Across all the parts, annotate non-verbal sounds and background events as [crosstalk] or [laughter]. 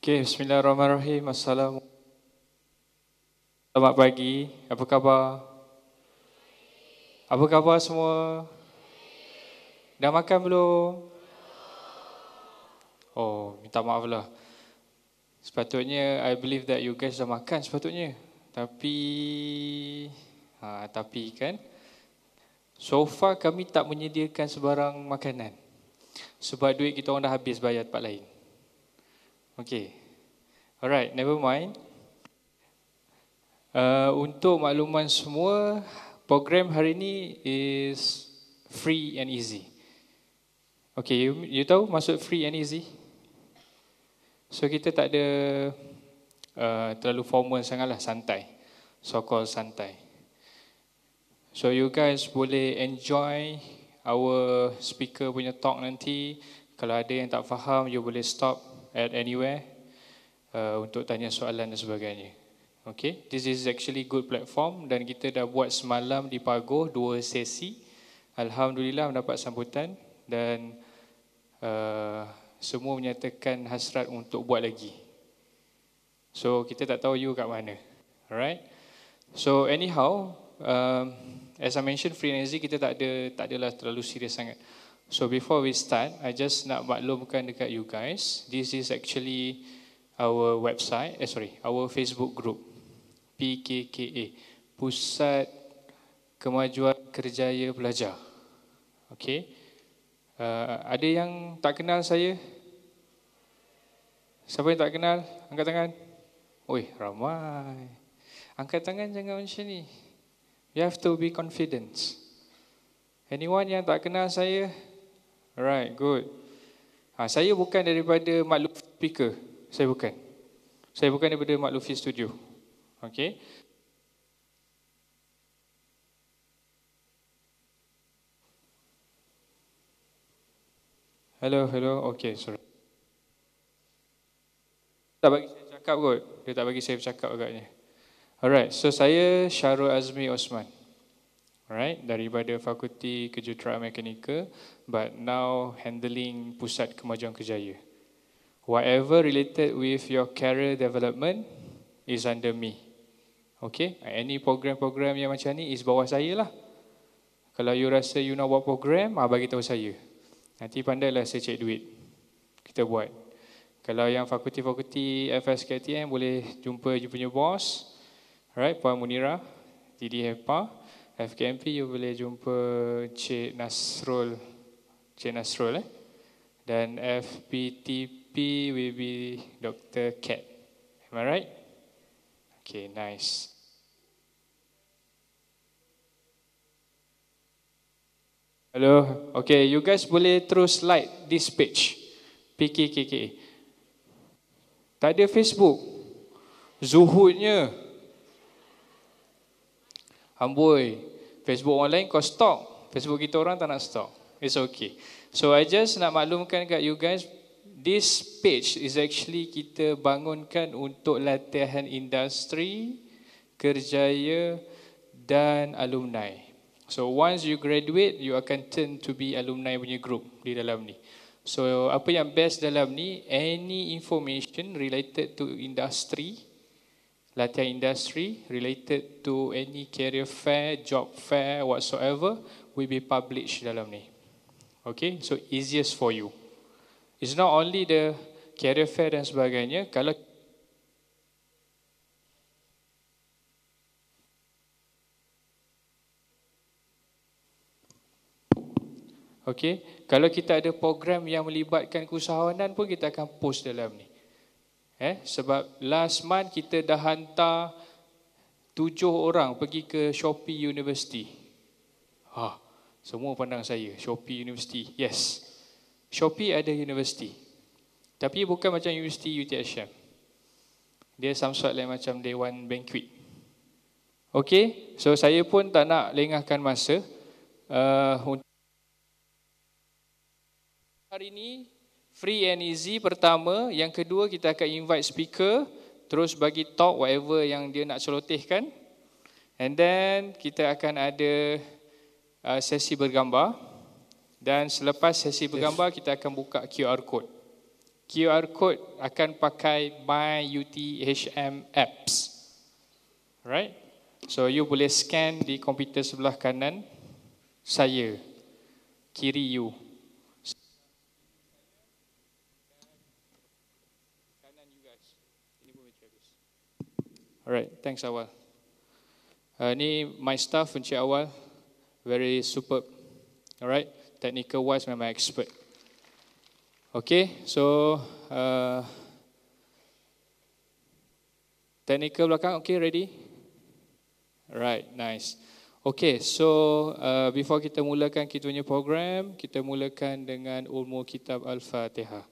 Okay, bismillahirrahmanirrahim. Assalamualaikum. Selamat pagi. Apa khabar? Apa khabar semua? Dah makan belum? Oh, minta maaf lah. Sepatutnya, I believe that you guys dah makan sepatutnya. Tapi, ha, tapi kan, so far kami tak menyediakan sebarang makanan. Sebab duit kita orang dah habis bayar tempat lain. Okay. Alright, never mind. Uh, untuk makluman semua, program hari ini is free and easy. Okay, you, you tahu maksud free and easy? So, kita tak ada uh, terlalu formal sangatlah, santai. So-called santai. So, you guys boleh enjoy our speaker punya talk nanti. Kalau ada yang tak faham, you boleh stop at anywhere uh, untuk tanya soalan dan sebagainya. Okay, this is actually good platform dan kita dah buat semalam di Pago dua sesi. Alhamdulillah mendapat sambutan dan uh, semua menyatakan hasrat untuk buat lagi. So kita tak tahu you kat mana. Alright. So anyhow, um, as I mentioned, free energy kita tak ada tak adalah terlalu serius sangat. So before we start, I just nak maklumkan dekat you guys, this is actually our website, eh sorry, our Facebook group, PKKA, Pusat Kemajuan Kerjaya Pelajar. Okay. Uh, ada yang tak kenal saya? Siapa yang tak kenal? Angkat tangan. Oi, ramai. Angkat tangan jangan macam ni. You have to be confident. Anyone yang tak kenal saya, Alright, good. Ha, saya bukan daripada Makluf Speaker. Saya bukan. Saya bukan daripada Maklufi Studio. Okay. Hello, hello. Okay, sorry. Tak bagi saya cakap kot. Dia tak bagi saya cakap agaknya. Alright, so saya Syarul Azmi Osman right daripada fakulti kejuruteraan mekanikal but now handling pusat kemajuan kerjaya, whatever related with your career development is under me okay any program-program yang macam ni is bawah saya lah kalau you rasa you nak buat program ah bagi tahu saya nanti pandailah saya cek duit kita buat kalau yang fakulti-fakulti FSKTM boleh jumpa you punya boss right puan Munira jadi HEPA. FKMP you boleh jumpa Cik Nasrul Cik Nasrul eh dan FPTP will be Dr. Cat. Am I right? Okay, nice. Hello. Okay, you guys boleh terus like this page. PKKK. Tak ada Facebook. Zuhudnya. Amboi. Amboi. Facebook orang lain kau stalk. Facebook kita orang tak nak stalk. It's okay. So I just nak maklumkan kat you guys this page is actually kita bangunkan untuk latihan industri, kerjaya dan alumni. So once you graduate, you akan turn to be alumni punya group di dalam ni. So apa yang best dalam ni, any information related to industry latihan industri related to any career fair, job fair whatsoever will be published dalam ni. Okay, so easiest for you. It's not only the career fair dan sebagainya, kalau Okay, kalau kita ada program yang melibatkan keusahawanan pun kita akan post dalam ni. Eh, sebab last month kita dah hantar tujuh orang pergi ke Shopee University. Ha, semua pandang saya, Shopee University. Yes, Shopee ada university. Tapi bukan macam university UTHM. Dia some sort like macam Dewan Banquet. Okay, so saya pun tak nak lengahkan masa. Uh, hari ini free and easy pertama, yang kedua kita akan invite speaker terus bagi talk whatever yang dia nak celotehkan. And then kita akan ada uh, sesi bergambar dan selepas sesi bergambar yes. kita akan buka QR code. QR code akan pakai my UTHM apps. Right? So you boleh scan di komputer sebelah kanan saya. Kiri you. Alright, thanks Awal. Uh, ni my staff Encik Awal, very superb. Alright, technical wise memang expert. Okay, so uh, technical belakang, okay ready? Right, nice. Okay, so uh, before kita mulakan kita punya program, kita mulakan dengan ulmu kitab Al-Fatihah.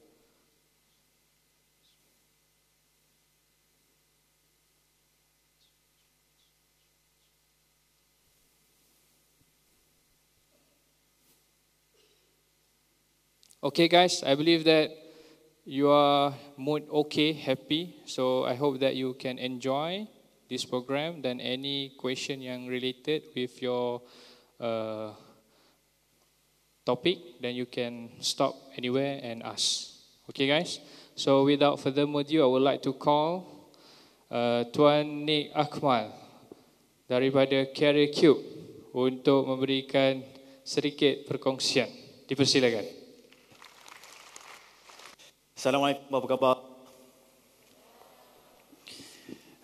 Okay, guys, I believe that you are mood okay, happy. So I hope that you can enjoy this program. Then any question yang related with your uh, topic, then you can stop anywhere and ask. Okay, guys. So without further ado, I would like to call uh, Tuan Nik Akmal daripada Carrier Cube untuk memberikan sedikit perkongsian. Dipersilakan. Assalamualaikum, apa khabar?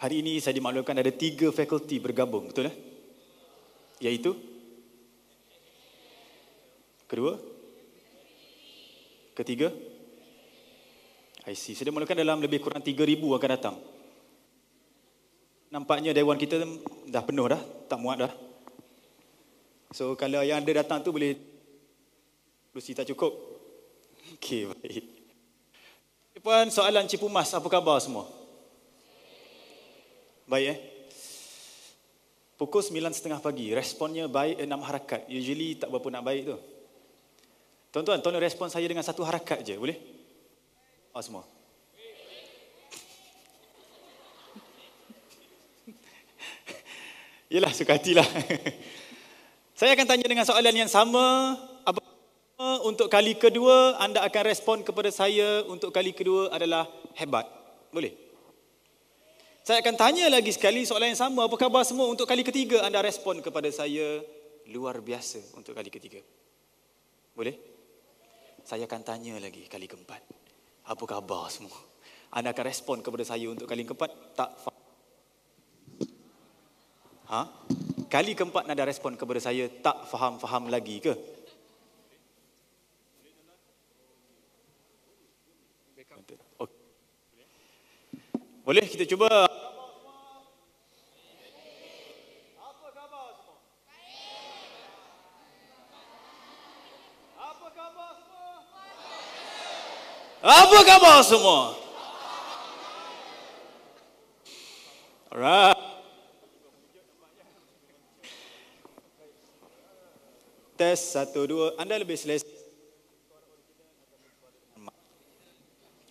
Hari ini saya dimaklumkan ada tiga fakulti bergabung, betul tak? Eh? Iaitu? Kedua? Ketiga? I see. Saya dimaklumkan dalam lebih kurang tiga ribu akan datang. Nampaknya dewan kita dah penuh dah, tak muat dah. So kalau yang ada datang tu boleh, Lucy tak cukup. [laughs] Okay, baik. Puan, soalan Cipu Mas, apa khabar semua? Baik eh? Pukul 9.30 pagi, responnya baik enam harakat. Usually tak berapa nak baik tu. Tuan-tuan, tolong respon saya dengan satu harakat je, boleh? Oh semua. [laughs] Yelah, suka hatilah. [laughs] saya akan tanya dengan soalan yang sama, untuk kali kedua anda akan respon kepada saya untuk kali kedua adalah hebat. Boleh? Saya akan tanya lagi sekali soalan yang sama. Apa khabar semua untuk kali ketiga anda respon kepada saya luar biasa untuk kali ketiga. Boleh? Saya akan tanya lagi kali keempat. Apa khabar semua? Anda akan respon kepada saya untuk kali keempat? Tak faham. Ha? Kali keempat anda respon kepada saya tak faham-faham lagi ke? Boleh kita cuba? Apa khabar semua? Apa khabar semua? Apa khabar semua? Alright. Test satu dua. Anda lebih selesai.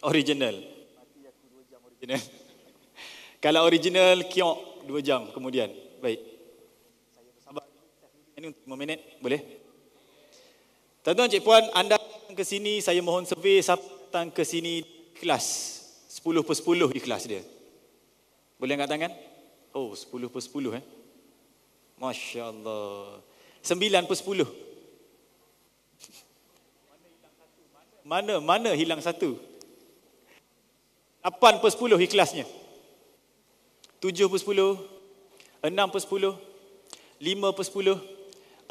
Original. Original. Kalau original, kiok 2 jam kemudian. Baik. Saya bersabar. Ini untuk 5 minit. Boleh? Tuan-tuan, cik puan, anda datang ke sini, saya mohon survei siapa datang ke sini kelas. 10 per 10 di kelas dia. Boleh angkat tangan? Oh, 10 per 10 eh. Masya Allah. 9 per 10. Mana mana hilang satu? 8 per 10 ikhlasnya. 7 per 10, 6 per 10, 5 per 10,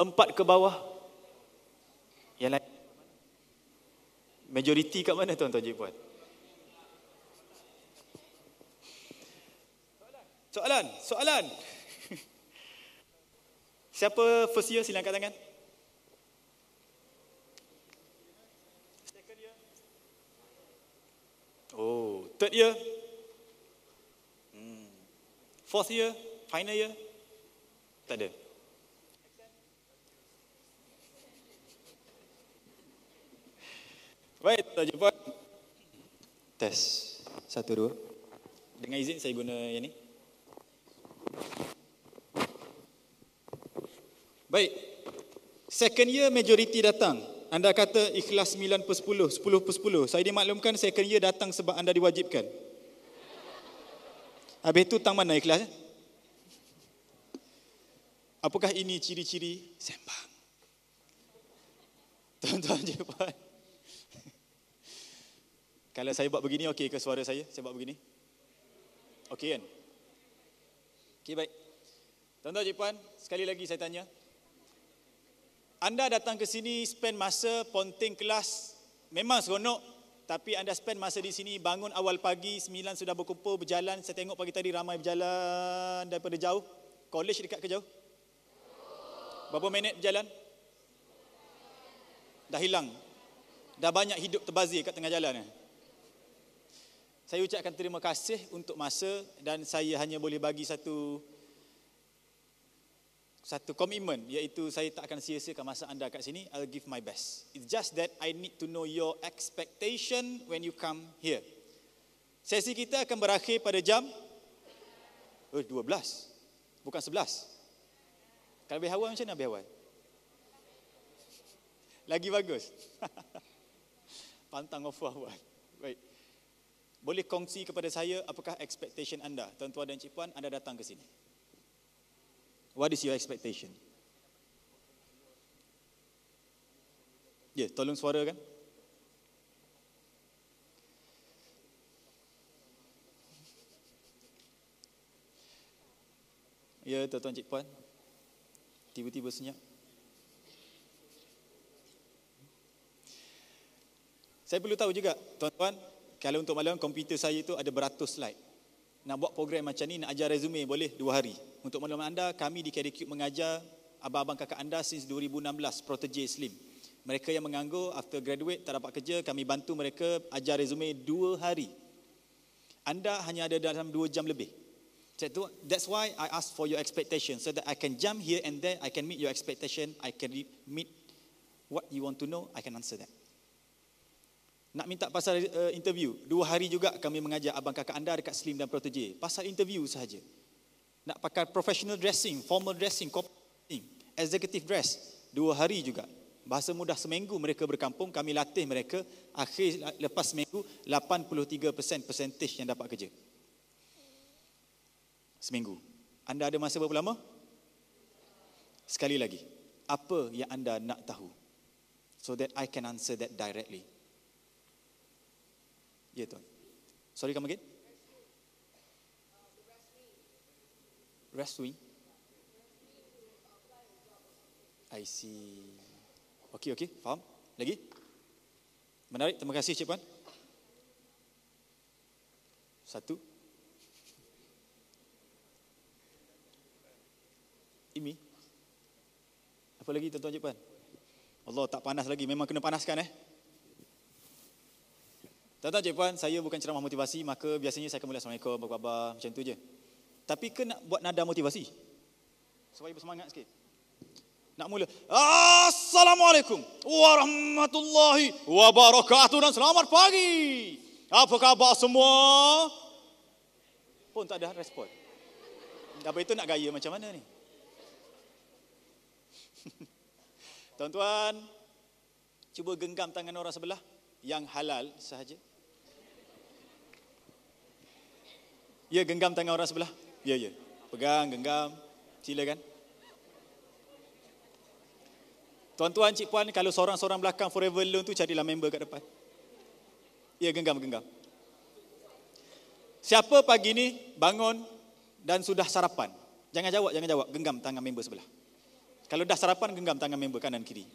4 ke bawah. Yang lain. Majoriti kat mana tuan-tuan cik puan? Soalan, soalan. [laughs] Siapa first year sila angkat tangan? Second year? Oh, third year? Fourth year, final year, tak ada. Baik, tak jumpa. Test. Satu, dua. Dengan izin saya guna yang ni. Baik. Second year majority datang. Anda kata ikhlas 9 per 10, 10 per 10. Saya dimaklumkan second year datang sebab anda diwajibkan. Habis itu tang mana ikhlas? Apakah ini ciri-ciri sembang? [laughs] Tuan-tuan je buat. [laughs] Kalau saya buat begini, okey ke suara saya? Saya buat begini. Okey kan? Okey baik. Tuan-tuan cipuan, sekali lagi saya tanya. Anda datang ke sini spend masa ponting kelas memang seronok tapi anda spend masa di sini, bangun awal pagi, sembilan sudah berkumpul, berjalan. Saya tengok pagi tadi ramai berjalan daripada jauh. College dekat ke jauh? Berapa minit berjalan? Dah hilang. Dah banyak hidup terbazir kat tengah jalan. Saya ucapkan terima kasih untuk masa dan saya hanya boleh bagi satu satu komitmen iaitu saya tak akan sia-siakan masa anda kat sini I'll give my best it's just that I need to know your expectation when you come here sesi kita akan berakhir pada jam oh, 12 bukan 11 kalau habis awal macam mana habis awal lagi bagus [laughs] pantang offer awal baik boleh kongsi kepada saya apakah expectation anda tuan-tuan dan cik puan anda datang ke sini What is your expectation? Ya, yeah, tolong suara kan? Ya, yeah, tuan-tuan cik puan. Tiba-tiba senyap. Saya perlu tahu juga, tuan-tuan, kalau untuk malam komputer saya itu ada beratus slide nak buat program macam ni, nak ajar resume boleh dua hari. Untuk maklumat anda, kami di KDQ mengajar abang-abang kakak anda since 2016, Protege Slim. Mereka yang menganggur after graduate tak dapat kerja, kami bantu mereka ajar resume dua hari. Anda hanya ada dalam dua jam lebih. That's why I ask for your expectation so that I can jump here and there, I can meet your expectation, I can meet what you want to know, I can answer that. Nak minta pasal uh, interview. Dua hari juga kami mengajar abang kakak anda dekat Slim dan Protege. Pasal interview sahaja. Nak pakai professional dressing, formal dressing, dressing, executive dress. Dua hari juga. Bahasa mudah seminggu mereka berkampung, kami latih mereka. Akhir lepas seminggu, 83% percentage yang dapat kerja. Seminggu. Anda ada masa berapa lama? Sekali lagi. Apa yang anda nak tahu? So that I can answer that directly. Ya tuan. Sorry kamu again. Wrestling. I see. Okey okey, faham? Lagi? Menarik. Terima kasih Cik Puan. Satu. Ini. Apa lagi tuan-tuan Cik Puan? Allah tak panas lagi. Memang kena panaskan eh. Tuan-tuan dan puan, saya bukan ceramah motivasi, maka biasanya saya akan mula Assalamualaikum, apa khabar, macam tu je. Tapi ke nak buat nada motivasi? Supaya bersemangat sikit. Nak mula. Assalamualaikum warahmatullahi wabarakatuh dan selamat pagi. Apa khabar semua? Pun tak ada respon. Dapat itu nak gaya macam mana ni? [laughs] Tuan-tuan, cuba genggam tangan orang sebelah yang halal sahaja. Ya, genggam tangan orang sebelah. Ya, ya. Pegang, genggam. Silakan. Tuan-tuan, cik puan, kalau seorang-seorang belakang forever alone tu carilah member kat depan. Ya, genggam, genggam. Siapa pagi ni bangun dan sudah sarapan? Jangan jawab, jangan jawab. Genggam tangan member sebelah. Kalau dah sarapan, genggam tangan member kanan kiri.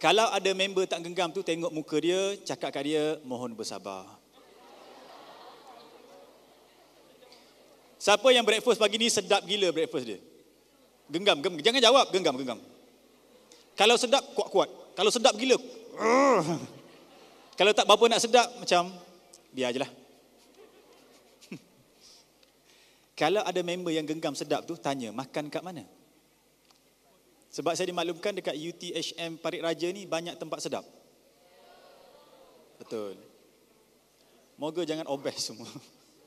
Kalau ada member tak genggam tu, tengok muka dia, cakap kat dia, mohon bersabar. Siapa yang breakfast pagi ni sedap gila breakfast dia? Genggam, genggam. Jangan jawab, genggam, genggam. Kalau sedap, kuat-kuat. Kalau sedap gila, kalau tak berapa nak sedap, macam biar je [laughs] kalau ada member yang genggam sedap tu, tanya, makan kat mana? Sebab saya dimaklumkan dekat UTHM Parit Raja ni banyak tempat sedap. Betul. Moga jangan obes semua.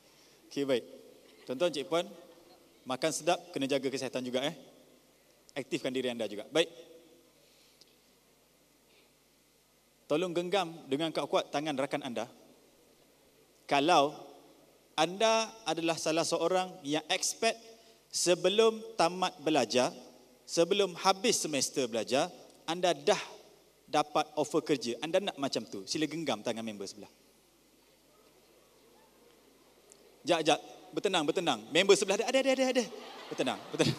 [laughs] Okey baik. Tuan-tuan, cik puan, makan sedap kena jaga kesihatan juga eh. Aktifkan diri anda juga. Baik. Tolong genggam dengan kuat-kuat tangan rakan anda. Kalau anda adalah salah seorang yang expert sebelum tamat belajar, sebelum habis semester belajar, anda dah dapat offer kerja. Anda nak macam tu. Sila genggam tangan member sebelah. Jap, jap bertenang, bertenang. Member sebelah ada, ada, ada, ada. ada. Bertenang, bertenang.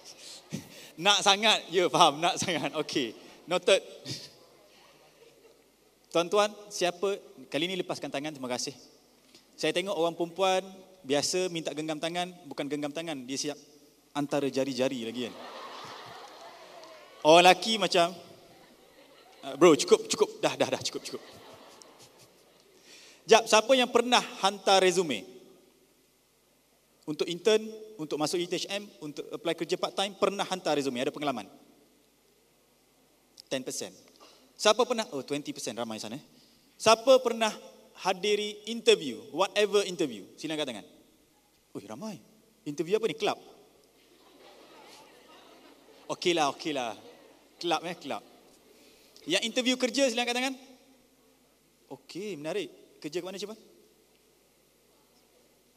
[laughs] Nak sangat, ya faham, nak sangat. Okay, noted. Tuan-tuan, siapa, kali ini lepaskan tangan, terima kasih. Saya tengok orang perempuan biasa minta genggam tangan, bukan genggam tangan, dia siap antara jari-jari lagi kan. Orang lelaki macam, ah, bro cukup, cukup, dah, dah, dah, cukup, cukup. Jap, siapa yang pernah hantar resume? untuk intern, untuk masuk UTHM, untuk apply kerja part time pernah hantar resume, ada pengalaman? 10%. Siapa pernah? Oh, 20% ramai sana. Eh. Siapa pernah hadiri interview, whatever interview? Sila angkat tangan. Oh, ramai. Interview apa ni? Club. Okeylah, okeylah. Club eh, club. Yang interview kerja sila angkat tangan. Okey, menarik. Kerja ke mana cepat?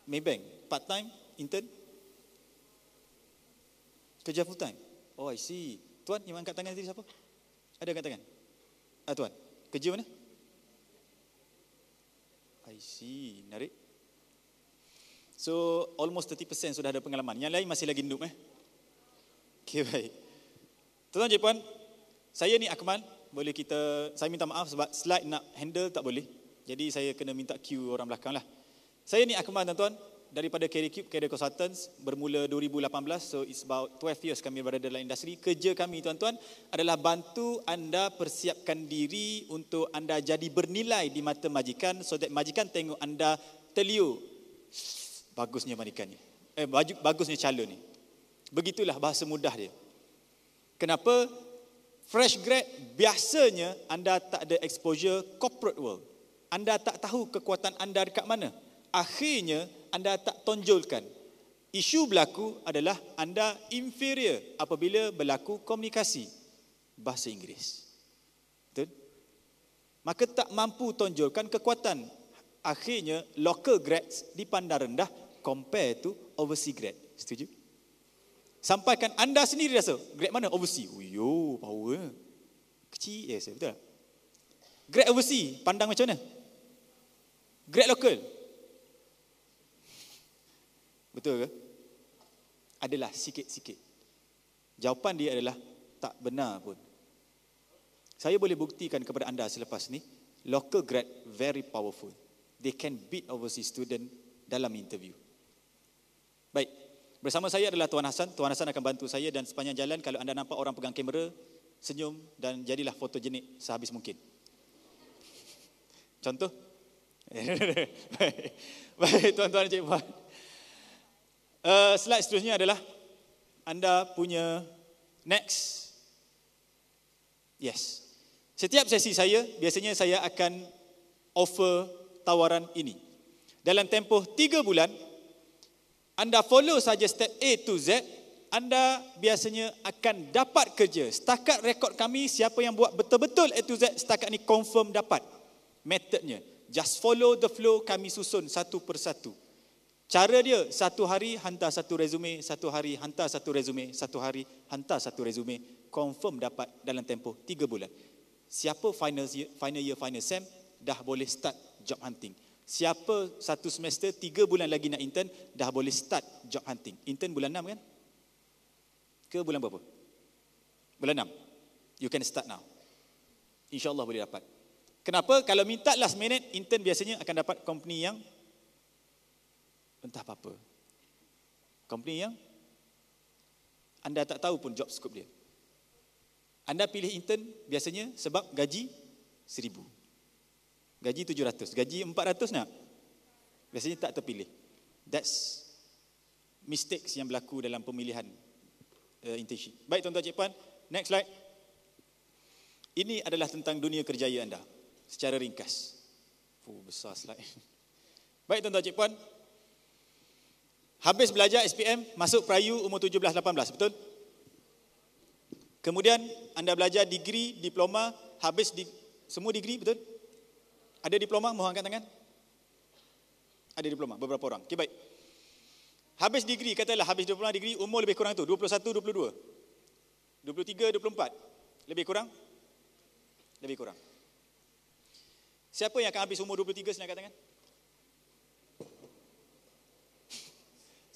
Maybank part time intern kerja full time oh i see tuan yang angkat tangan tadi siapa ada angkat tangan ah tuan kerja mana i see narik so almost 30% sudah ada pengalaman yang lain masih lagi noob eh okey [laughs] baik tuan Jepun, puan saya ni akmal boleh kita saya minta maaf sebab slide nak handle tak boleh jadi saya kena minta cue orang belakang lah. Saya ni Akmal tuan-tuan, daripada Career Cube, Career Consultants bermula 2018 so it's about 12 years kami berada dalam industri. Kerja kami tuan-tuan adalah bantu anda persiapkan diri untuk anda jadi bernilai di mata majikan so that majikan tengok anda telio bagusnya majikan ni. Eh baju, bagusnya calon ni. Begitulah bahasa mudah dia. Kenapa fresh grad biasanya anda tak ada exposure corporate world. Anda tak tahu kekuatan anda dekat mana. Akhirnya anda tak tonjolkan. Isu berlaku adalah anda inferior apabila berlaku komunikasi bahasa Inggeris. Betul? Maka tak mampu tonjolkan kekuatan. Akhirnya local grads dipandang rendah compare to overseas grad. Setuju? Sampaikan anda sendiri rasa grad mana overseas? Oh, yo, power. Kecil ya, yes, betul tak? Grad overseas pandang macam mana? Grad local Betul ke? Adalah sikit-sikit. Jawapan dia adalah tak benar pun. Saya boleh buktikan kepada anda selepas ni, local grad very powerful. They can beat overseas student dalam interview. Baik, bersama saya adalah Tuan Hasan. Tuan Hasan akan bantu saya dan sepanjang jalan kalau anda nampak orang pegang kamera, senyum dan jadilah fotogenik sehabis mungkin. Contoh? [laughs] Baik, tuan-tuan dan cikgu. -tuan. Uh, slide seterusnya adalah anda punya next. Yes. Setiap sesi saya, biasanya saya akan offer tawaran ini. Dalam tempoh tiga bulan, anda follow saja step A to Z, anda biasanya akan dapat kerja. Setakat rekod kami, siapa yang buat betul-betul A to Z, setakat ni confirm dapat. Methodnya. Just follow the flow kami susun satu persatu. Cara dia satu hari hantar satu resume, satu hari hantar satu resume, satu hari hantar satu resume, confirm dapat dalam tempoh tiga bulan. Siapa final year, final year final sem dah boleh start job hunting. Siapa satu semester tiga bulan lagi nak intern dah boleh start job hunting. Intern bulan enam kan? Ke bulan berapa? Bulan enam, You can start now. InsyaAllah boleh dapat. Kenapa? Kalau minta last minute, intern biasanya akan dapat company yang entah apa-apa. Company yang anda tak tahu pun job scope dia. Anda pilih intern biasanya sebab gaji seribu. Gaji tujuh ratus. Gaji empat ratus nak? Biasanya tak terpilih. That's mistakes yang berlaku dalam pemilihan uh, internship. Baik tuan-tuan cik puan, next slide. Ini adalah tentang dunia kerjaya anda secara ringkas. Fuh, besar slide. [laughs] Baik tuan-tuan cik puan, Habis belajar SPM, masuk Perayu umur 17-18, betul? Kemudian anda belajar degree, diploma, habis di, semua degree, betul? Ada diploma, mohon angkat tangan. Ada diploma, beberapa orang. Okey, baik. Habis degree, katalah habis diploma degree, umur lebih kurang itu, 21-22. 23-24, lebih kurang? Lebih kurang. Siapa yang akan habis umur 23, senang angkat tangan?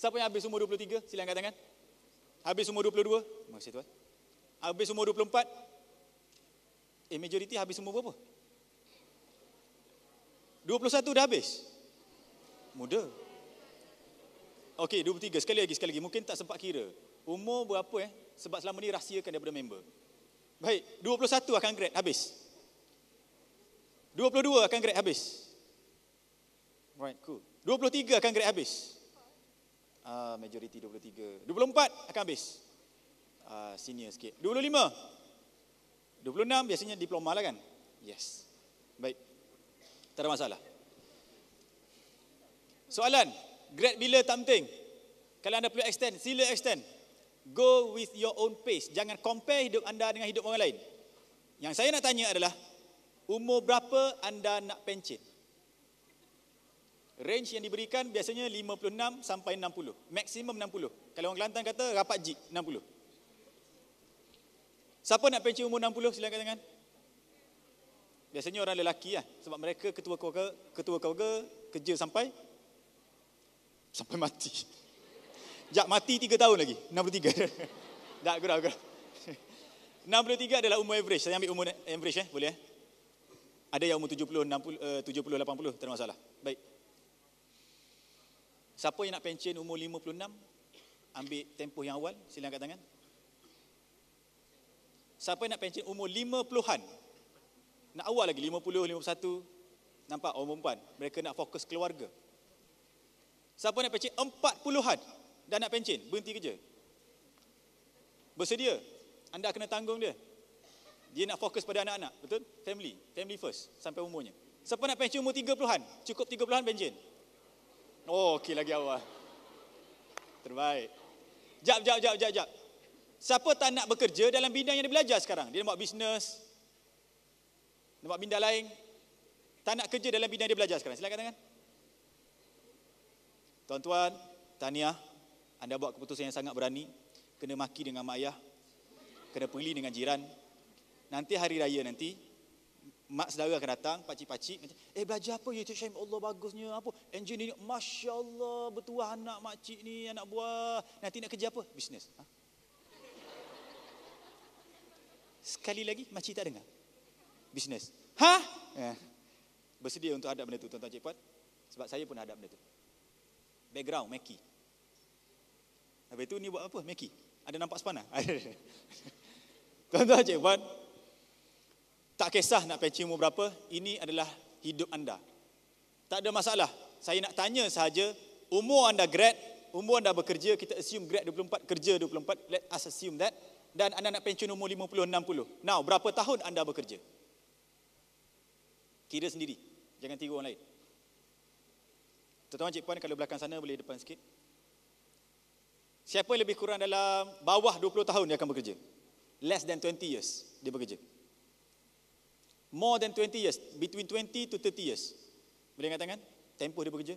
Siapa yang habis umur 23? Sila angkat tangan. Habis umur 22? masih kasih eh. tuan. Habis umur 24? Eh, majoriti habis umur berapa? 21 dah habis? Muda. Okey, 23. Sekali lagi, sekali lagi. Mungkin tak sempat kira. Umur berapa eh? Sebab selama ni rahsiakan daripada member. Baik, 21 akan grad habis. 22 akan grad habis. Right, cool. 23 akan grad habis uh, majoriti 23. 24 akan habis. Uh, senior sikit. 25. 26 biasanya diploma lah kan? Yes. Baik. Tak ada masalah. Soalan. Grad bila tak Kalau anda perlu extend, sila extend. Go with your own pace. Jangan compare hidup anda dengan hidup orang lain. Yang saya nak tanya adalah, umur berapa anda nak pencet? range yang diberikan biasanya 56 sampai 60, maksimum 60. Kalau orang Kelantan kata rapat jik 60. Siapa nak pencen umur 60 silakan tangan. Biasanya orang lelaki lah, sebab mereka ketua keluarga, ketua keluarga kerja sampai sampai mati. Jak mati 3 tahun lagi, 63. [laughs] Tak gerak gerak. 63 adalah umur average. Saya ambil umur average eh, boleh eh. Ada yang umur 70, 60, 70, 80 tak ada masalah. Baik. Siapa yang nak pencen umur 56? Ambil tempoh yang awal, sila angkat tangan. Siapa yang nak pencen umur 50-an? Nak awal lagi, 50, 51. Nampak, orang perempuan. Mereka nak fokus keluarga. Siapa nak pencen 40-an? Dah nak pencen, berhenti kerja. Bersedia. Anda kena tanggung dia. Dia nak fokus pada anak-anak, betul? Family, family first sampai umurnya. Siapa nak pencen umur 30-an? Cukup 30-an pencen. Oh, okey lagi awal. Terbaik. Jap, jap, jap, jap, jap. Siapa tak nak bekerja dalam bidang yang dia belajar sekarang? Dia nak buat bisnes. Nak buat bidang lain. Tak nak kerja dalam bidang yang dia belajar sekarang. Silakan tangan. Tuan-tuan, tahniah. Anda buat keputusan yang sangat berani. Kena maki dengan mak ayah. Kena peli dengan jiran. Nanti hari raya nanti, mak saudara akan datang, pakcik-pakcik. Eh belajar apa YouTube Syahim? Allah bagusnya. Apa? Engineer ni, Masya Allah bertuah anak makcik ni, anak buah. Nanti nak kerja apa? Bisnes. Ha? Sekali lagi, makcik tak dengar. Bisnes. Ha? Eh. Bersedia untuk hadap benda tu, tuan-tuan cik puan. Sebab saya pun hadap benda tu. Background, Meki. Habis tu ni buat apa? Meki. Ada nampak sepanah? [laughs] tuan-tuan cik puan, tak kisah nak pencing umur berapa, ini adalah hidup anda. Tak ada masalah. Saya nak tanya sahaja, umur anda grad, umur anda bekerja, kita assume grad 24, kerja 24, let us assume that. Dan anda nak pencing umur 50, 60. Now, berapa tahun anda bekerja? Kira sendiri, jangan tiru orang lain. Tuan-tuan, cik puan, kalau belakang sana boleh depan sikit. Siapa yang lebih kurang dalam bawah 20 tahun dia akan bekerja? Less than 20 years dia bekerja. More than 20 years. Between 20 to 30 years. Boleh ingat tangan? Tempoh dia bekerja.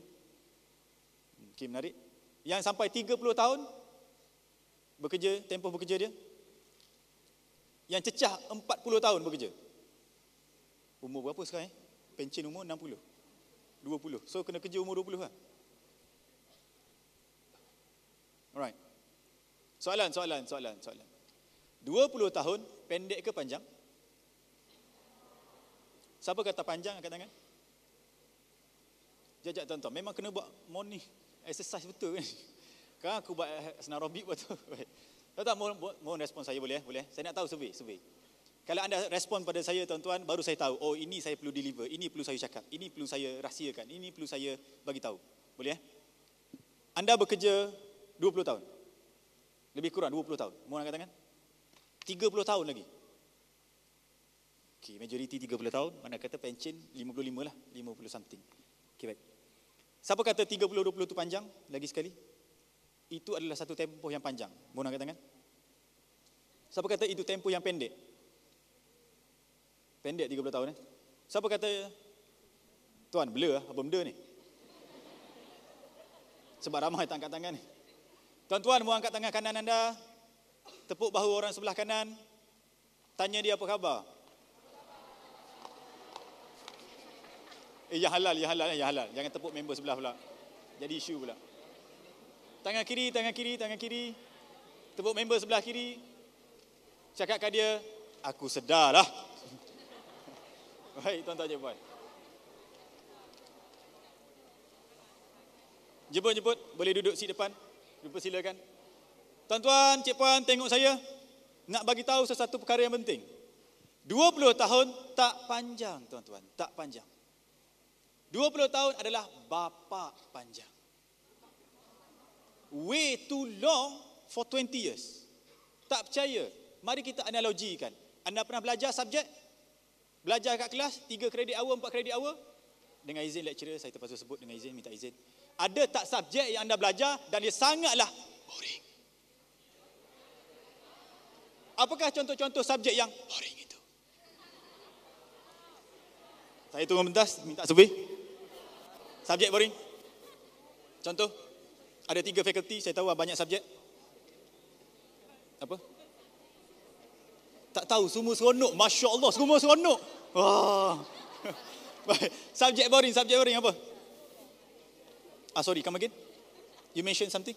Okay, menarik. Yang sampai 30 tahun, bekerja, tempoh bekerja dia. Yang cecah 40 tahun bekerja. Umur berapa sekarang? Eh? Pencin umur 60. 20. So, kena kerja umur 20 lah. Alright. Soalan, soalan, soalan, soalan. 20 tahun pendek ke panjang? Siapa kata panjang angkat tangan? Jajak tuan-tuan. Memang kena buat morning exercise betul kan? Sekarang [laughs] aku buat senar robik betul. Tuan tak mohon, mohon respon saya boleh eh? boleh. Eh? Saya nak tahu survey, survey. Kalau anda respon pada saya tuan-tuan, baru saya tahu oh ini saya perlu deliver, ini perlu saya cakap, ini perlu saya rahsiakan, ini perlu saya bagi tahu. Boleh eh? Anda bekerja 20 tahun. Lebih kurang 20 tahun. Mohon angkat tangan. 30 tahun lagi. Okay, majoriti 30 tahun, mana kata pencin 55 lah, 50 something. Okay, baik. Siapa kata 30-20 itu panjang? Lagi sekali. Itu adalah satu tempoh yang panjang. Bona angkat tangan? Siapa kata itu tempoh yang pendek? Pendek 30 tahun eh? Siapa kata, Tuan, bela lah, apa benda ni? Sebab ramai tak angkat tangan ni. Tuan-tuan, mau angkat tangan kanan anda, tepuk bahu orang sebelah kanan, tanya dia apa khabar? Eh, ya halal, ya halal, ya halal. Jangan tepuk member sebelah pula. Jadi isu pula. Tangan kiri, tangan kiri, tangan kiri. Tepuk member sebelah kiri. Cakap kat dia, aku sedarlah. [laughs] Baik, tuan-tuan je buat. Jemput-jemput, boleh duduk si depan. Jumpa silakan. Tuan-tuan, cik puan, tengok saya. Nak bagi tahu sesuatu perkara yang penting. 20 tahun tak panjang, tuan-tuan. Tak panjang. 20 tahun adalah bapa panjang. Way too long for 20 years. Tak percaya? Mari kita analogikan. Anda pernah belajar subjek? Belajar kat kelas 3 credit hour, 4 credit hour? Dengan izin lecturer, saya terpaksa sebut dengan izin, minta izin. Ada tak subjek yang anda belajar dan dia sangatlah boring? Apakah contoh-contoh subjek yang boring itu? Saya tunggu mentas, minta sebut. Subjek boring? Contoh? Ada tiga fakulti, saya tahu lah banyak subjek. Apa? Tak tahu, semua seronok. Masya Allah, semua seronok. Wah. [laughs] subjek boring, subjek boring apa? Ah, sorry, come again. You mention something?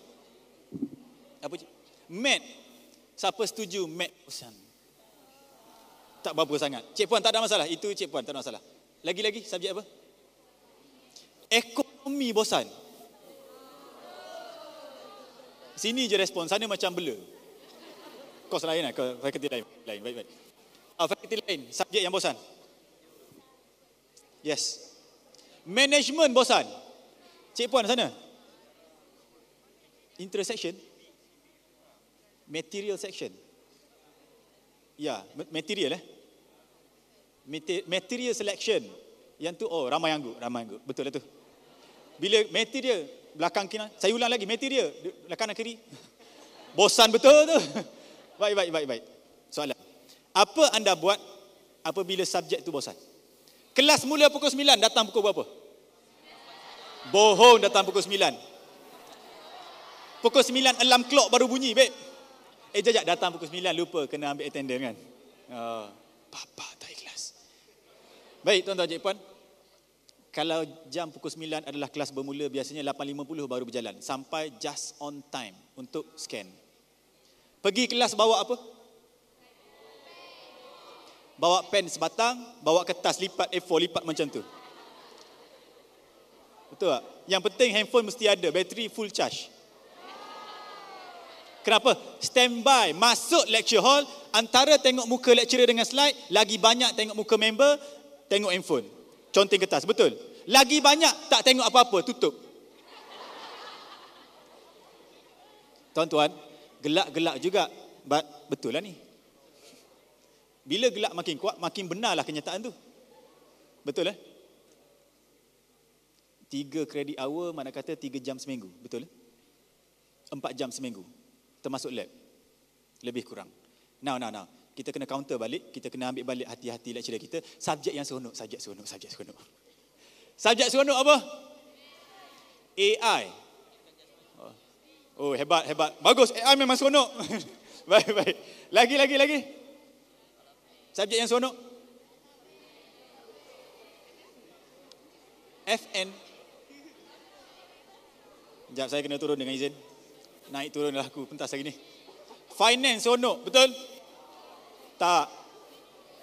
Apa Mat. Siapa setuju mat? Usan. Oh, tak berapa sangat. Cik Puan, tak ada masalah. Itu Cik Puan, tak ada masalah. Lagi-lagi, subjek Apa? Ekonomi bosan. Sini je respon, sana macam bela. Kos lain lah, fakulti lain. lain. Baik, baik. Uh, fakulti lain, subjek yang bosan. Yes. Management bosan. Cik Puan sana. Intersection. Material section. Ya, material eh. Material selection. Yang tu oh ramai yang anggur, ramai yang anggur. Betul lah tu. Bila meter dia belakang kiri, saya ulang lagi meter dia belakang kiri. [laughs] Bosan betul tu. [laughs] Baik baik baik baik. Soalan. Apa anda buat apabila subjek tu bosan? Kelas mula pukul 9, datang pukul berapa? Bohong datang pukul 9. Pukul 9 alarm clock baru bunyi, babe. Eh jap datang pukul 9 lupa kena ambil attendance kan. Ah, oh, papa Baik tuan-tuan dan puan. Kalau jam pukul 9 adalah kelas bermula biasanya 8.50 baru berjalan sampai just on time untuk scan. Pergi kelas bawa apa? Bawa pen sebatang, bawa kertas lipat A4 lipat macam tu. Betul tak? Yang penting handphone mesti ada, bateri full charge. Kenapa? Standby, masuk lecture hall, antara tengok muka lecturer dengan slide, lagi banyak tengok muka member, tengok handphone. Conteng kertas, betul. Lagi banyak tak tengok apa-apa, tutup. Tuan-tuan, gelak-gelak juga. But, betul lah ni. Bila gelak makin kuat, makin benarlah kenyataan tu. Betul lah. Eh? Tiga kredit hour, mana kata tiga jam seminggu. Betul lah. Eh? Empat jam seminggu. Termasuk lab. Lebih kurang. Now, now, now kita kena counter balik, kita kena ambil balik hati-hati lecturer kita, subjek yang seronok, subjek seronok, subjek seronok. Subjek seronok apa? AI. Oh, hebat, hebat. Bagus, AI memang seronok. [laughs] baik, baik. Lagi, lagi, lagi. Subjek yang seronok? FN. Sekejap, saya kena turun dengan izin. Naik turunlah aku pentas hari ni. Finance, seronok, betul? Betul? Tak.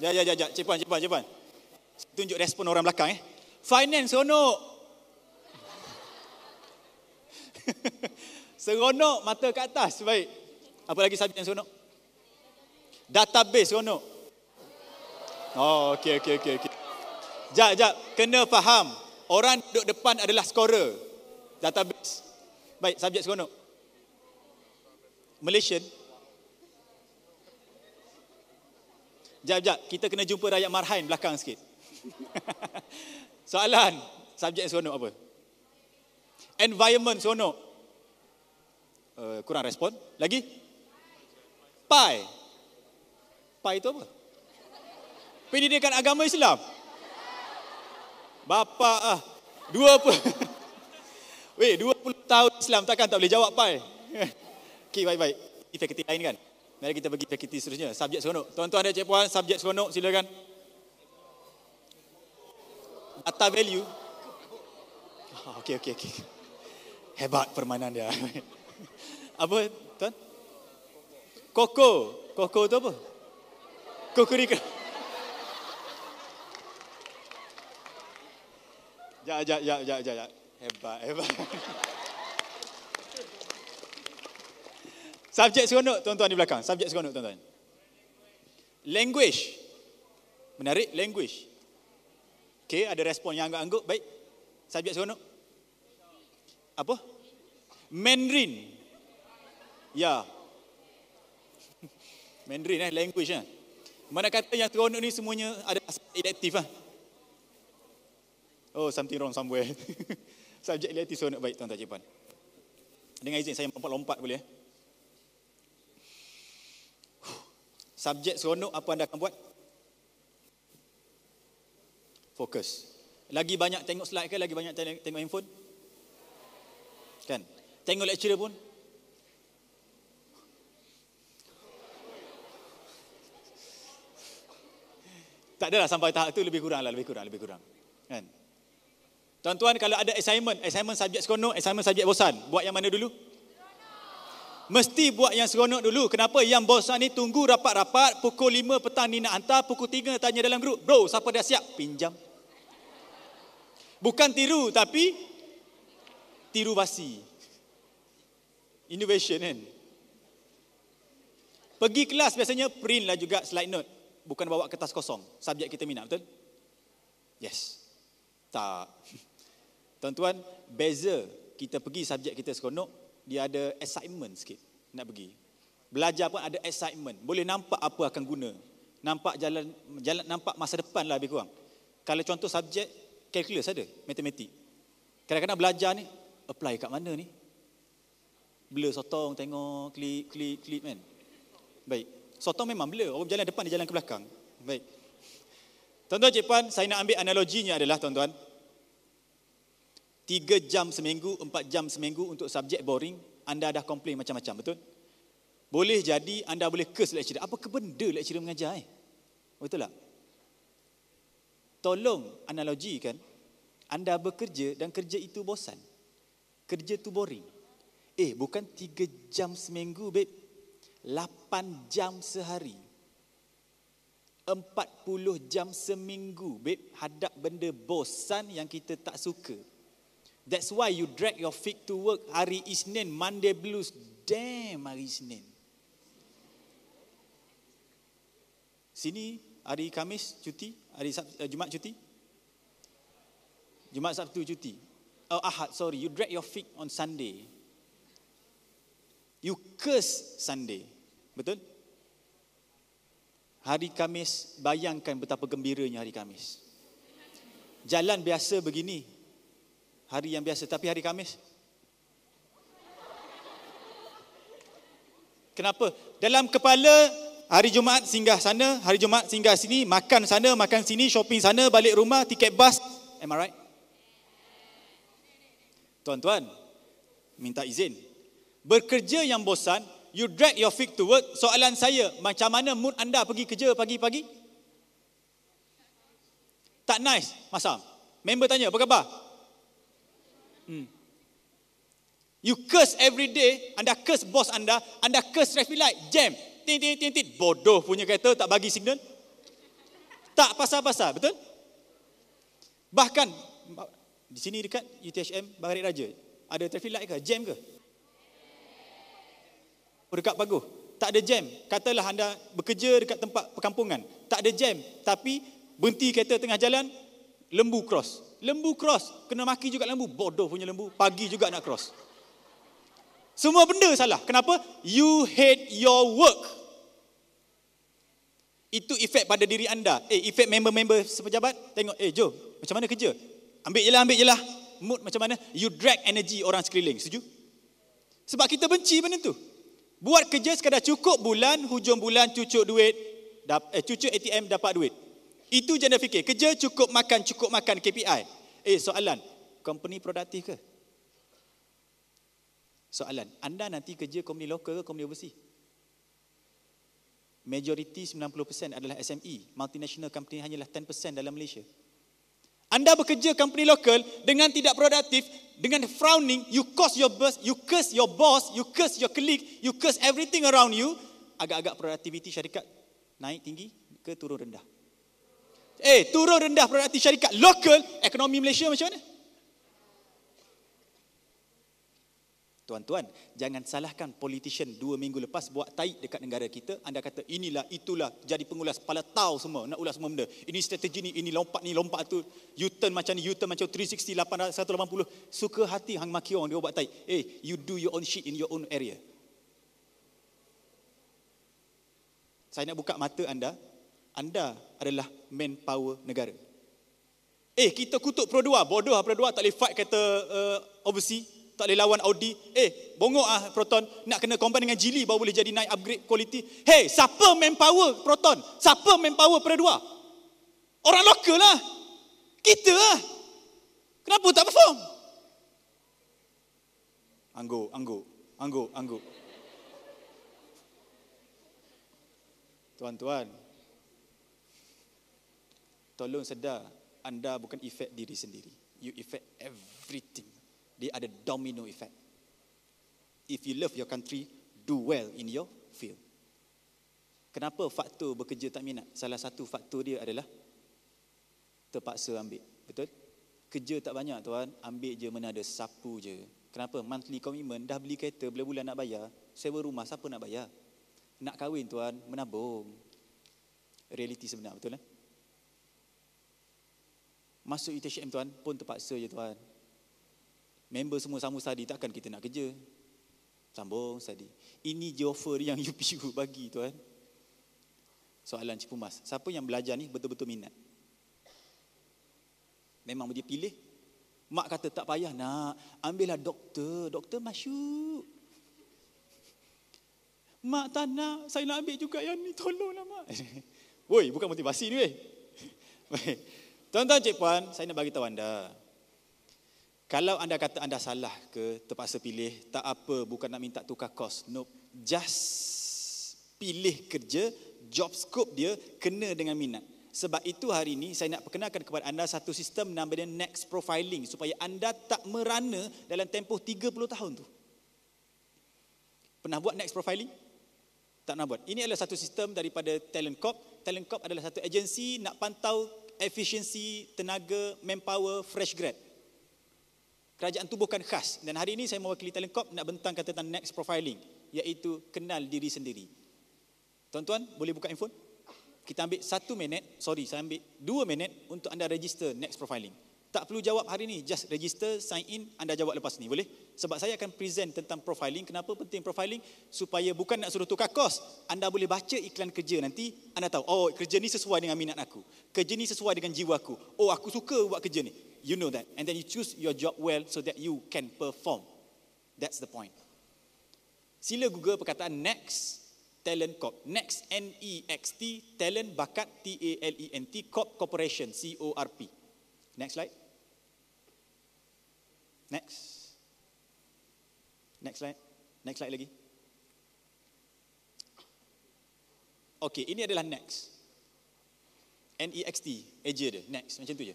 Ya, ya, ya, ya. Cepat, cepat, cepat. Tunjuk respon orang belakang eh. Finance seronok. [laughs] seronok mata ke atas, baik. Apa lagi subjek yang seronok? Database seronok. Oh, okey, okey, okey, okey. Jap, jap. Kena faham. Orang duduk depan adalah scorer. Database. Baik, subjek seronok. Malaysian. Jap, jap, kita kena jumpa rakyat marhain belakang sikit. [laughs] Soalan, subjek seronok apa? Environment seronok. Uh, kurang respon. Lagi? Pai. Pai itu apa? Pendidikan agama Islam. Bapa ah. Dua puluh. [laughs] Weh, dua puluh tahun Islam takkan tak boleh jawab pai. [laughs] okay, baik-baik. Efektif lain kan? Mari kita pergi fakulti seterusnya. Subjek seronok. Tuan-tuan dan cik puan, subjek seronok silakan. Data value. Oh, okey, okey, okey. Hebat permainan dia. [laughs] apa, tuan? Koko. Koko tu apa? Koko Rika. Sekejap, sekejap, sekejap, sekejap. Hebat, hebat. [laughs] Subjek seronok tuan-tuan di belakang. Subjek seronok tuan-tuan. Language. Menarik, language. Okay, ada respon yang angguk-angguk. Baik. Subjek seronok. Apa? Mandarin. Ya. Yeah. [laughs] Mandarin eh, language eh. Mana kata yang seronok ni semuanya ada elektif lah. Oh, something wrong somewhere. [laughs] Subjek elektif seronok. Baik, tuan-tuan cik puan. Dengan izin saya lompat-lompat boleh eh. subjek seronok apa anda akan buat? Fokus. Lagi banyak tengok slide ke? Lagi banyak tengok, tengok handphone? Kan? Tengok lecturer pun? Tak adalah sampai tahap tu lebih kurang lah, lebih kurang, lebih kurang. Kan? Tuan-tuan kalau ada assignment, assignment subjek seronok, assignment subjek bosan, buat yang mana dulu? mesti buat yang seronok dulu. Kenapa yang bosan ni tunggu rapat-rapat, pukul 5 petang ni nak hantar, pukul 3 tanya dalam grup, bro siapa dah siap? Pinjam. Bukan tiru tapi tiru basi. Innovation kan? Pergi kelas biasanya print lah juga slide note. Bukan bawa kertas kosong. Subjek kita minat, betul? Yes. Tak. [laughs] Tuan-tuan, beza kita pergi subjek kita seronok dia ada excitement sikit nak pergi. Belajar pun ada excitement. Boleh nampak apa akan guna. Nampak jalan, jalan nampak masa depan lah lebih kurang. Kalau contoh subjek, calculus ada, matematik. Kadang-kadang belajar ni, apply kat mana ni? Blur sotong, tengok, klik, klik, klik kan? Baik. Sotong memang blur. Orang berjalan depan, dia jalan ke belakang. Baik. Tuan-tuan, cik puan, saya nak ambil analoginya adalah, tuan-tuan, Tiga jam seminggu, empat jam seminggu untuk subjek boring, anda dah komplain macam-macam, betul? Boleh jadi anda boleh kes lecturer. Apa ke benda lecturer mengajar? Eh? Betul tak? Tolong analogikan, anda bekerja dan kerja itu bosan. Kerja itu boring. Eh, bukan tiga jam seminggu, babe. Lapan jam sehari. Empat puluh jam seminggu, babe. Hadap benda bosan yang kita tak suka. That's why you drag your feet to work hari Isnin, Monday blues. Damn hari Isnin. Sini hari Kamis cuti, hari Sabtu, eh, Jumaat cuti. Jumaat Sabtu cuti. Oh Ahad, sorry, you drag your feet on Sunday. You curse Sunday. Betul? Hari Kamis, bayangkan betapa gembiranya hari Kamis. Jalan biasa begini, hari yang biasa. Tapi hari Kamis. Kenapa? Dalam kepala hari Jumaat singgah sana, hari Jumaat singgah sini, makan sana, makan sini, shopping sana, balik rumah, tiket bas. Am I right? Tuan-tuan, minta izin. Bekerja yang bosan, you drag your feet to work. Soalan saya, macam mana mood anda pergi kerja pagi-pagi? Tak nice, masam. Member tanya, apa khabar? Hmm. You curse every day, anda curse bos anda, anda curse traffic light, jam. Tin tin tin tin bodoh punya kereta tak bagi signal. Tak pasal-pasal, betul? Bahkan di sini dekat UTHM Bagari Raja, ada traffic light ke? Jam ke? Oh, dekat Pagoh, tak ada jam. Katalah anda bekerja dekat tempat perkampungan, tak ada jam. Tapi berhenti kereta tengah jalan, lembu cross. Lembu cross, kena maki juga lembu. Bodoh punya lembu, pagi juga nak cross. Semua benda salah. Kenapa? You hate your work. Itu efek pada diri anda. Eh, efek member-member sepejabat. Tengok, eh Joe, macam mana kerja? Ambil je lah, ambil je lah. Mood macam mana? You drag energy orang sekeliling. Setuju? Sebab kita benci benda tu. Buat kerja sekadar cukup bulan, hujung bulan cucuk duit. Dap, eh, cucuk ATM dapat duit. Itu je anda fikir. Kerja cukup makan, cukup makan KPI. Eh, soalan. Company produktif ke? Soalan. Anda nanti kerja company lokal ke company overseas? Majoriti 90% adalah SME. Multinational company hanyalah 10% dalam Malaysia. Anda bekerja company lokal dengan tidak produktif, dengan frowning, you curse your boss, you curse your boss, you curse your colleague, you curse everything around you. Agak-agak produktiviti syarikat naik tinggi ke turun rendah. Eh, turun rendah produktiviti syarikat lokal, ekonomi Malaysia macam mana? Tuan-tuan, jangan salahkan politician dua minggu lepas buat taik dekat negara kita. Anda kata inilah, itulah, jadi pengulas, pala tau semua, nak ulas semua benda. Ini strategi ni, ini lompat ni, lompat tu, U-turn macam ni, U-turn macam 360, 800, 180. Suka hati hang maki orang dia buat taik. Eh, hey, you do your own shit in your own area. Saya nak buka mata anda, anda adalah main power negara. Eh, kita kutuk Pro 2, bodoh lah Pro 2, tak boleh fight kereta uh, overseas, tak boleh lawan Audi. Eh, bongok ah Proton, nak kena combine dengan Geely baru boleh jadi naik upgrade quality. Hey, siapa main power Proton? Siapa manpower Pro 2? Orang lokal lah. Kita lah. Kenapa tak perform? Anggu, anggu, anggu, anggu. Tuan-tuan, Tolong sedar, anda bukan efek diri sendiri. You effect everything. Dia ada domino effect. If you love your country, do well in your field. Kenapa faktor bekerja tak minat? Salah satu faktor dia adalah terpaksa ambil. Betul? Kerja tak banyak tuan, ambil je mana ada sapu je. Kenapa? Monthly commitment, dah beli kereta, bulan-bulan nak bayar. Sewa rumah, siapa nak bayar? Nak kahwin tuan, menabung. Realiti sebenar, betul tak? Eh? masuk UTHM tuan pun terpaksa je tuan. Member semua sama study takkan kita nak kerja. Sambung study. Ini je offer yang UPU [laughs] bagi tuan. Soalan Cipu Mas. Siapa yang belajar ni betul-betul minat? Memang dia pilih. Mak kata tak payah nak. Ambillah doktor. Doktor masyuk. Mak tak nak. Saya nak ambil juga yang ni. Tolonglah mak. [laughs] Woi, bukan motivasi ni weh. [laughs] Weh. Tuan-tuan, cik puan, saya nak beritahu anda. Kalau anda kata anda salah ke, terpaksa pilih, tak apa, bukan nak minta tukar kos. Nope. Just pilih kerja, job scope dia kena dengan minat. Sebab itu hari ini saya nak perkenalkan kepada anda satu sistem namanya Next Profiling supaya anda tak merana dalam tempoh 30 tahun tu. Pernah buat Next Profiling? Tak pernah buat. Ini adalah satu sistem daripada Talent Corp. Talent Corp adalah satu agensi nak pantau efisiensi tenaga manpower fresh grad. Kerajaan tu bukan khas dan hari ini saya mewakili Telengkop nak bentang kata tentang next profiling iaitu kenal diri sendiri. Tuan-tuan boleh buka handphone? Kita ambil satu minit, sorry saya ambil dua minit untuk anda register next profiling. Tak perlu jawab hari ini, just register, sign in, anda jawab lepas ni boleh? sebab saya akan present tentang profiling. Kenapa penting profiling? Supaya bukan nak suruh tukar kos. Anda boleh baca iklan kerja nanti, anda tahu, oh kerja ni sesuai dengan minat aku. Kerja ni sesuai dengan jiwa aku. Oh aku suka buat kerja ni. You know that. And then you choose your job well so that you can perform. That's the point. Sila google perkataan next talent corp. Next N E X T talent bakat T A L E N T corp corporation C O R P. Next slide. Next. Next slide. Next slide lagi. Okay, ini adalah next. N-E-X-T, eja dia. Next, macam tu je.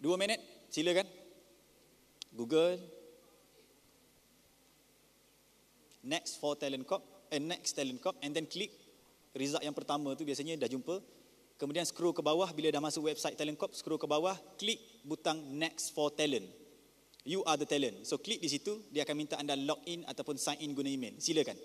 Dua minit, silakan. Google. Next for Talent Corp. And eh, next Talent Corp. And then click result yang pertama tu biasanya dah jumpa. Kemudian scroll ke bawah bila dah masuk website Talent Corp, scroll ke bawah, klik butang Next for Talent. You are the talent. So klik di situ, dia akan minta anda log in ataupun sign in guna email. Silakan.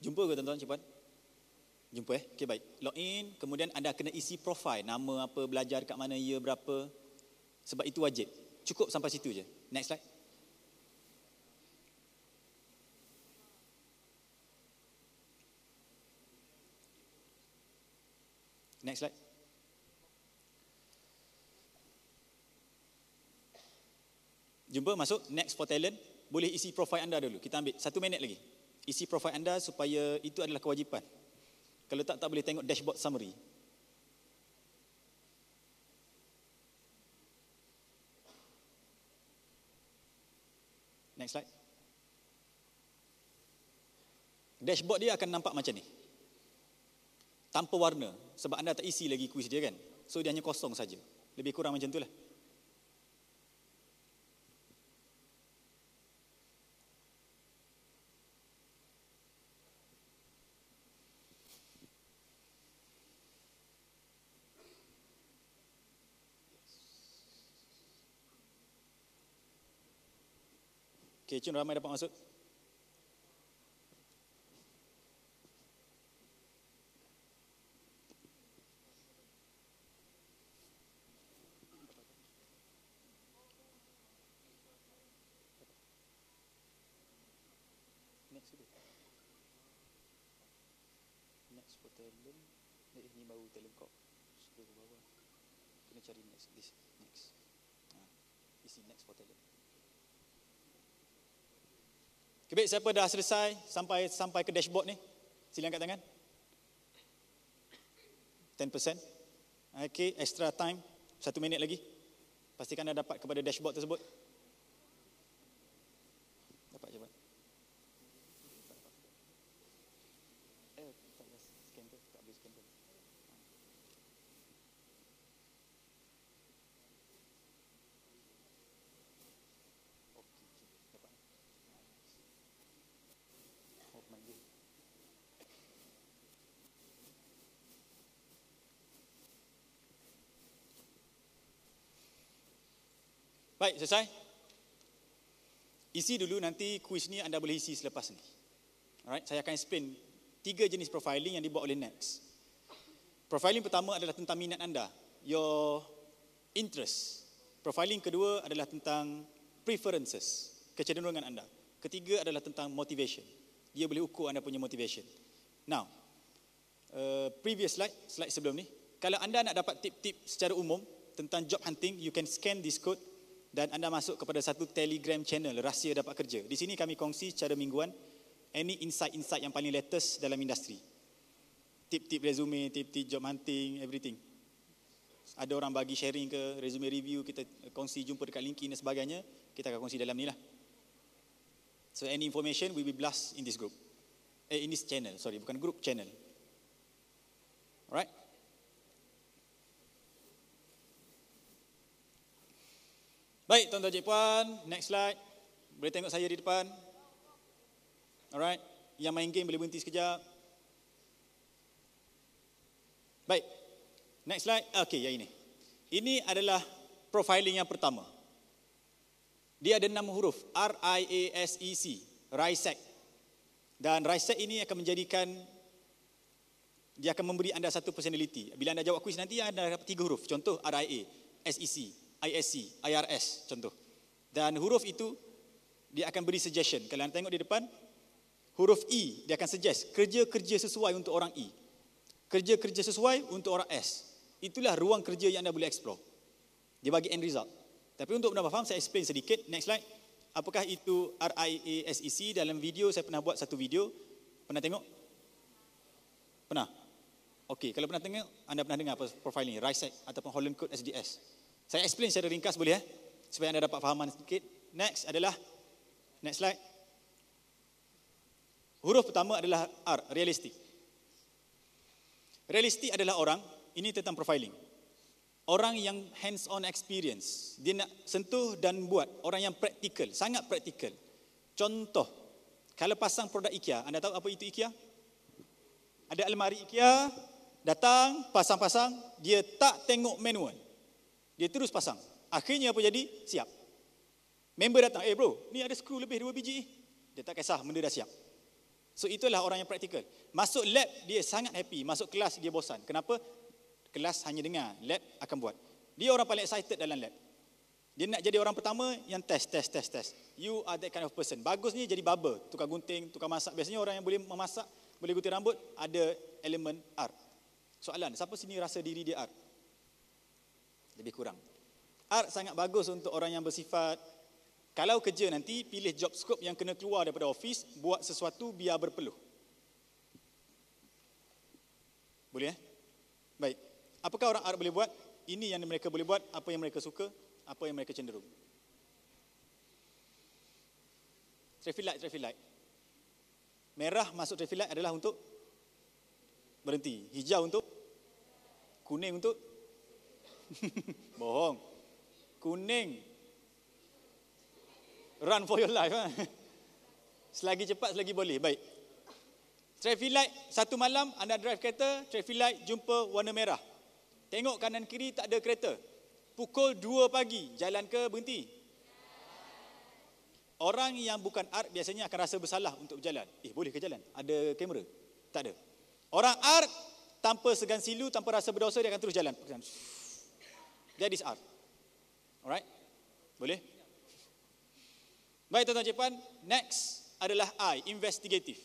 Jumpa ke tuan-tuan cepat? -tuan, Jumpa eh. Okey baik. Log in, kemudian anda kena isi profil, nama apa, belajar dekat mana, year berapa. Sebab itu wajib. Cukup sampai situ je. Next slide. Next slide. Jumpa masuk next for talent. Boleh isi profil anda dulu. Kita ambil satu minit lagi. Isi profil anda supaya itu adalah kewajipan. Kalau tak, tak boleh tengok dashboard summary. Next slide. Dashboard dia akan nampak macam ni. Tanpa warna. Sebab anda tak isi lagi kuis dia kan. So dia hanya kosong saja. Lebih kurang macam tu lah. Okey, cun ramai dapat masuk. Cari next, this next. Ha. Isi next for talent. Eh, Kebet siapa dah selesai sampai sampai ke dashboard ni? Sila angkat tangan. 10%. Okay, extra time. Satu minit lagi. Pastikan anda dapat kepada dashboard tersebut. Baik, selesai. Isi dulu nanti kuis ni anda boleh isi selepas ni. Alright, saya akan explain tiga jenis profiling yang dibuat oleh Next. Profiling pertama adalah tentang minat anda, your interest. Profiling kedua adalah tentang preferences, kecenderungan anda. Ketiga adalah tentang motivation. Dia boleh ukur anda punya motivation. Now, uh, previous slide, slide sebelum ni. Kalau anda nak dapat tip-tip secara umum tentang job hunting, you can scan this code dan anda masuk kepada satu telegram channel rahsia dapat kerja. Di sini kami kongsi secara mingguan any insight-insight yang paling latest dalam industri. Tip-tip resume, tip-tip job hunting, everything. Ada orang bagi sharing ke, resume review, kita kongsi jumpa dekat LinkedIn dan sebagainya, kita akan kongsi dalam ni lah. So any information will be blast in this group. Eh, in this channel, sorry, bukan group, channel. Alright? Baik, tuan-tuan dan puan, next slide. Boleh tengok saya di depan. Alright. Yang main game boleh berhenti sekejap. Baik. Next slide. Okey, yang ini. Ini adalah profiling yang pertama. Dia ada enam huruf. R-I-A-S-E-C. E RISEC. Dan RISEC ini akan menjadikan, dia akan memberi anda satu personality. Bila anda jawab kuis nanti, anda dapat tiga huruf. Contoh, R-I-A-S-E-C. ISC, IRS contoh. Dan huruf itu dia akan beri suggestion. Kalian tengok di depan, huruf E dia akan suggest kerja-kerja sesuai untuk orang E. Kerja-kerja sesuai untuk orang S. Itulah ruang kerja yang anda boleh explore. Dia bagi end result. Tapi untuk benar faham, saya explain sedikit. Next slide. Apakah itu RIASEC? Dalam video, saya pernah buat satu video. Pernah tengok? Pernah? Okey, kalau pernah tengok, anda pernah dengar apa profil ini? RISEC ataupun Holland Code SDS. Saya explain secara ringkas boleh ya? Eh? Supaya anda dapat fahaman sedikit. Next adalah, next slide. Huruf pertama adalah R, realistik. Realistik adalah orang, ini tentang profiling. Orang yang hands-on experience, dia nak sentuh dan buat. Orang yang praktikal, sangat praktikal. Contoh, kalau pasang produk IKEA, anda tahu apa itu IKEA? Ada almari IKEA, datang, pasang-pasang, dia tak tengok manual. Dia terus pasang. Akhirnya apa jadi? Siap. Member datang, eh bro, ni ada skru lebih dua biji. Dia tak kisah, benda dah siap. So itulah orang yang praktikal. Masuk lab, dia sangat happy. Masuk kelas, dia bosan. Kenapa? Kelas hanya dengar, lab akan buat. Dia orang paling excited dalam lab. Dia nak jadi orang pertama yang test, test, test, test. You are that kind of person. Bagusnya jadi bubble. tukar gunting, tukar masak. Biasanya orang yang boleh memasak, boleh gunting rambut, ada elemen art. Soalan, siapa sini rasa diri dia art? lebih kurang. Art sangat bagus untuk orang yang bersifat kalau kerja nanti pilih job scope yang kena keluar daripada office, buat sesuatu biar berpeluh. Boleh eh? Baik. Apakah orang art boleh buat? Ini yang mereka boleh buat, apa yang mereka suka, apa yang mereka cenderung. Traffic light, traffic light. Merah masuk traffic light adalah untuk berhenti. Hijau untuk kuning untuk [laughs] Bohong. Kuning. Run for your life. Ha? [laughs] Selagi cepat, selagi boleh. Baik. Traffic light, satu malam anda drive kereta, traffic light jumpa warna merah. Tengok kanan kiri tak ada kereta. Pukul 2 pagi, jalan ke berhenti? Orang yang bukan art biasanya akan rasa bersalah untuk berjalan. Eh, boleh ke jalan? Ada kamera? Tak ada. Orang art tanpa segan silu, tanpa rasa berdosa, dia akan terus jalan. That is art. Alright? Boleh? Baik tuan-tuan cikpan, next adalah I, investigatif.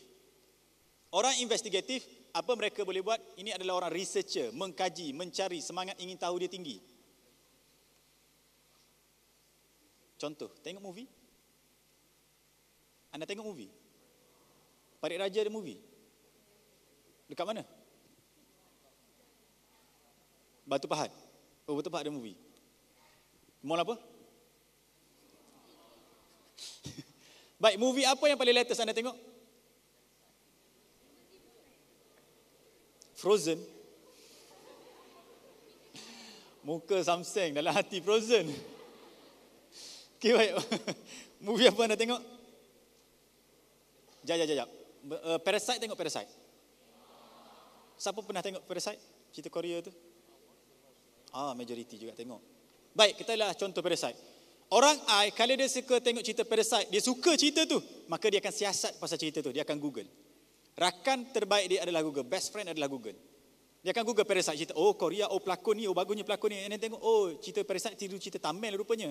Orang investigatif, apa mereka boleh buat? Ini adalah orang researcher, mengkaji, mencari, semangat ingin tahu dia tinggi. Contoh, tengok movie? Anda tengok movie? Parik Raja ada movie? Dekat mana? Batu Pahat? Oh, betul tempat ada movie. Mall apa? [laughs] Baik, movie apa yang paling latest anda tengok? Frozen. [laughs] Muka Samsung dalam hati Frozen. [laughs] Okay, baik. movie apa anda tengok? Jap, jap, jap. Eh, Parasite tengok Parasite. Siapa pernah tengok Parasite? Cerita Korea tu? Ah, majoriti juga tengok. Baik, kita lah contoh Parasite. Orang I, kalau dia suka tengok cerita Parasite, dia suka cerita tu, maka dia akan siasat pasal cerita tu, dia akan Google. Rakan terbaik dia adalah Google, best friend adalah Google. Dia akan Google Parasite cerita, oh Korea, oh pelakon ni, oh bagusnya pelakon ni. And then tengok, oh cerita Parasite tidur cerita Tamil rupanya.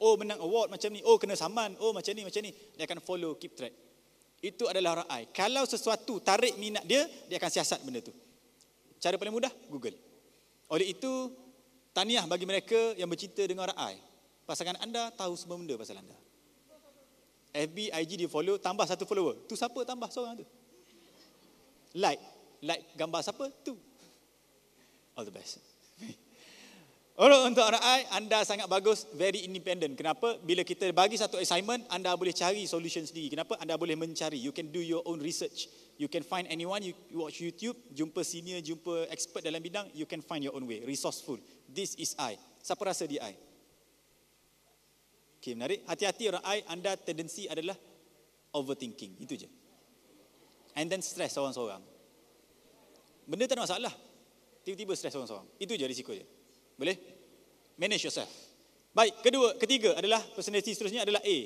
Oh menang award macam ni, oh kena saman, oh macam ni, macam ni. Dia akan follow, keep track. Itu adalah orang I. Kalau sesuatu tarik minat dia, dia akan siasat benda tu. Cara paling mudah, Google. Oleh itu, Tahniah bagi mereka yang bercinta dengan orang I. Pasangan anda tahu semua benda pasal anda. FB, IG dia follow, tambah satu follower. Tu siapa tambah seorang tu? Like. Like gambar siapa? Tu. All the best. [laughs] Orang untuk orang I, anda sangat bagus, very independent. Kenapa? Bila kita bagi satu assignment, anda boleh cari solution sendiri. Kenapa? Anda boleh mencari. You can do your own research. You can find anyone, you, watch YouTube, jumpa senior, jumpa expert dalam bidang, you can find your own way, resourceful. This is I. Siapa rasa dia I? Okay, menarik. Hati-hati orang I, anda tendensi adalah overthinking. Itu je. And then stress seorang-seorang. Benda tak ada masalah. Tiba-tiba stress seorang-seorang. Itu je risiko je. Boleh? Manage yourself. Baik, kedua, ketiga adalah personality seterusnya adalah A.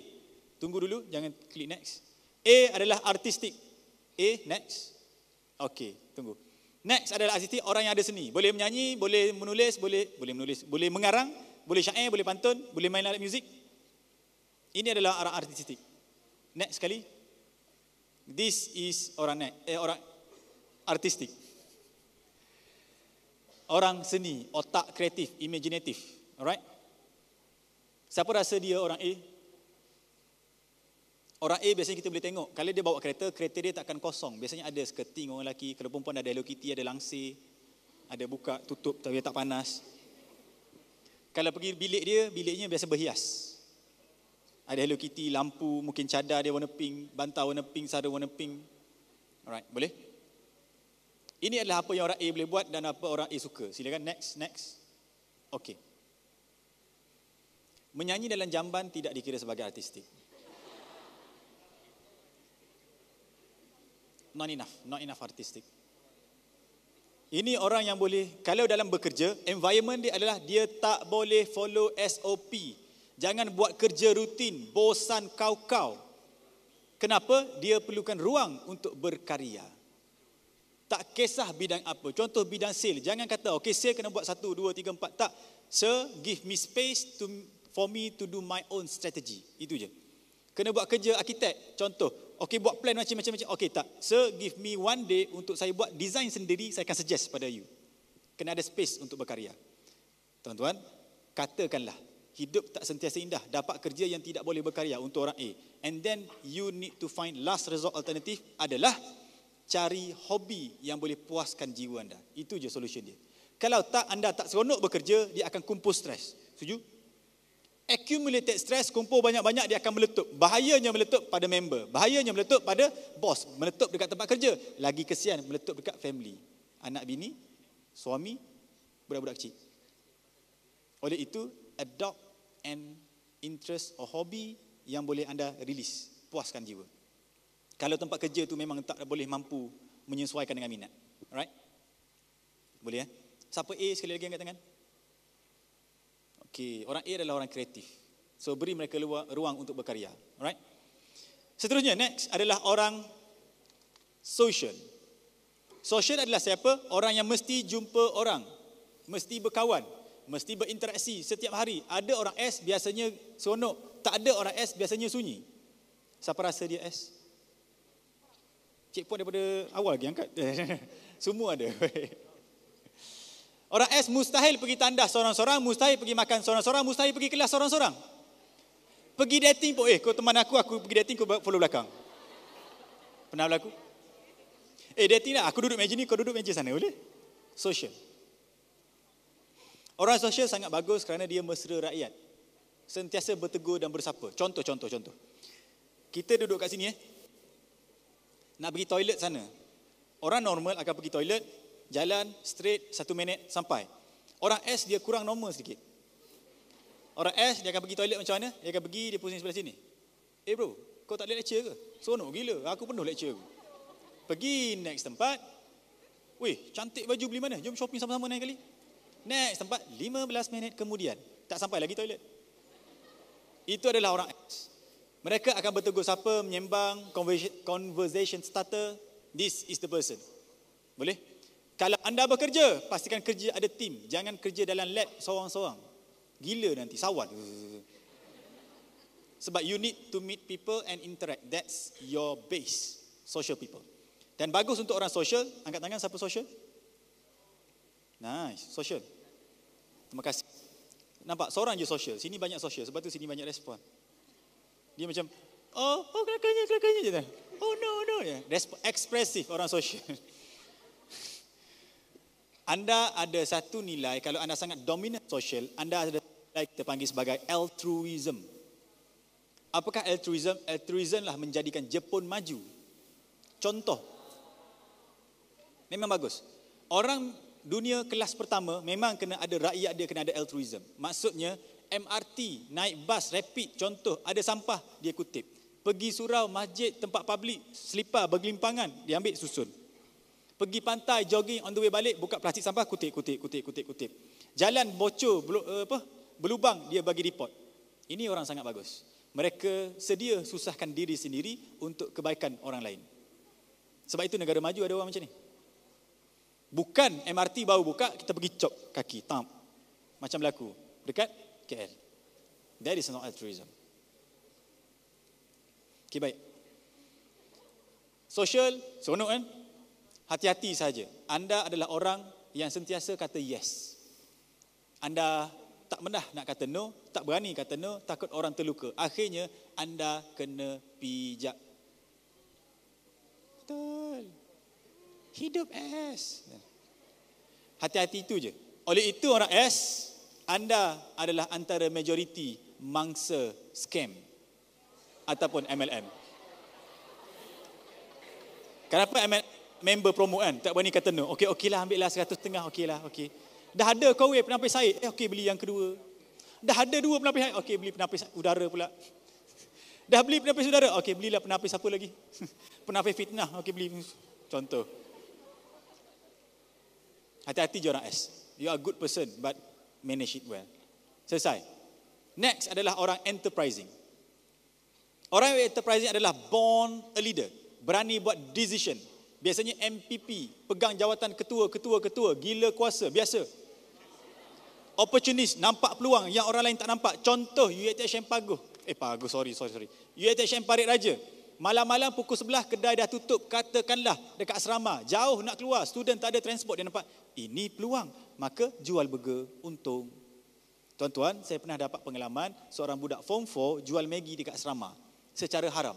Tunggu dulu, jangan klik next. A adalah artistik. A next. Okey, tunggu. Next adalah artistik orang yang ada seni. Boleh menyanyi, boleh menulis, boleh boleh menulis, boleh mengarang, boleh syair, boleh pantun, boleh main alat muzik. Ini adalah orang artistik. Next sekali. This is orang next eh, orang artistik. Orang seni, otak kreatif, imaginatif. Alright? Siapa rasa dia orang A? Orang A biasanya kita boleh tengok, kalau dia bawa kereta, kereta dia tak akan kosong. Biasanya ada skirting orang lelaki, kalau perempuan ada Hello Kitty, ada langsir, ada buka, tutup tapi tak panas. Kalau pergi bilik dia, biliknya biasa berhias. Ada Hello Kitty, lampu, mungkin cadar dia warna pink, bantal warna pink, sarung warna pink. Alright, boleh? Ini adalah apa yang orang A boleh buat dan apa orang A suka. Silakan next, next. Okay. Menyanyi dalam jamban tidak dikira sebagai artistik. not enough, not enough artistic. Ini orang yang boleh, kalau dalam bekerja, environment dia adalah dia tak boleh follow SOP. Jangan buat kerja rutin, bosan kau-kau. Kenapa? Dia perlukan ruang untuk berkarya. Tak kisah bidang apa. Contoh bidang sale. Jangan kata, okay, sale kena buat satu, dua, tiga, empat. Tak. Sir, give me space to, for me to do my own strategy. Itu je. Kena buat kerja arkitek. Contoh, Okay buat plan macam-macam macam. Okay tak. So give me one day untuk saya buat design sendiri saya akan suggest pada you. Kena ada space untuk berkarya. Tuan-tuan, katakanlah hidup tak sentiasa indah. Dapat kerja yang tidak boleh berkarya untuk orang A. And then you need to find last resort alternative adalah cari hobi yang boleh puaskan jiwa anda. Itu je solution dia. Kalau tak anda tak seronok bekerja, dia akan kumpul stres. Setuju? accumulated stress kumpul banyak-banyak dia akan meletup. Bahayanya meletup pada member, bahayanya meletup pada bos, meletup dekat tempat kerja, lagi kesian meletup dekat family. Anak bini, suami, budak-budak kecil. Oleh itu, adopt an interest or hobby yang boleh anda rilis puaskan jiwa. Kalau tempat kerja tu memang tak boleh mampu menyesuaikan dengan minat. Alright? Boleh ya? Eh? Siapa A sekali lagi angkat tangan? Okey, orang A adalah orang kreatif. So beri mereka ruang untuk berkarya. Alright. Seterusnya next adalah orang social. Social adalah siapa? Orang yang mesti jumpa orang, mesti berkawan, mesti berinteraksi setiap hari. Ada orang S biasanya seronok, tak ada orang S biasanya sunyi. Siapa rasa dia S? Cik pun daripada awal lagi angkat. [laughs] Semua ada. [laughs] Orang S mustahil pergi tandas seorang-seorang, mustahil pergi makan seorang-seorang, mustahil pergi kelas seorang-seorang. Pergi dating pun, eh kau teman aku, aku pergi dating, kau follow belakang. Pernah berlaku? Eh dating lah, aku duduk meja ni, kau duduk meja sana, boleh? Social. Orang social sangat bagus kerana dia mesra rakyat. Sentiasa bertegur dan bersapa. Contoh, contoh, contoh. Kita duduk kat sini eh. Nak pergi toilet sana. Orang normal akan pergi toilet, Jalan straight satu minit sampai. Orang S dia kurang normal sedikit. Orang S dia akan pergi toilet macam mana? Dia akan pergi, dia pusing sebelah sini. Eh bro, kau tak boleh lecture ke? Sonok gila, aku penuh lecture aku. Pergi next tempat. Weh, cantik baju beli mana? Jom shopping sama-sama naik kali. Next tempat, 15 minit kemudian. Tak sampai lagi toilet. Itu adalah orang X. Mereka akan bertegur siapa, menyembang, conversation starter. This is the person. Boleh? Kalau anda bekerja, pastikan kerja ada tim. Jangan kerja dalam lab seorang-seorang. Gila nanti, sawat. Sebab you need to meet people and interact. That's your base, social people. Dan bagus untuk orang social, angkat tangan siapa social? Nice, social. Terima kasih. Nampak, seorang je social. Sini banyak social, sebab tu sini banyak respon. Dia macam, oh, oh kelakarnya, kelakarnya je dah. Oh no, no. Yeah. Respon, expressive orang social. [laughs] Anda ada satu nilai, kalau anda sangat dominant social, anda ada nilai kita panggil sebagai altruism. Apakah altruism? Altruism lah menjadikan Jepun maju. Contoh, memang bagus. Orang dunia kelas pertama memang kena ada rakyat dia kena ada altruism. Maksudnya MRT, naik bas, rapid, contoh, ada sampah, dia kutip. Pergi surau, masjid, tempat publik, selipar, bergelimpangan, dia ambil susun pergi pantai jogging on the way balik buka plastik sampah kutip kutip kutip kutip kutip jalan bocor belu, eh, apa berlubang dia bagi report ini orang sangat bagus mereka sedia susahkan diri sendiri untuk kebaikan orang lain sebab itu negara maju ada orang macam ni bukan MRT baru buka kita pergi cop kaki tam macam berlaku dekat KL that is not altruism okay, baik social seronok kan hati-hati saja. Anda adalah orang yang sentiasa kata yes. Anda tak pernah nak kata no, tak berani kata no, takut orang terluka. Akhirnya anda kena pijak. Betul. Hidup S. Hati-hati itu je. Oleh itu orang S, anda adalah antara majoriti mangsa scam ataupun MLM. Kenapa MLM? member promo kan. Tak berani kata no. Okey, okeylah ambillah seratus tengah. Okeylah, okey. Dah ada kawai penapis saya, Eh, okey beli yang kedua. Dah ada dua penapis air. Okey, beli penapis udara pula. [laughs] Dah beli penapis udara. Okey, belilah penapis apa lagi. [laughs] penapis fitnah. Okey, beli. Contoh. Hati-hati je orang S. You are good person but manage it well. Selesai. Next adalah orang enterprising. Orang yang enterprising adalah born a leader. Berani buat decision. Biasanya MPP, pegang jawatan ketua, ketua, ketua, gila kuasa, biasa. Opportunist, nampak peluang yang orang lain tak nampak. Contoh UATHM Paguh. Eh Paguh, sorry, sorry, sorry. UATHM Parit Raja. Malam-malam pukul sebelah kedai dah tutup, katakanlah dekat asrama, jauh nak keluar, student tak ada transport, dia nampak, ini peluang. Maka jual burger, untung. Tuan-tuan, saya pernah dapat pengalaman seorang budak form 4 jual Maggi dekat asrama secara haram.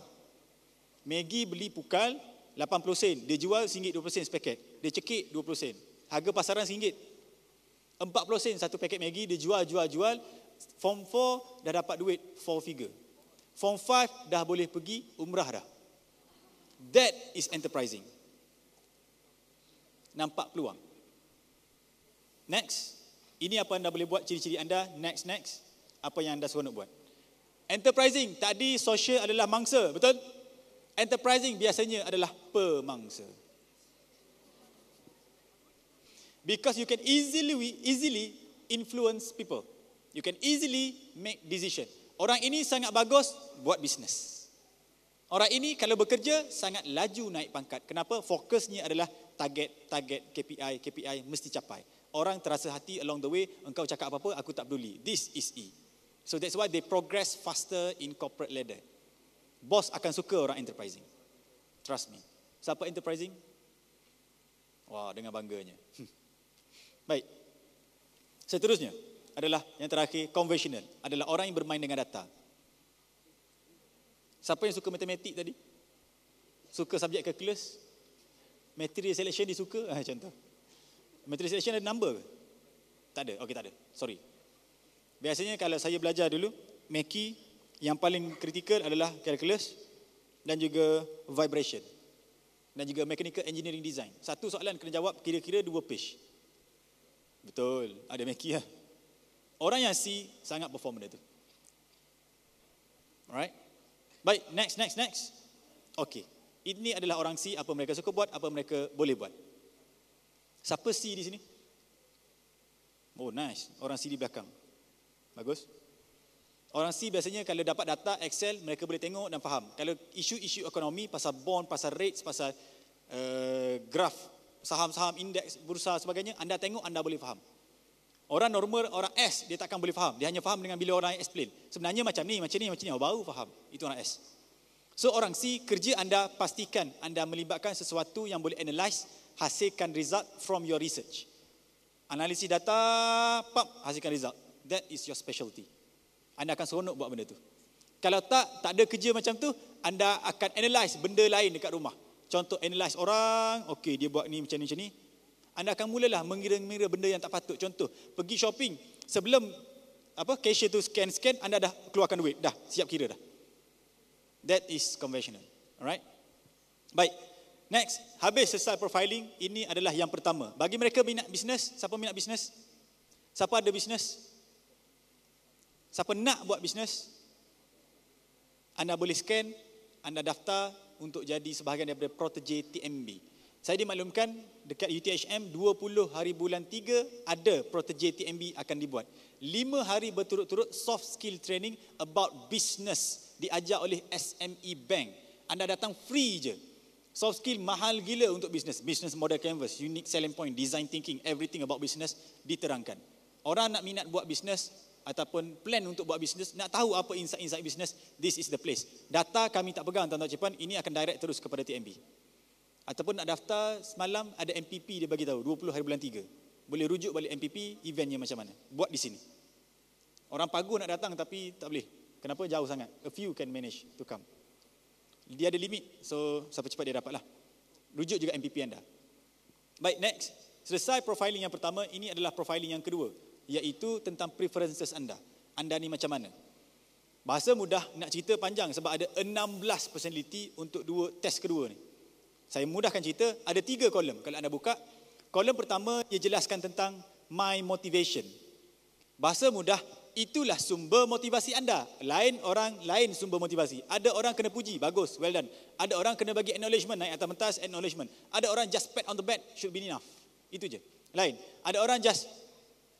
Maggie beli pukal 80 sen, dia jual RM1.20 sepaket. Dia cekik 20 sen. Harga pasaran RM1. 40 sen satu paket Maggi, dia jual, jual, jual. Form 4 dah dapat duit, 4 figure. Form 5 dah boleh pergi umrah dah. That is enterprising. Nampak peluang. Next. Ini apa anda boleh buat, ciri-ciri anda. Next, next. Apa yang anda nak buat. Enterprising, tadi sosial adalah mangsa, Betul? Enterprising biasanya adalah pemangsa. Because you can easily easily influence people. You can easily make decision. Orang ini sangat bagus buat bisnes. Orang ini kalau bekerja sangat laju naik pangkat. Kenapa? Fokusnya adalah target-target KPI, KPI mesti capai. Orang terasa hati along the way, engkau cakap apa-apa, aku tak peduli. This is E. So that's why they progress faster in corporate ladder. Bos akan suka orang enterprising. Trust me. Siapa enterprising? Wah, dengan bangganya. Hmm. Baik. Seterusnya adalah yang terakhir, conventional. Adalah orang yang bermain dengan data. Siapa yang suka matematik tadi? Suka subjek calculus? Material selection disuka? Ah, contoh. Material selection ada number ke? Tak ada. Okey, tak ada. Sorry. Biasanya kalau saya belajar dulu, Mackie, yang paling kritikal adalah calculus dan juga vibration dan juga mechanical engineering design. Satu soalan kena jawab kira-kira dua page. Betul, ada meki lah. Orang yang si sangat perform benda tu. Alright. Baik, next, next, next. Okay. Ini adalah orang si apa mereka suka buat, apa mereka boleh buat. Siapa si di sini? Oh, nice. Orang si di belakang. Bagus. Orang C biasanya kalau dapat data Excel, mereka boleh tengok dan faham. Kalau isu-isu ekonomi pasal bond, pasal rates, pasal uh, graf, saham-saham, indeks, bursa sebagainya, anda tengok, anda boleh faham. Orang normal, orang S, dia takkan boleh faham. Dia hanya faham dengan bila orang explain. Sebenarnya macam ni, macam ni, macam ni, oh, baru faham. Itu orang S. So orang C, kerja anda pastikan anda melibatkan sesuatu yang boleh analyse, hasilkan result from your research. Analisis data, pap hasilkan result. That is your specialty anda akan seronok buat benda tu. Kalau tak, tak ada kerja macam tu, anda akan analyse benda lain dekat rumah. Contoh analyse orang, okay dia buat ni macam ni macam ni. Anda akan mulalah mengira-ngira benda yang tak patut. Contoh, pergi shopping, sebelum apa cashier tu scan-scan, anda dah keluarkan duit, dah siap kira dah. That is conventional. Alright? Baik. Next, habis selesai profiling, ini adalah yang pertama. Bagi mereka minat bisnes, siapa minat bisnes? Siapa ada bisnes? Siapa nak buat bisnes, anda boleh scan, anda daftar untuk jadi sebahagian daripada protege TMB. Saya dimaklumkan dekat UTHM 20 hari bulan 3 ada protege TMB akan dibuat. 5 hari berturut-turut soft skill training about business diajar oleh SME Bank. Anda datang free je. Soft skill mahal gila untuk business. Business model canvas, unique selling point, design thinking, everything about business diterangkan. Orang nak minat buat bisnes? ataupun plan untuk buat bisnes, nak tahu apa insight-insight bisnes, this is the place. Data kami tak pegang tuan-tuan cipan, ini akan direct terus kepada TMB. Ataupun nak daftar semalam ada MPP dia bagi tahu 20 hari bulan 3. Boleh rujuk balik MPP eventnya macam mana. Buat di sini. Orang pagu nak datang tapi tak boleh. Kenapa jauh sangat? A few can manage to come. Dia ada limit. So siapa cepat dia dapatlah. Rujuk juga MPP anda. Baik, next. Selesai profiling yang pertama, ini adalah profiling yang kedua iaitu tentang preferences anda. Anda ni macam mana? Bahasa mudah nak cerita panjang sebab ada 16 personality untuk dua test kedua ni. Saya mudahkan cerita, ada tiga kolom. Kalau anda buka, kolom pertama dia jelaskan tentang my motivation. Bahasa mudah, itulah sumber motivasi anda. Lain orang, lain sumber motivasi. Ada orang kena puji, bagus, well done. Ada orang kena bagi acknowledgement, naik atas mentas, acknowledgement. Ada orang just pat on the back, should be enough. Itu je. Lain. Ada orang just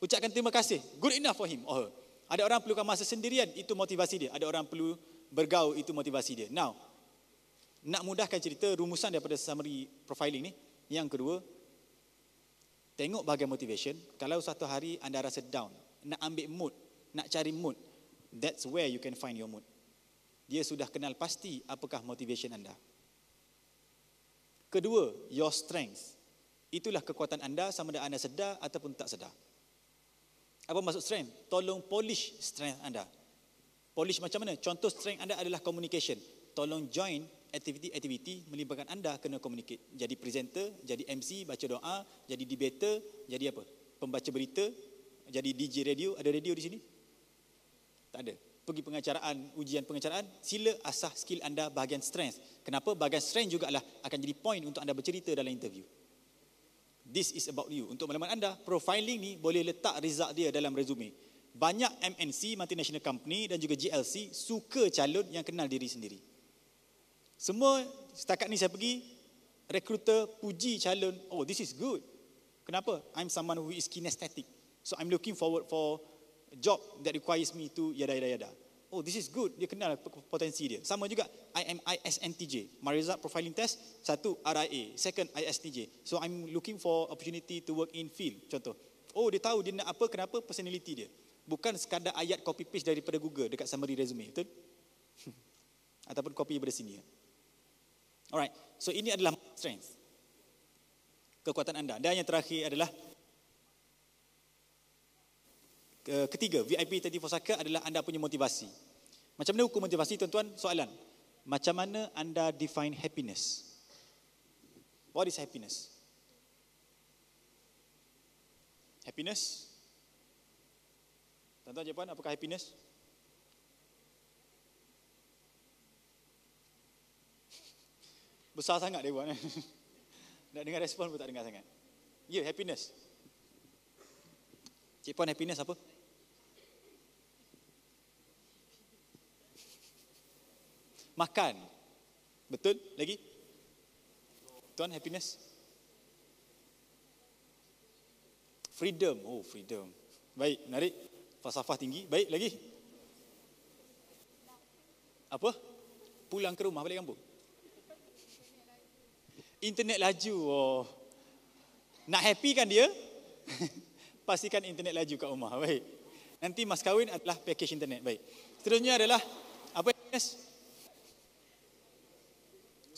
ucapkan terima kasih. Good enough for him or her. Ada orang perlukan masa sendirian, itu motivasi dia. Ada orang perlu bergaul, itu motivasi dia. Now, nak mudahkan cerita rumusan daripada summary profiling ni, yang kedua, tengok bahagian motivation, kalau satu hari anda rasa down, nak ambil mood, nak cari mood, that's where you can find your mood. Dia sudah kenal pasti apakah motivation anda. Kedua, your strength. Itulah kekuatan anda sama ada anda sedar ataupun tak sedar. Apa maksud strength? Tolong polish strength anda. Polish macam mana? Contoh strength anda adalah communication. Tolong join aktiviti-aktiviti melibatkan anda kena communicate. Jadi presenter, jadi MC, baca doa, jadi debater, jadi apa? Pembaca berita, jadi DJ radio. Ada radio di sini? Tak ada. Pergi pengacaraan, ujian pengacaraan, sila asah skill anda bahagian strength. Kenapa? Bahagian strength juga lah akan jadi point untuk anda bercerita dalam interview this is about you. Untuk maklumat anda, profiling ni boleh letak result dia dalam resume. Banyak MNC, multinational company dan juga GLC suka calon yang kenal diri sendiri. Semua setakat ni saya pergi, recruiter puji calon, oh this is good. Kenapa? I'm someone who is kinesthetic. So I'm looking forward for job that requires me to yada yada yada oh this is good, dia kenal potensi dia. Sama juga IMISNTJ, My Result Profiling Test, satu RIA, second ISTJ. So I'm looking for opportunity to work in field, contoh. Oh dia tahu dia nak apa, kenapa personality dia. Bukan sekadar ayat copy paste daripada Google dekat summary resume, betul? [laughs] Ataupun copy daripada sini. Alright, so ini adalah strength. Kekuatan anda. Dan yang terakhir adalah ketiga VIP tadi pusaka adalah anda punya motivasi. Macam mana hukum motivasi tuan-tuan? Soalan. Macam mana anda define happiness? What is happiness? Happiness? Tuan-tuan jawapan apakah happiness? [laughs] Besar sangat dia buat. Eh. [laughs] Nak dengar respon pun tak dengar sangat. Ya, yeah, happiness. Cik Puan, happiness apa? Makan. Betul? Lagi? Tuan, happiness? Freedom. Oh, freedom. Baik, menarik. Falsafah tinggi. Baik, lagi? Apa? Pulang ke rumah, balik kampung. Internet laju. Oh. Nak happy kan dia? [laughs] Pastikan internet laju kat rumah. Baik. Nanti mas kahwin adalah package internet. Baik. Seterusnya adalah apa happiness?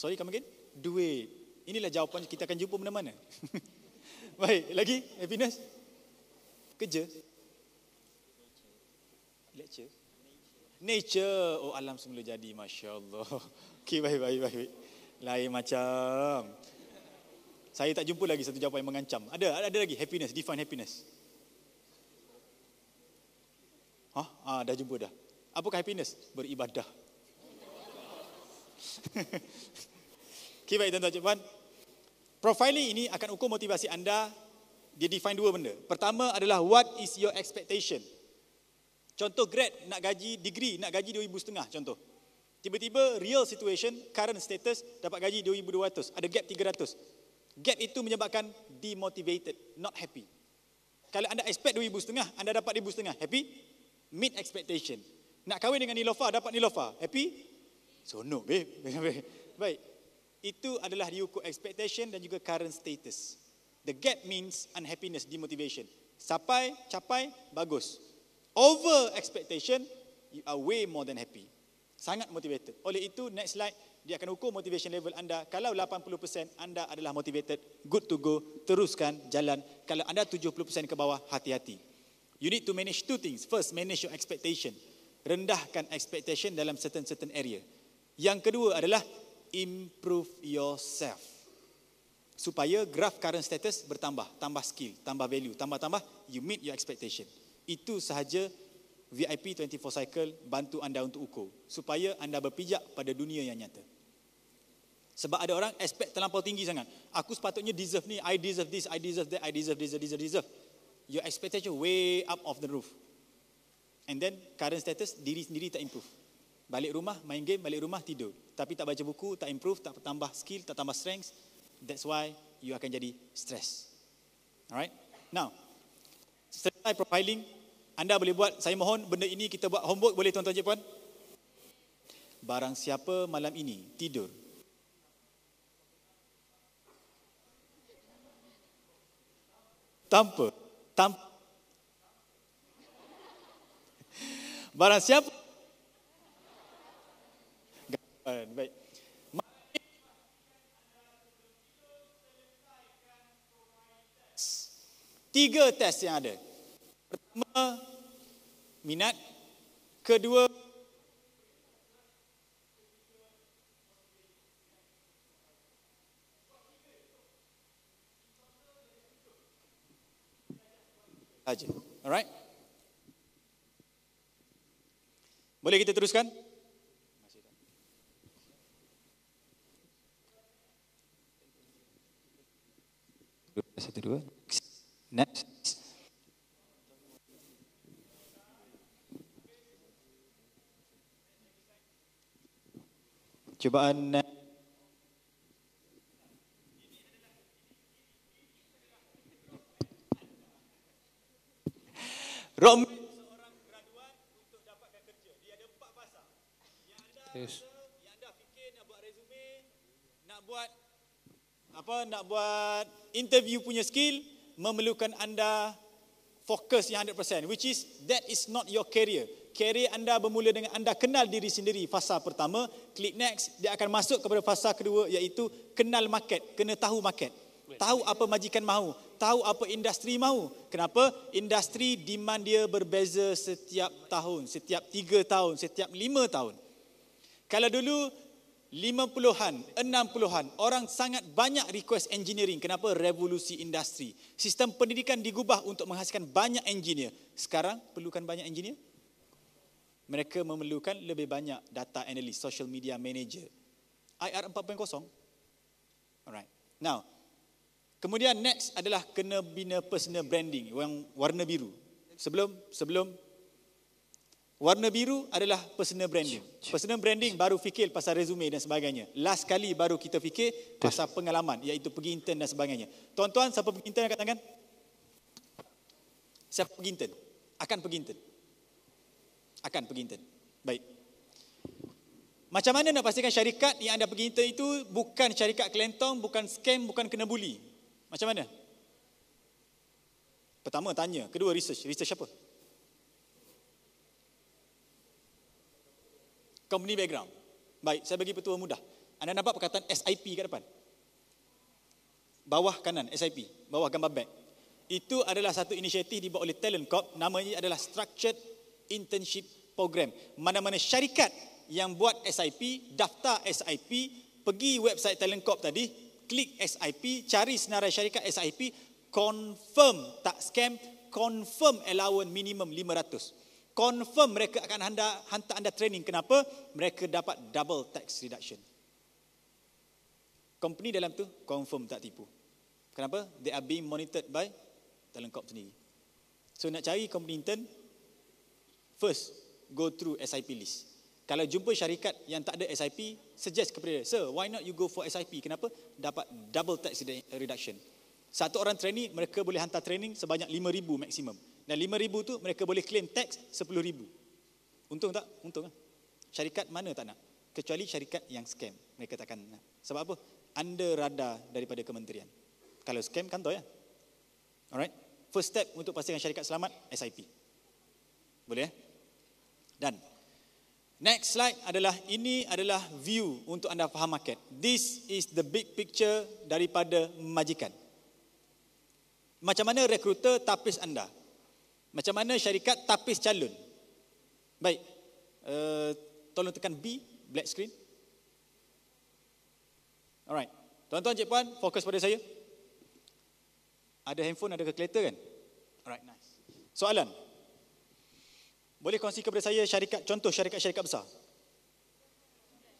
Sorry, come again. Duit. Inilah jawapan kita akan jumpa mana-mana. [laughs] Baik, lagi happiness. Kerja. Lecture. Nature. Oh, alam semula jadi. Masya Allah. [laughs] Okay, baik, baik, baik. Lain macam. Saya tak jumpa lagi satu jawapan yang mengancam. Ada, ada, ada lagi. Happiness. Define happiness. Hah? Ah, dah jumpa dah. Apakah happiness? Beribadah. [laughs] Okey baik tuan-tuan cikguan. Profiling ini akan ukur motivasi anda dia define dua benda. Pertama adalah what is your expectation? Contoh grad nak gaji degree nak gaji 2500 contoh. Tiba-tiba real situation current status dapat gaji 2200, ada gap 300. Gap itu menyebabkan demotivated, not happy. Kalau anda expect 2500, anda dapat 1500, happy? Meet expectation. Nak kahwin dengan Nilofa, dapat Nilofa, happy? So babe. [laughs] Baik itu adalah diukur expectation dan juga current status. The gap means unhappiness, demotivation. Sapai, capai, bagus. Over expectation, you are way more than happy. Sangat motivated. Oleh itu, next slide, dia akan ukur motivation level anda. Kalau 80% anda adalah motivated, good to go, teruskan jalan. Kalau anda 70% ke bawah, hati-hati. You need to manage two things. First, manage your expectation. Rendahkan expectation dalam certain-certain area. Yang kedua adalah improve yourself. Supaya graph current status bertambah, tambah skill, tambah value, tambah-tambah you meet your expectation. Itu sahaja VIP 24 cycle bantu anda untuk ukur supaya anda berpijak pada dunia yang nyata. Sebab ada orang expect terlampau tinggi sangat. Aku sepatutnya deserve ni, I deserve this, I deserve that, I deserve deserve deserve, deserve. Your expectation way up off the roof. And then current status diri sendiri tak improve. Balik rumah, main game, balik rumah, tidur. Tapi tak baca buku, tak improve, tak tambah skill, tak tambah strength. That's why you akan jadi stress. Alright? Now, selesai profiling, anda boleh buat, saya mohon benda ini kita buat homework, boleh tuan-tuan cik puan? Barang siapa malam ini tidur, tanpa tanpa [laughs] barang siapa baik. Tiga test yang ada. Pertama, minat. Kedua, saja. Alright. Boleh kita teruskan? Satu, dua. Next. Cubaan Rom seorang graduan untuk dapatkan kerja. Dia ada empat pasal. Yang anda yes. apa nak buat interview punya skill memerlukan anda fokus yang 100% which is that is not your career. Career anda bermula dengan anda kenal diri sendiri fasa pertama, click next dia akan masuk kepada fasa kedua iaitu kenal market, kena tahu market. Tahu apa majikan mahu, tahu apa industri mahu. Kenapa? Industri demand dia berbeza setiap tahun, setiap 3 tahun, setiap 5 tahun. Kalau dulu lima puluhan, enam puluhan, orang sangat banyak request engineering. Kenapa? Revolusi industri. Sistem pendidikan digubah untuk menghasilkan banyak engineer. Sekarang perlukan banyak engineer? Mereka memerlukan lebih banyak data analyst, social media manager. IR 4.0. Alright. Now, kemudian next adalah kena bina personal branding yang warna biru. Sebelum, sebelum, Warna biru adalah personal branding. Personal branding baru fikir pasal resume dan sebagainya. Last kali baru kita fikir pasal pengalaman iaitu pergi intern dan sebagainya. Tuan-tuan, siapa pergi intern angkat tangan? Siapa pergi intern? Akan pergi intern. Akan pergi intern. Baik. Macam mana nak pastikan syarikat yang anda pergi intern itu bukan syarikat kelentong, bukan scam, bukan kena bully? Macam mana? Pertama tanya, kedua research, research apa? company background. Baik, saya bagi petua mudah. Anda nampak perkataan SIP kat depan? Bawah kanan, SIP. Bawah gambar beg. Itu adalah satu inisiatif dibuat oleh Talent Corp. Namanya adalah Structured Internship Program. Mana-mana syarikat yang buat SIP, daftar SIP, pergi website Talent Corp tadi, klik SIP, cari senarai syarikat SIP, confirm tak scam, confirm allowance minimum 500 confirm mereka akan anda, hantar anda training. Kenapa? Mereka dapat double tax reduction. Company dalam tu confirm tak tipu. Kenapa? They are being monitored by talent corp sendiri. So nak cari company intern, first go through SIP list. Kalau jumpa syarikat yang tak ada SIP, suggest kepada dia, sir, why not you go for SIP? Kenapa? Dapat double tax reduction. Satu orang trainee, mereka boleh hantar training sebanyak 5,000 maksimum. Dan lima ribu tu mereka boleh claim tax sepuluh ribu. Untung tak? Untung lah. Syarikat mana tak nak? Kecuali syarikat yang scam. Mereka takkan nak. Sebab apa? Under radar daripada kementerian. Kalau scam tahu ya. Alright. First step untuk pastikan syarikat selamat, SIP. Boleh ya? Dan Next slide adalah ini adalah view untuk anda faham market. This is the big picture daripada majikan. Macam mana rekruter tapis anda? Macam mana syarikat tapis calon? Baik. Uh, tolong tekan B, black screen. Alright. Tuan-tuan, cik puan, fokus pada saya. Ada handphone, ada kalkulator kan? Alright, nice. Soalan. Boleh kongsi kepada saya syarikat contoh syarikat-syarikat besar?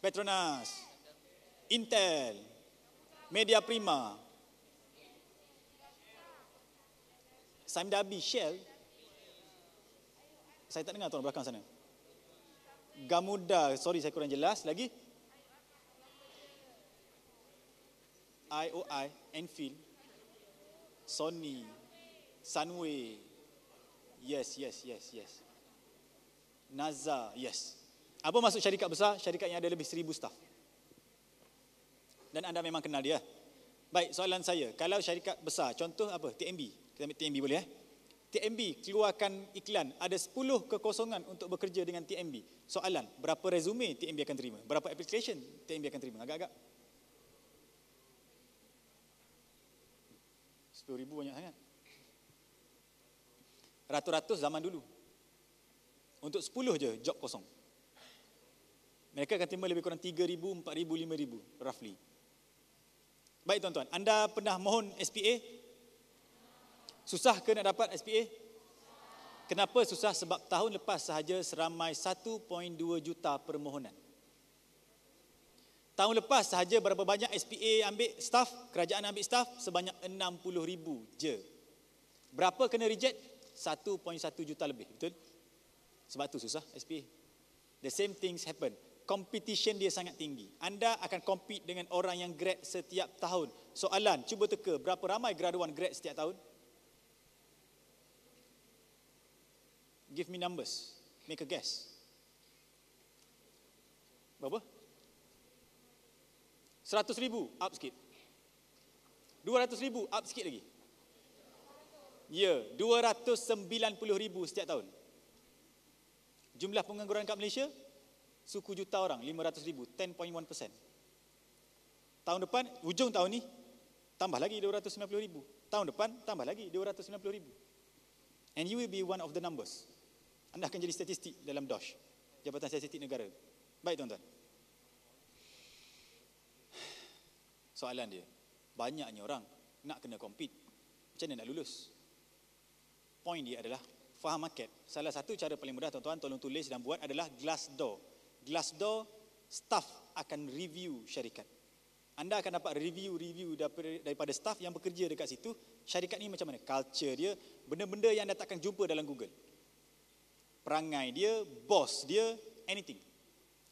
Petronas. Intel. Media Prima. Samdabi Shell. Saya tak dengar tuan belakang sana. Gamuda, sorry saya kurang jelas. Lagi? IOI, Enfield, Sony, Sunway. Yes, yes, yes, yes. NASA, yes. Apa masuk syarikat besar? Syarikat yang ada lebih seribu staff. Dan anda memang kenal dia. Baik, soalan saya. Kalau syarikat besar, contoh apa? TMB. Kita ambil TMB boleh eh? Ya? TMB keluarkan iklan ada 10 kekosongan untuk bekerja dengan TMB. Soalan, berapa resume TMB akan terima? Berapa application TMB akan terima? Agak-agak. 10 banyak sangat. Ratus-ratus zaman dulu. Untuk 10 je job kosong. Mereka akan terima lebih kurang 3,000, 4,000, 5,000 roughly. Baik tuan-tuan, anda pernah mohon SPA, Susah ke nak dapat SPA? Kenapa susah? Sebab tahun lepas sahaja seramai 1.2 juta permohonan. Tahun lepas sahaja berapa banyak SPA ambil staff, kerajaan ambil staff sebanyak 60 ribu je. Berapa kena reject? 1.1 juta lebih, betul? Sebab tu susah SPA. The same things happen. Competition dia sangat tinggi. Anda akan compete dengan orang yang grad setiap tahun. Soalan, cuba teka berapa ramai graduan grad setiap tahun? Give me numbers. Make a guess. Berapa? Seratus ribu. Up sikit. Dua ratus ribu. Up sikit lagi. Ya. Dua ratus sembilan puluh ribu setiap tahun. Jumlah pengangguran kat Malaysia? Suku juta orang. Lima ratus ribu. Ten point one percent. Tahun depan, ujung tahun ni, tambah lagi dua ratus sembilan puluh ribu. Tahun depan, tambah lagi dua ratus sembilan puluh ribu. And you will be one of the numbers anda akan jadi statistik dalam DOSH, Jabatan Statistik Negara. Baik tuan-tuan. Soalan dia, banyaknya orang nak kena compete, macam mana nak lulus? Point dia adalah, faham market. Salah satu cara paling mudah tuan-tuan, tolong tulis dan buat adalah glass door. Glass door, staff akan review syarikat. Anda akan dapat review-review daripada staff yang bekerja dekat situ, syarikat ni macam mana? Culture dia, benda-benda yang anda takkan jumpa dalam Google perangai dia, bos dia, anything.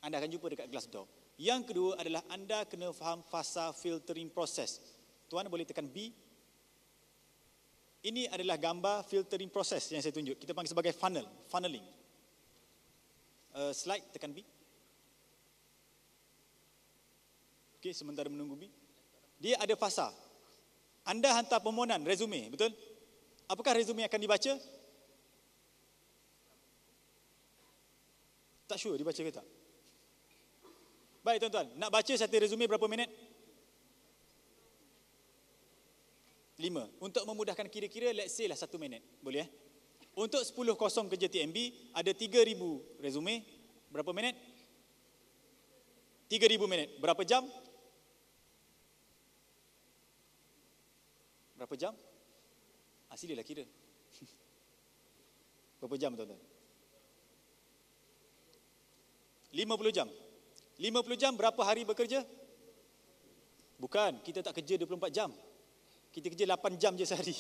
Anda akan jumpa dekat glass door. Yang kedua adalah anda kena faham fasa filtering process. Tuan boleh tekan B. Ini adalah gambar filtering process yang saya tunjuk. Kita panggil sebagai funnel, funneling. Uh, slide, tekan B. Okey, sementara menunggu B. Dia ada fasa. Anda hantar permohonan, resume, betul? Apakah resume akan dibaca? Tak sure dia baca ke tak? Baik tuan-tuan, nak baca satu resume berapa minit? Lima. Untuk memudahkan kira-kira, let's say lah satu minit. Boleh eh? Untuk 10 kosong kerja TMB, ada 3,000 resume. Berapa minit? 3,000 minit. Berapa jam? Berapa jam? Asli ah, lah kira. [laughs] Berapa jam tuan-tuan? 50 jam. 50 jam berapa hari bekerja? Bukan, kita tak kerja 24 jam. Kita kerja 8 jam je sehari.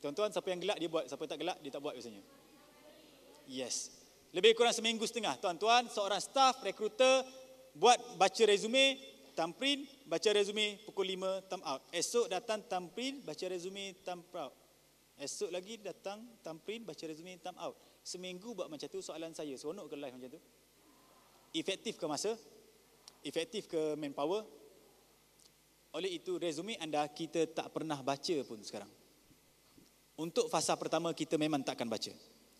Tuan-tuan, siapa yang gelak dia buat, siapa tak gelak dia tak buat biasanya. Yes. Lebih kurang seminggu setengah. Tuan-tuan, seorang staff, rekruter buat baca resume, thumb baca resume pukul 5, thumb out. Esok datang thumb baca resume, thumb out. Esok lagi datang thumb baca resume, thumb out seminggu buat macam tu soalan saya seronok ke live macam tu efektif ke masa efektif ke manpower oleh itu resume anda kita tak pernah baca pun sekarang untuk fasa pertama kita memang takkan baca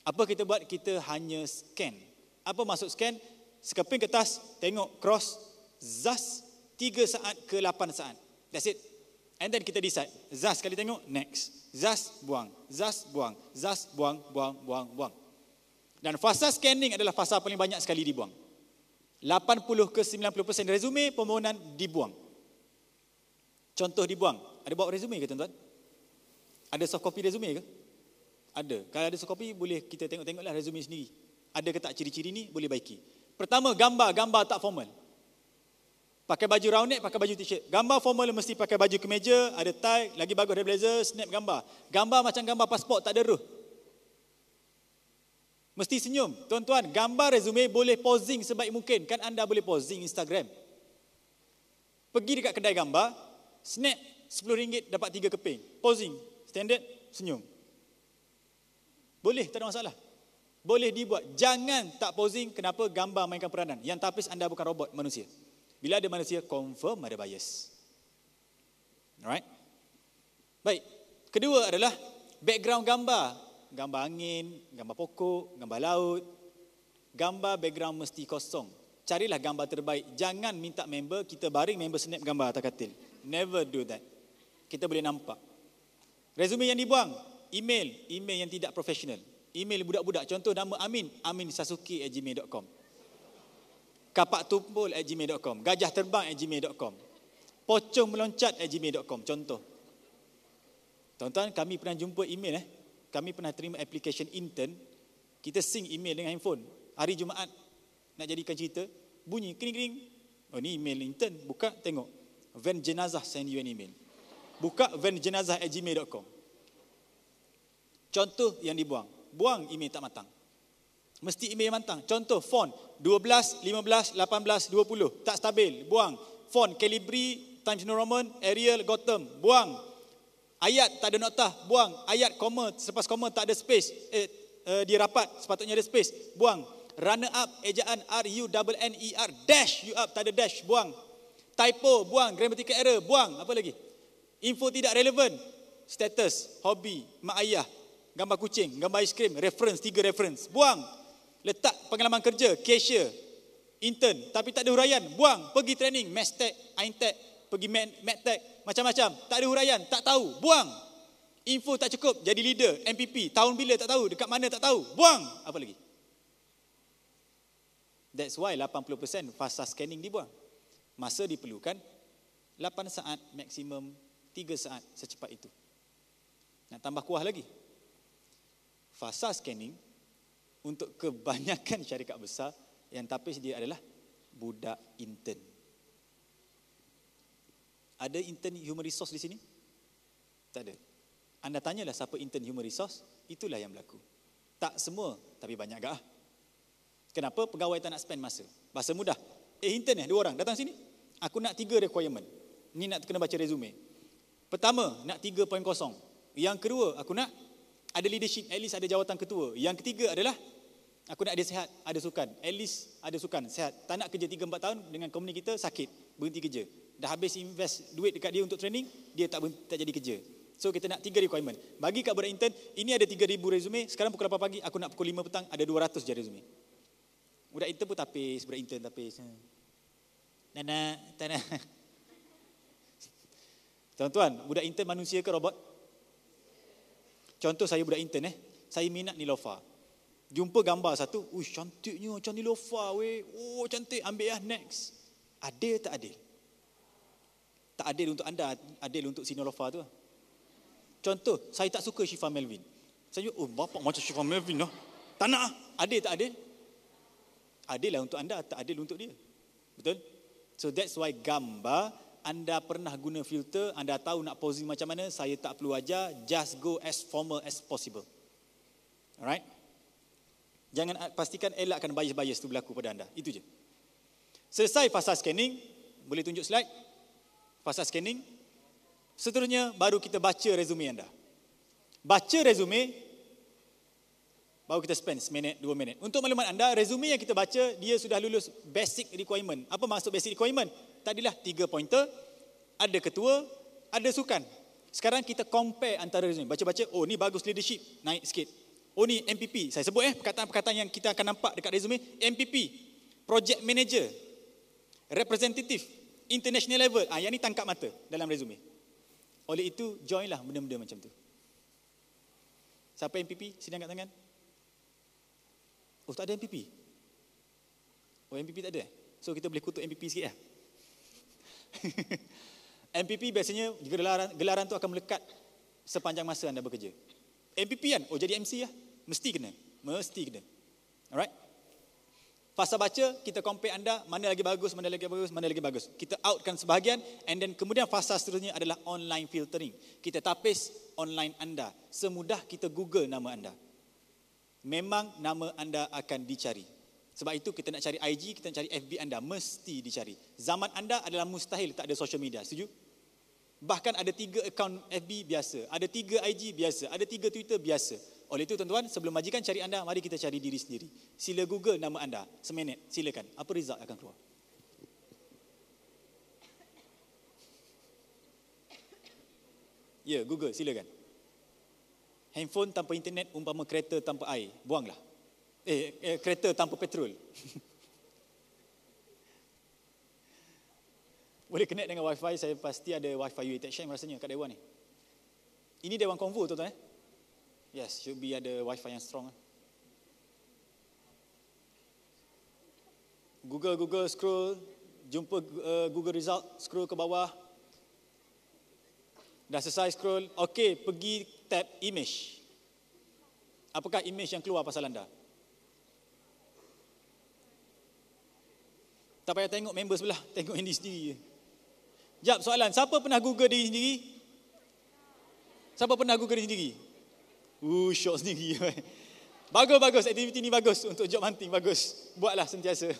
apa kita buat kita hanya scan apa masuk scan sekeping kertas tengok cross zas 3 saat ke 8 saat that's it and then kita decide zas kali tengok next zas buang zas buang zas buang buang buang buang dan fasa scanning adalah fasa paling banyak sekali dibuang. 80 ke 90% resume permohonan dibuang. Contoh dibuang. Ada bawa resume ke tuan-tuan? Ada soft copy resume ke? Ada. Kalau ada soft copy boleh kita tengok-tengoklah resume sendiri. Ada ke tak ciri-ciri ni boleh baiki. Pertama gambar, gambar tak formal. Pakai baju round neck, pakai baju t-shirt. Gambar formal mesti pakai baju kemeja, ada tie, lagi bagus ada blazer, snap gambar. Gambar macam gambar pasport, tak ada ruh. Mesti senyum. Tuan-tuan, gambar resume boleh posing sebaik mungkin. Kan anda boleh posing Instagram. Pergi dekat kedai gambar, snap RM10 dapat 3 keping. Posing, standard, senyum. Boleh, tak ada masalah. Boleh dibuat. Jangan tak posing kenapa gambar mainkan peranan. Yang tapis anda bukan robot, manusia. Bila ada manusia, confirm ada bias. Alright? Baik. Kedua adalah background gambar gambar angin, gambar pokok, gambar laut. Gambar background mesti kosong. Carilah gambar terbaik. Jangan minta member kita baring member snap gambar atas katil. Never do that. Kita boleh nampak. Resume yang dibuang. Email. Email yang tidak profesional. Email budak-budak. Contoh nama Amin. Amin Sasuke at gmail.com Kapak tumpul at gmail.com Gajah terbang at gmail.com Pocong meloncat at gmail.com Contoh. Tuan-tuan, kami pernah jumpa email eh kami pernah terima application intern, kita sing email dengan handphone. Hari Jumaat nak jadikan cerita, bunyi kering kering. Oh ni email intern, buka tengok. Van jenazah send you an email. Buka van jenazah at gmail.com. Contoh yang dibuang. Buang email tak matang. Mesti email yang matang. Contoh phone 12, 15, 18, 20. Tak stabil. Buang. Phone Calibri, Times New Roman, Arial, Gotham. Buang. Ayat tak ada noktah, buang. Ayat koma, selepas koma tak ada space. Eh, uh, eh, dia rapat, sepatutnya ada space. Buang. Runner up, ejaan R-U-N-N-E-R, e dash you up, tak ada dash, buang. Typo, buang. Grammatical error, buang. Apa lagi? Info tidak relevan. Status, hobi, mak ayah, gambar kucing, gambar ice cream, reference, tiga reference, buang. Letak pengalaman kerja, cashier, intern, tapi tak ada huraian, buang. Pergi training, mass tech, intech, pergi med tech, macam-macam. Tak ada huraian, tak tahu, buang. Info tak cukup, jadi leader, MPP, tahun bila tak tahu, dekat mana tak tahu, buang. Apa lagi? That's why 80% fasa scanning dibuang. Masa diperlukan 8 saat maksimum 3 saat secepat itu. Nak tambah kuah lagi. Fasa scanning untuk kebanyakan syarikat besar yang tapis dia adalah budak intern. Ada intern human resource di sini? Tak ada. Anda tanyalah siapa intern human resource, itulah yang berlaku. Tak semua, tapi banyak gak. Ah. Kenapa pegawai tak nak spend masa? Bahasa mudah. Eh intern eh, dua orang datang sini. Aku nak tiga requirement. Ni nak kena baca resume. Pertama, nak 3.0. Yang kedua, aku nak ada leadership, at least ada jawatan ketua. Yang ketiga adalah, aku nak ada sehat, ada sukan. At least ada sukan, sehat. Tak nak kerja 3-4 tahun dengan komuni kita, sakit. Berhenti kerja dah habis invest duit dekat dia untuk training, dia tak tak jadi kerja. So kita nak tiga requirement. Bagi kat budak intern, ini ada 3000 resume, sekarang pukul 8 pagi aku nak pukul 5 petang ada 200 je resume. Budak intern pun tapis, budak intern tapis. Hmm. Nana, tana. [laughs] Tuan-tuan, budak intern manusia ke robot? Contoh saya budak intern eh. Saya minat Nilofa. Jumpa gambar satu, "Uish, cantiknya macam Nilofa weh. Oh, cantik. Ambil lah next." Ada tak adil? tak adil untuk anda, adil untuk Sinolofa tu. Lah. Contoh, saya tak suka Syifa Melvin. Saya cakap, oh bapak macam Syifa Melvin lah. Tak nak, adil tak adil? Adil lah untuk anda, tak adil untuk dia. Betul? So that's why gambar, anda pernah guna filter, anda tahu nak posing macam mana, saya tak perlu ajar, just go as formal as possible. Alright? Jangan pastikan elakkan bias-bias tu berlaku pada anda. Itu je. Selesai fasa scanning, boleh tunjuk slide pasal scanning. Seterusnya baru kita baca resume anda. Baca resume baru kita spend seminit, dua minit. Untuk maklumat anda, resume yang kita baca dia sudah lulus basic requirement. Apa maksud basic requirement? Tadi lah tiga pointer, ada ketua, ada sukan. Sekarang kita compare antara resume. Baca-baca, oh ni bagus leadership, naik sikit. Oh ni MPP, saya sebut eh perkataan-perkataan yang kita akan nampak dekat resume. MPP, project manager, representative, international level. Ah, yang ni tangkap mata dalam resume. Oleh itu, joinlah benda-benda macam tu. Siapa MPP? Sini angkat tangan. Oh, tak ada MPP? Oh, MPP tak ada? So, kita boleh kutuk MPP sikit lah. [laughs] MPP biasanya gelaran, gelaran tu akan melekat sepanjang masa anda bekerja. MPP kan? Oh, jadi MC lah. Mesti kena. Mesti kena. Alright? Fasa baca, kita compare anda mana lagi bagus, mana lagi bagus, mana lagi bagus. Kita outkan sebahagian and then kemudian fasa seterusnya adalah online filtering. Kita tapis online anda. Semudah kita google nama anda. Memang nama anda akan dicari. Sebab itu kita nak cari IG, kita nak cari FB anda. Mesti dicari. Zaman anda adalah mustahil tak ada social media. Setuju? Bahkan ada tiga account FB biasa. Ada tiga IG biasa. Ada tiga Twitter Biasa. Oleh itu tuan-tuan, sebelum majikan cari anda, mari kita cari diri sendiri. Sila Google nama anda, semenit, silakan. Apa result akan keluar? Ya, yeah, Google, silakan. Handphone tanpa internet, umpama kereta tanpa air. Buanglah. Eh, eh kereta tanpa petrol. [laughs] Boleh connect dengan wifi, saya pasti ada wifi UA Tech Shine rasanya kat Dewan ni. Ini Dewan Convo tuan-tuan eh. Yes, should be ada wifi yang strong. Google, Google, scroll. Jumpa uh, Google result, scroll ke bawah. Dah selesai scroll. okay, pergi tab image. Apakah image yang keluar pasal anda? Tak payah tengok member sebelah, [laughs] tengok ini sendiri. Sekejap, soalan. Siapa pernah Google diri sendiri? Siapa pernah Google diri sendiri? Uh, syok sendiri. [laughs] bagus, bagus. Aktiviti ni bagus untuk job hunting. Bagus. Buatlah sentiasa.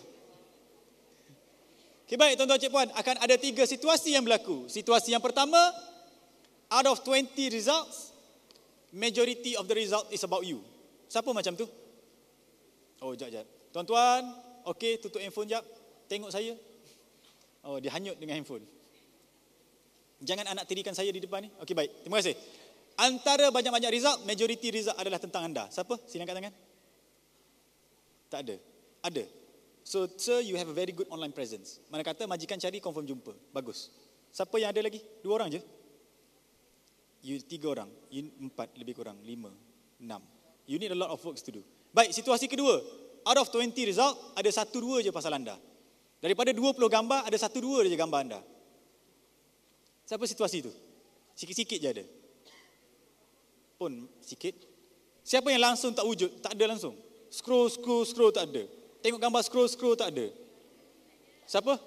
Okay, baik, tuan-tuan cik puan. Akan ada tiga situasi yang berlaku. Situasi yang pertama, out of 20 results, majority of the result is about you. Siapa macam tu? Oh, jap, jap. Tuan-tuan, okay, tutup handphone jap. Tengok saya. Oh, dia hanyut dengan handphone. Jangan anak tirikan saya di depan ni. Okay, baik. Terima kasih antara banyak-banyak result, majority result adalah tentang anda. Siapa? Sini angkat tangan. Tak ada. Ada. So, sir, you have a very good online presence. Mana kata majikan cari, confirm jumpa. Bagus. Siapa yang ada lagi? Dua orang je? You, tiga orang. You, empat, lebih kurang. Lima, enam. You need a lot of works to do. Baik, situasi kedua. Out of 20 result, ada satu dua je pasal anda. Daripada 20 gambar, ada satu dua je gambar anda. Siapa situasi tu? Sikit-sikit je ada pun sikit. Siapa yang langsung tak wujud? Tak ada langsung. Scroll, scroll, scroll tak ada. Tengok gambar scroll, scroll tak ada. Siapa?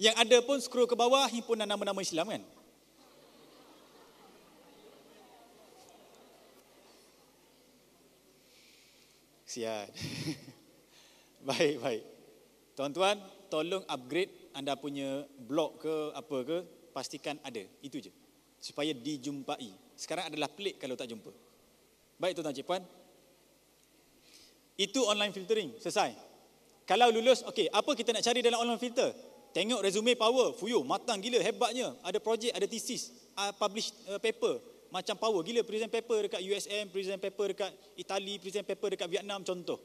Yang ada pun scroll ke bawah himpunan nama-nama Islam kan? Sihat. [laughs] baik, baik. Tuan-tuan, tolong upgrade anda punya blog ke apa ke, pastikan ada. Itu je supaya dijumpai. Sekarang adalah pelik kalau tak jumpa. Baik tuan-tuan cik puan. Itu online filtering, selesai. Kalau lulus, okey, apa kita nak cari dalam online filter? Tengok resume power, fuyo, matang gila, hebatnya. Ada projek, ada thesis, uh, publish uh, paper. Macam power gila, present paper dekat USM, present paper dekat Itali, present paper dekat Vietnam, contoh.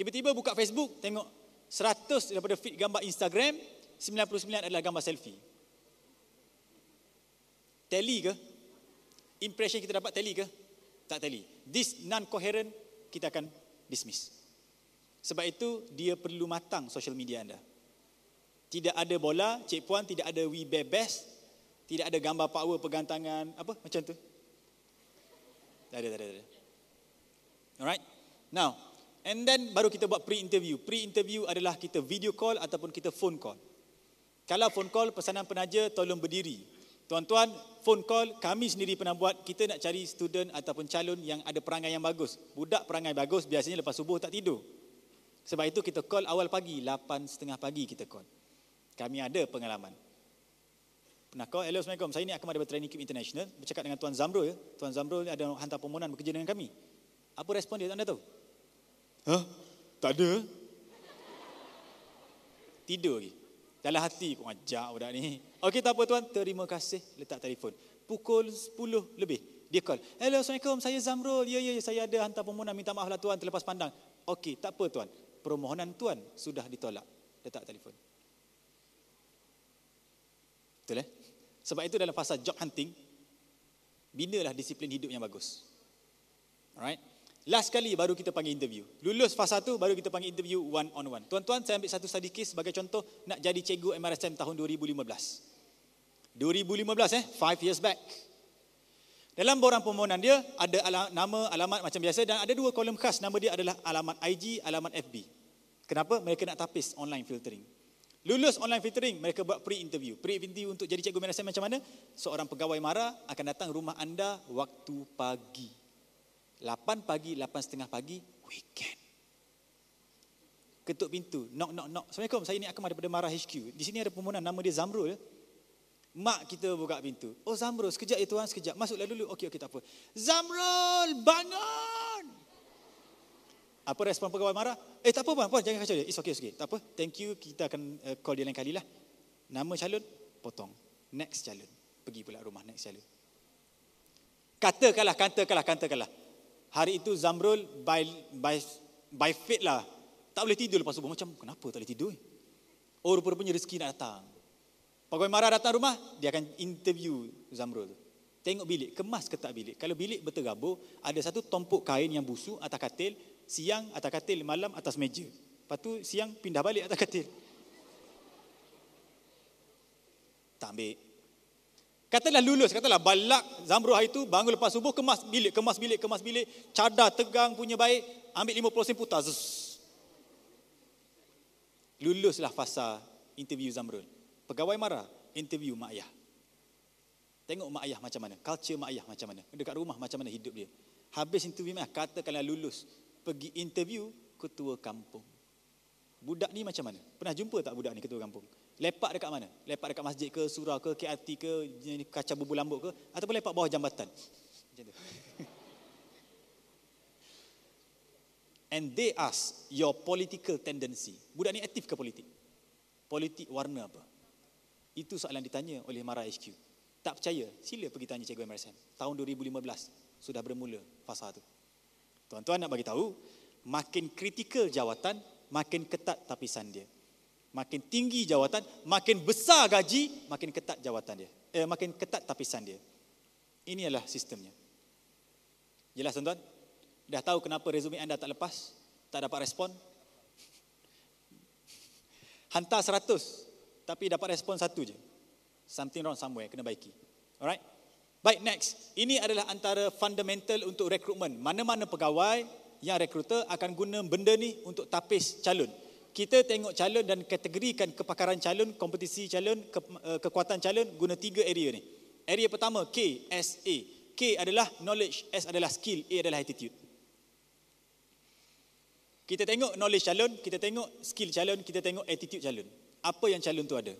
Tiba-tiba buka Facebook, tengok 100 daripada feed gambar Instagram, 99 adalah gambar selfie. Tally ke? Impression kita dapat tally ke? Tak tally. This non-coherent, kita akan dismiss. Sebab itu, dia perlu matang social media anda. Tidak ada bola, cik puan, tidak ada we bear best, tidak ada gambar power pegang tangan, apa macam tu. Tak ada, tak ada, tak ada. Alright? Now, and then baru kita buat pre-interview. Pre-interview adalah kita video call ataupun kita phone call. Kalau phone call, pesanan penaja tolong berdiri. Tuan-tuan, phone call kami sendiri pernah buat kita nak cari student ataupun calon yang ada perangai yang bagus budak perangai bagus biasanya lepas subuh tak tidur sebab itu kita call awal pagi 8.30 pagi kita call kami ada pengalaman pernah call hello assalamualaikum saya ni akan ada training camp international bercakap dengan tuan Zamrul ya tuan Zamrul ada hantar permohonan bekerja dengan kami apa respon dia anda tahu ha huh? tak ada tidur lagi dalam hati pun ajak budak ni Okey tak apa tuan, terima kasih letak telefon. Pukul 10 lebih dia call. Hello, Assalamualaikum, saya Zamrul. Ya, ya, ya, saya ada hantar permohonan minta maaflah tuan terlepas pandang. Okey, tak apa tuan. Permohonan tuan sudah ditolak. Letak telefon. Betul eh? Sebab itu dalam fasa job hunting, binalah disiplin hidup yang bagus. Alright? Last kali baru kita panggil interview. Lulus fasa tu baru kita panggil interview one on one. Tuan-tuan, saya ambil satu study case sebagai contoh nak jadi cikgu MRSM tahun 2015. 2015 eh, 5 years back. Dalam borang permohonan dia ada alam, nama alamat macam biasa dan ada dua kolom khas nama dia adalah alamat IG, alamat FB. Kenapa? Mereka nak tapis online filtering. Lulus online filtering, mereka buat pre-interview. Pre-interview untuk jadi cikgu menasihat macam mana? Seorang pegawai marah akan datang rumah anda waktu pagi. 8 pagi, 8 setengah pagi, weekend. Ketuk pintu, knock, knock, knock. Assalamualaikum, saya ni Akam daripada marah HQ. Di sini ada permohonan nama dia Zamrul. Mak kita buka pintu. Oh Zamrul, sekejap ya tuan, sekejap. Masuklah dulu. Okey, okey, tak apa. Zamrul, bangun! Apa respon pegawai marah? Eh, tak apa puan, puan jangan kacau dia. It's okay, it's okay. Tak apa, thank you. Kita akan uh, call dia lain kali lah. Nama calon, potong. Next calon. Pergi pula rumah next calon. Katakanlah, katakanlah, katakanlah. Hari itu Zamrul by, by, by fate lah. Tak boleh tidur lepas subuh. Macam, kenapa tak boleh tidur? Oh, rupa-rupanya rezeki nak datang. Pegawai marah datang rumah, dia akan interview Zamrul tu. Tengok bilik, kemas ke tak bilik. Kalau bilik berterabur, ada satu tompok kain yang busu atas katil, siang atas katil, malam atas meja. Lepas tu siang pindah balik atas katil. Tak ambil. Katalah lulus, katalah balak Zamrul hari tu bangun lepas subuh, kemas bilik, kemas bilik, kemas bilik. Cadar tegang punya baik, ambil 50 sen putar. Zzz. Luluslah fasa interview Zamrul. Pegawai marah, interview mak ayah. Tengok mak ayah macam mana, culture mak ayah macam mana, dekat rumah macam mana hidup dia. Habis interview mak ayah, kata kalau lulus, pergi interview ketua kampung. Budak ni macam mana? Pernah jumpa tak budak ni ketua kampung? Lepak dekat mana? Lepak dekat masjid ke, surau ke, KRT ke, kaca bubu lambuk ke? Ataupun lepak bawah jambatan? [laughs] Macam tu. And they ask your political tendency. Budak ni aktif ke politik? Politik warna apa? Itu soalan ditanya oleh Mara HQ. Tak percaya? Sila pergi tanya Cikgu MRSM. Tahun 2015 sudah bermula fasa itu. Tuan-tuan nak bagi tahu, makin kritikal jawatan, makin ketat tapisan dia. Makin tinggi jawatan, makin besar gaji, makin ketat jawatan dia. Eh, makin ketat tapisan dia. Ini adalah sistemnya. Jelas tuan-tuan? Dah tahu kenapa resume anda tak lepas? Tak dapat respon? Hantar seratus tapi dapat respon satu je. Something wrong somewhere, kena baiki. Alright? Baik, next. Ini adalah antara fundamental untuk rekrutmen. Mana-mana pegawai yang rekruter akan guna benda ni untuk tapis calon. Kita tengok calon dan kategorikan kepakaran calon, kompetisi calon, ke, uh, kekuatan calon guna tiga area ni. Area pertama, K, S, A. K adalah knowledge, S adalah skill, A adalah attitude. Kita tengok knowledge calon, kita tengok skill calon, kita tengok attitude calon apa yang calon tu ada.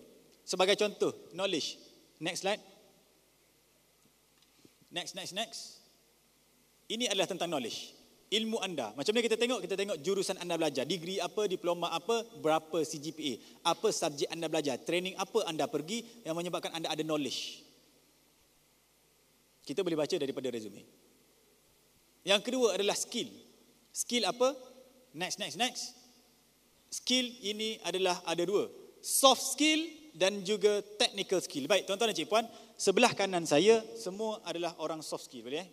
Sebagai contoh, knowledge. Next slide. Next, next, next. Ini adalah tentang knowledge. Ilmu anda. Macam mana kita tengok? Kita tengok jurusan anda belajar. Degree apa, diploma apa, berapa CGPA. Apa subjek anda belajar. Training apa anda pergi yang menyebabkan anda ada knowledge. Kita boleh baca daripada resume. Yang kedua adalah skill. Skill apa? Next, next, next. Skill ini adalah ada dua soft skill dan juga technical skill. Baik, tuan-tuan dan cikpuan, sebelah kanan saya semua adalah orang soft skill, boleh eh?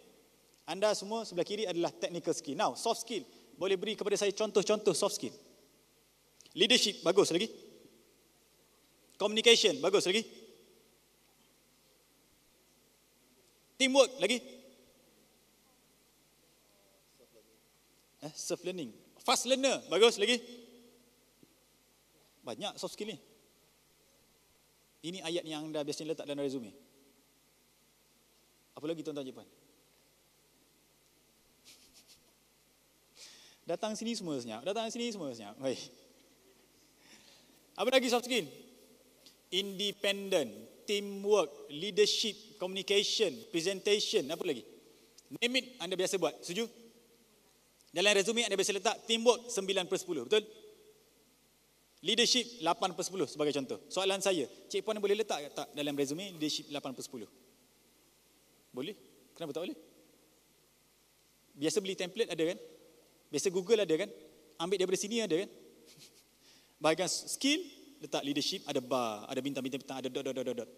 Anda semua sebelah kiri adalah technical skill. Now, soft skill. Boleh beri kepada saya contoh-contoh soft skill. Leadership, bagus lagi. Communication, bagus lagi. Teamwork, lagi. Eh, self learning. Fast learner, bagus lagi. Banyak soft skill ni. Ini ayat yang anda biasanya letak dalam resume. Apa lagi tuan-tuan Jepun? [laughs] Datang sini semua senyap. Datang sini semua senyap. Baik. Apa lagi soft skill? Independent, teamwork, leadership, communication, presentation, apa lagi? Name it, anda biasa buat. Setuju? Dalam resume anda biasa letak teamwork 9 per 10. Betul? Leadership 8 per 10 sebagai contoh. Soalan saya, cik puan boleh letak tak dalam resume leadership 8 per 10? Boleh? Kenapa tak boleh? Biasa beli template ada kan? Biasa Google ada kan? Ambil daripada sini ada kan? [laughs] Bahagian skill, letak leadership, ada bar, ada bintang-bintang, ada dot, dot, dot, dot.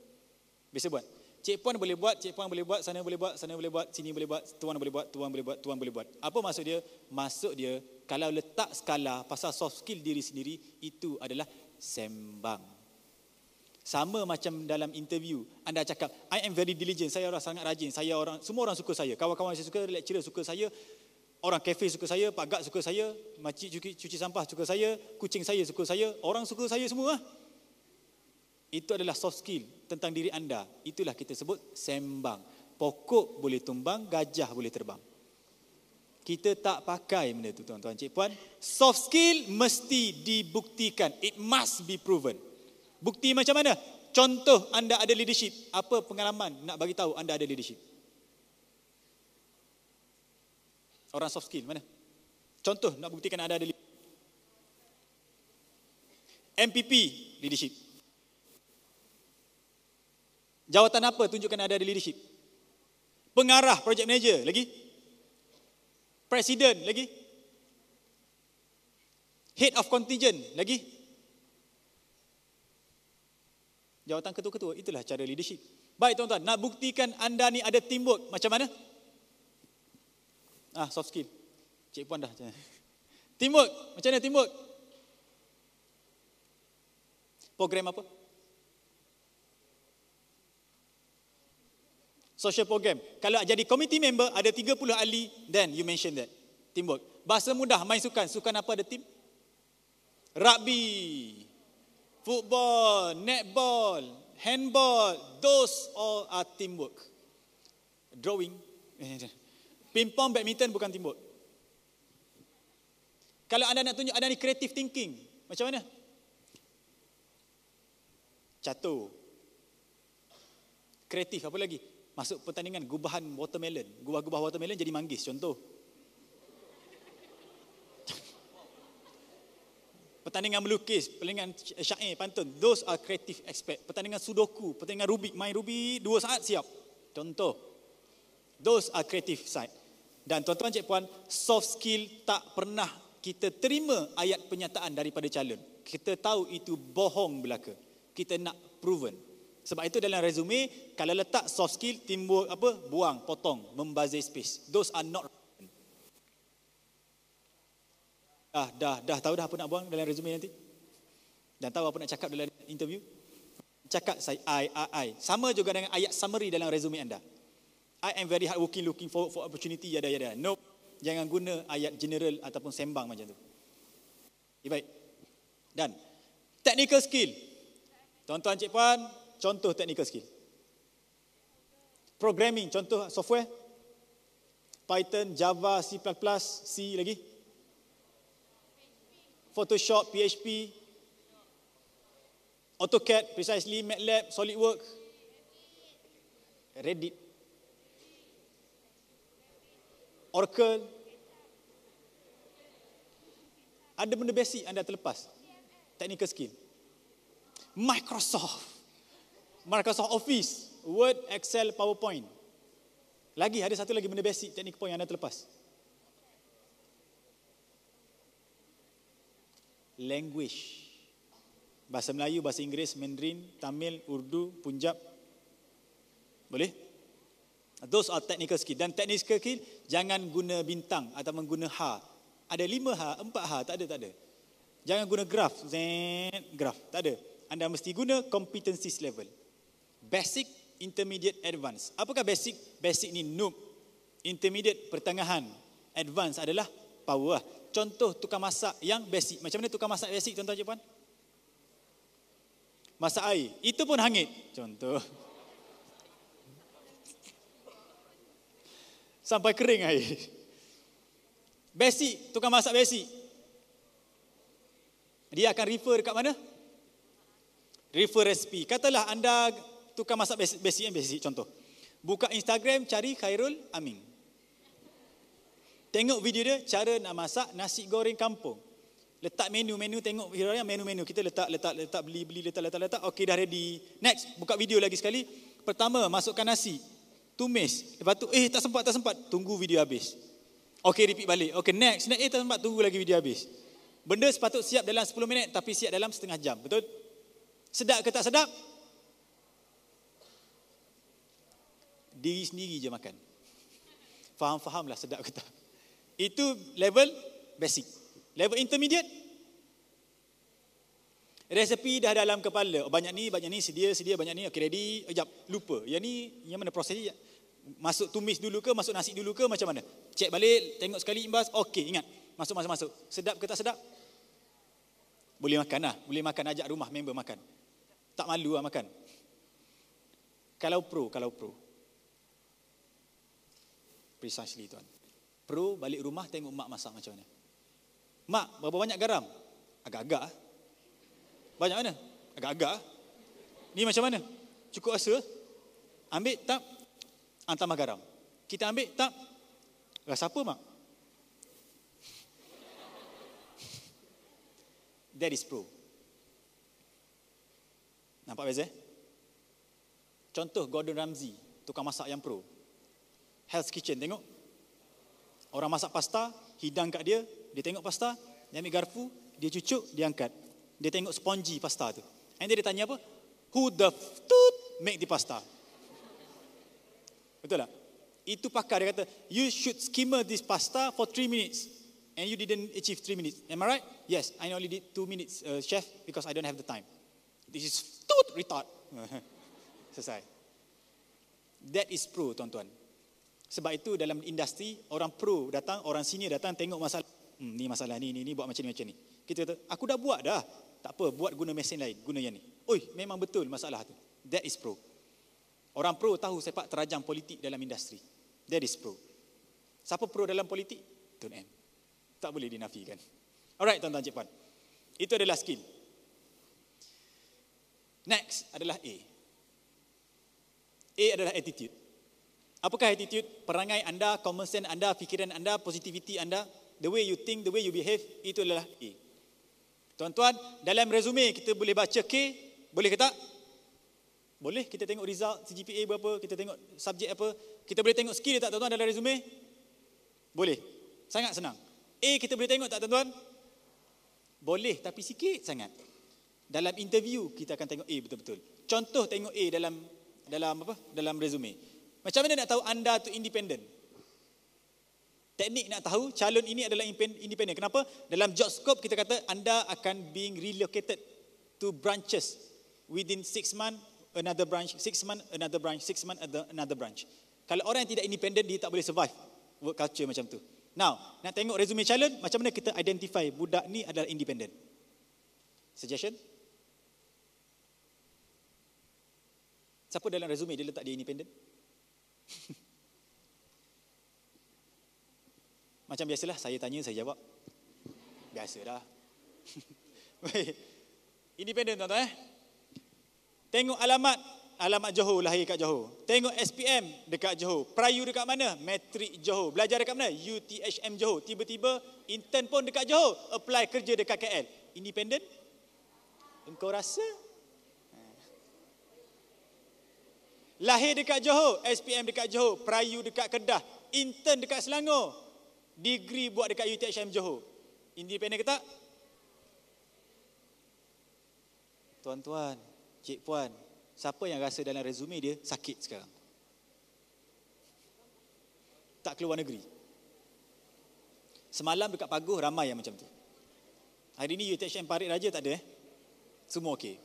Biasa buat? Cik Puan boleh buat, Cik Puan boleh buat, sana boleh buat, sana boleh buat, sini boleh buat, tuan boleh buat, tuan boleh buat, tuan boleh buat. Apa maksud dia? Maksud dia, kalau letak skala pasal soft skill diri sendiri, itu adalah sembang. Sama macam dalam interview, anda cakap, I am very diligent, saya orang sangat rajin, saya orang, semua orang suka saya, kawan-kawan saya suka, lecturer suka saya, orang kafe suka saya, pagak suka saya, makcik cuci, cuci sampah suka saya, kucing saya suka saya, orang suka saya semua. Lah. Itu adalah soft skill tentang diri anda. Itulah kita sebut sembang. Pokok boleh tumbang, gajah boleh terbang. Kita tak pakai benda itu tuan-tuan cik puan. Soft skill mesti dibuktikan. It must be proven. Bukti macam mana? Contoh anda ada leadership. Apa pengalaman nak bagi tahu anda ada leadership? Orang soft skill mana? Contoh nak buktikan anda ada leadership. MPP leadership. Jawatan apa tunjukkan ada di leadership? Pengarah, project manager, lagi? Presiden, lagi? Head of contingent, lagi? Jawatan ketua-ketua, itulah cara leadership. Baik tuan-tuan, nak buktikan anda ni ada teamwork, macam mana? Ah, soft skill. Cik Puan dah. Teamwork, macam mana teamwork? Program apa? social program. Kalau jadi komiti member, ada 30 ahli, then you mention that. Teamwork. Bahasa mudah, main sukan. Sukan apa ada tim? Rugby, football, netball, handball, those all are teamwork. Drawing. [laughs] Pimpong, badminton bukan teamwork. Kalau anda nak tunjuk, anda ni creative thinking. Macam mana? Catur. Kreatif, apa lagi? masuk pertandingan gubahan watermelon, gubah-gubah watermelon jadi manggis contoh. pertandingan melukis, pertandingan eh, syair, pantun, those are creative aspect. Pertandingan sudoku, pertandingan rubik, main rubik dua saat siap. Contoh. Those are creative side. Dan tuan-tuan cik puan, soft skill tak pernah kita terima ayat penyataan daripada calon. Kita tahu itu bohong belaka. Kita nak proven. Sebab itu dalam resume, kalau letak soft skill, timbul apa? Buang, potong, membazir space. Those are not Dah, dah, dah tahu dah apa nak buang dalam resume nanti? Dan tahu apa nak cakap dalam interview? Cakap saya, I, I, I. Sama juga dengan ayat summary dalam resume anda. I am very hard working looking forward for opportunity, yada, yada. Nope. Jangan guna ayat general ataupun sembang macam tu. Okay, eh, baik. Dan, technical skill. Tuan-tuan, cik puan, Contoh teknikal skill. Programming, contoh software. Python, Java, C++, C lagi. Photoshop, PHP. AutoCAD, Precisely, MATLAB, SolidWorks. Reddit. Oracle. Ada benda basic anda terlepas. Technical skill. Microsoft. Microsoft Office, Word, Excel, PowerPoint. Lagi, ada satu lagi benda basic teknik point yang anda terlepas. Language. Bahasa Melayu, Bahasa Inggeris, Mandarin, Tamil, Urdu, Punjab. Boleh? Those are technical skill. Dan technical skill, jangan guna bintang atau guna H. Ada lima H, empat H, tak ada, tak ada. Jangan guna graf, Z, graf, tak ada. Anda mesti guna competencies level basic, intermediate, advance. Apakah basic? Basic ni noob. Intermediate, pertengahan. Advance adalah power lah. Contoh tukang masak yang basic. Macam mana tukang masak basic Contoh tuan puan? Masak air. Itu pun hangit. Contoh. [laughs] Sampai kering air. Basic, tukang masak basic. Dia akan refer dekat mana? Refer resipi. Katalah anda tukar masak basic, basic, basic contoh. Buka Instagram cari Khairul Amin. Tengok video dia cara nak masak nasi goreng kampung. Letak menu-menu tengok hiraya menu-menu kita letak letak letak beli beli letak letak letak okey dah ready. Next buka video lagi sekali. Pertama masukkan nasi. Tumis. Lepas tu eh tak sempat tak sempat tunggu video habis. Okey repeat balik. Okey next next eh tak sempat tunggu lagi video habis. Benda sepatut siap dalam 10 minit tapi siap dalam setengah jam. Betul? Sedap ke tak sedap? diri sendiri je makan. Faham-fahamlah sedap kata. Itu level basic. Level intermediate. Resepi dah dalam kepala. Oh, banyak ni, banyak ni, sedia, sedia, banyak ni. Okay ready. Sekejap, lupa. Yang ni, yang mana proses ni? Masuk tumis dulu ke? Masuk nasi dulu ke? Macam mana? Check balik, tengok sekali imbas. Okay, ingat. Masuk, masuk, masuk. Sedap ke tak sedap? Boleh makan lah. Boleh makan, ajak rumah member makan. Tak malu lah makan. Kalau pro, kalau pro. Precisely tuan. Pro balik rumah tengok mak masak macam mana. Mak, berapa banyak garam? Agak-agak. Ah. Banyak mana? Agak-agak. Ah. Ni macam mana? Cukup rasa? Ambil tak? Hantar ah, mak garam. Kita ambil tak? Rasa apa mak? [laughs] That is pro. Nampak beza? Eh? Contoh Gordon Ramsay, tukang masak yang pro. Health Kitchen tengok. Orang masak pasta, hidang kat dia, dia tengok pasta, dia ambil garpu, dia cucuk, dia angkat. Dia tengok spongy pasta tu. And dia tanya apa? Who the f- make the pasta? Betul tak? Itu pakar dia kata, you should skimmer this pasta for three minutes. And you didn't achieve three minutes. Am I right? Yes, I only did two minutes, uh, chef, because I don't have the time. This is tut retard. [laughs] Selesai. That is pro, tuan-tuan. Sebab itu dalam industri orang pro datang, orang senior datang tengok masalah. Hmm, ni masalah ni, ni, ni buat macam ni, macam ni. Kita kata, aku dah buat dah. Tak apa, buat guna mesin lain, guna yang ni. Oi, memang betul masalah tu. That is pro. Orang pro tahu sepak terajang politik dalam industri. That is pro. Siapa pro dalam politik? Tun M. Tak boleh dinafikan. Alright, tuan-tuan cik puan. Itu adalah skill. Next adalah A. A adalah attitude. Apakah attitude, perangai anda, common sense anda, fikiran anda, positivity anda, the way you think, the way you behave, itu adalah A. Tuan-tuan, dalam resume kita boleh baca K, boleh ke tak? Boleh, kita tengok result, CGPA berapa, kita tengok subjek apa, kita boleh tengok skill tak tuan-tuan dalam resume? Boleh, sangat senang. A kita boleh tengok tak tuan-tuan? Boleh, tapi sikit sangat. Dalam interview kita akan tengok A betul-betul. Contoh tengok A dalam dalam apa? Dalam resume. Macam mana nak tahu anda tu independen? Teknik nak tahu calon ini adalah independen. Kenapa? Dalam job scope kita kata anda akan being relocated to branches within 6 month another branch, 6 month another branch, 6 month another branch. Kalau orang yang tidak independen dia tak boleh survive work culture macam tu. Now, nak tengok resume calon, macam mana kita identify budak ni adalah independen? Suggestion? Siapa dalam resume dia letak dia independen? [laughs] Macam biasalah saya tanya saya jawab. Biasalah. Baik. [laughs] Independent tuan-tuan eh. Tengok alamat, alamat Johor lahir kat Johor. Tengok SPM dekat Johor. Prayu dekat mana? Matrik Johor. Belajar dekat mana? UTHM Johor. Tiba-tiba intern pun dekat Johor, apply kerja dekat KL. Independent? Engkau rasa? Lahir dekat Johor, SPM dekat Johor, Perayu dekat Kedah, intern dekat Selangor, degree buat dekat UTHM Johor. Independent ke tak? Tuan-tuan, cik puan, siapa yang rasa dalam resume dia sakit sekarang? Tak keluar negeri. Semalam dekat Paguh ramai yang macam tu. Hari ni UTHM Parit Raja tak ada eh? Semua okey.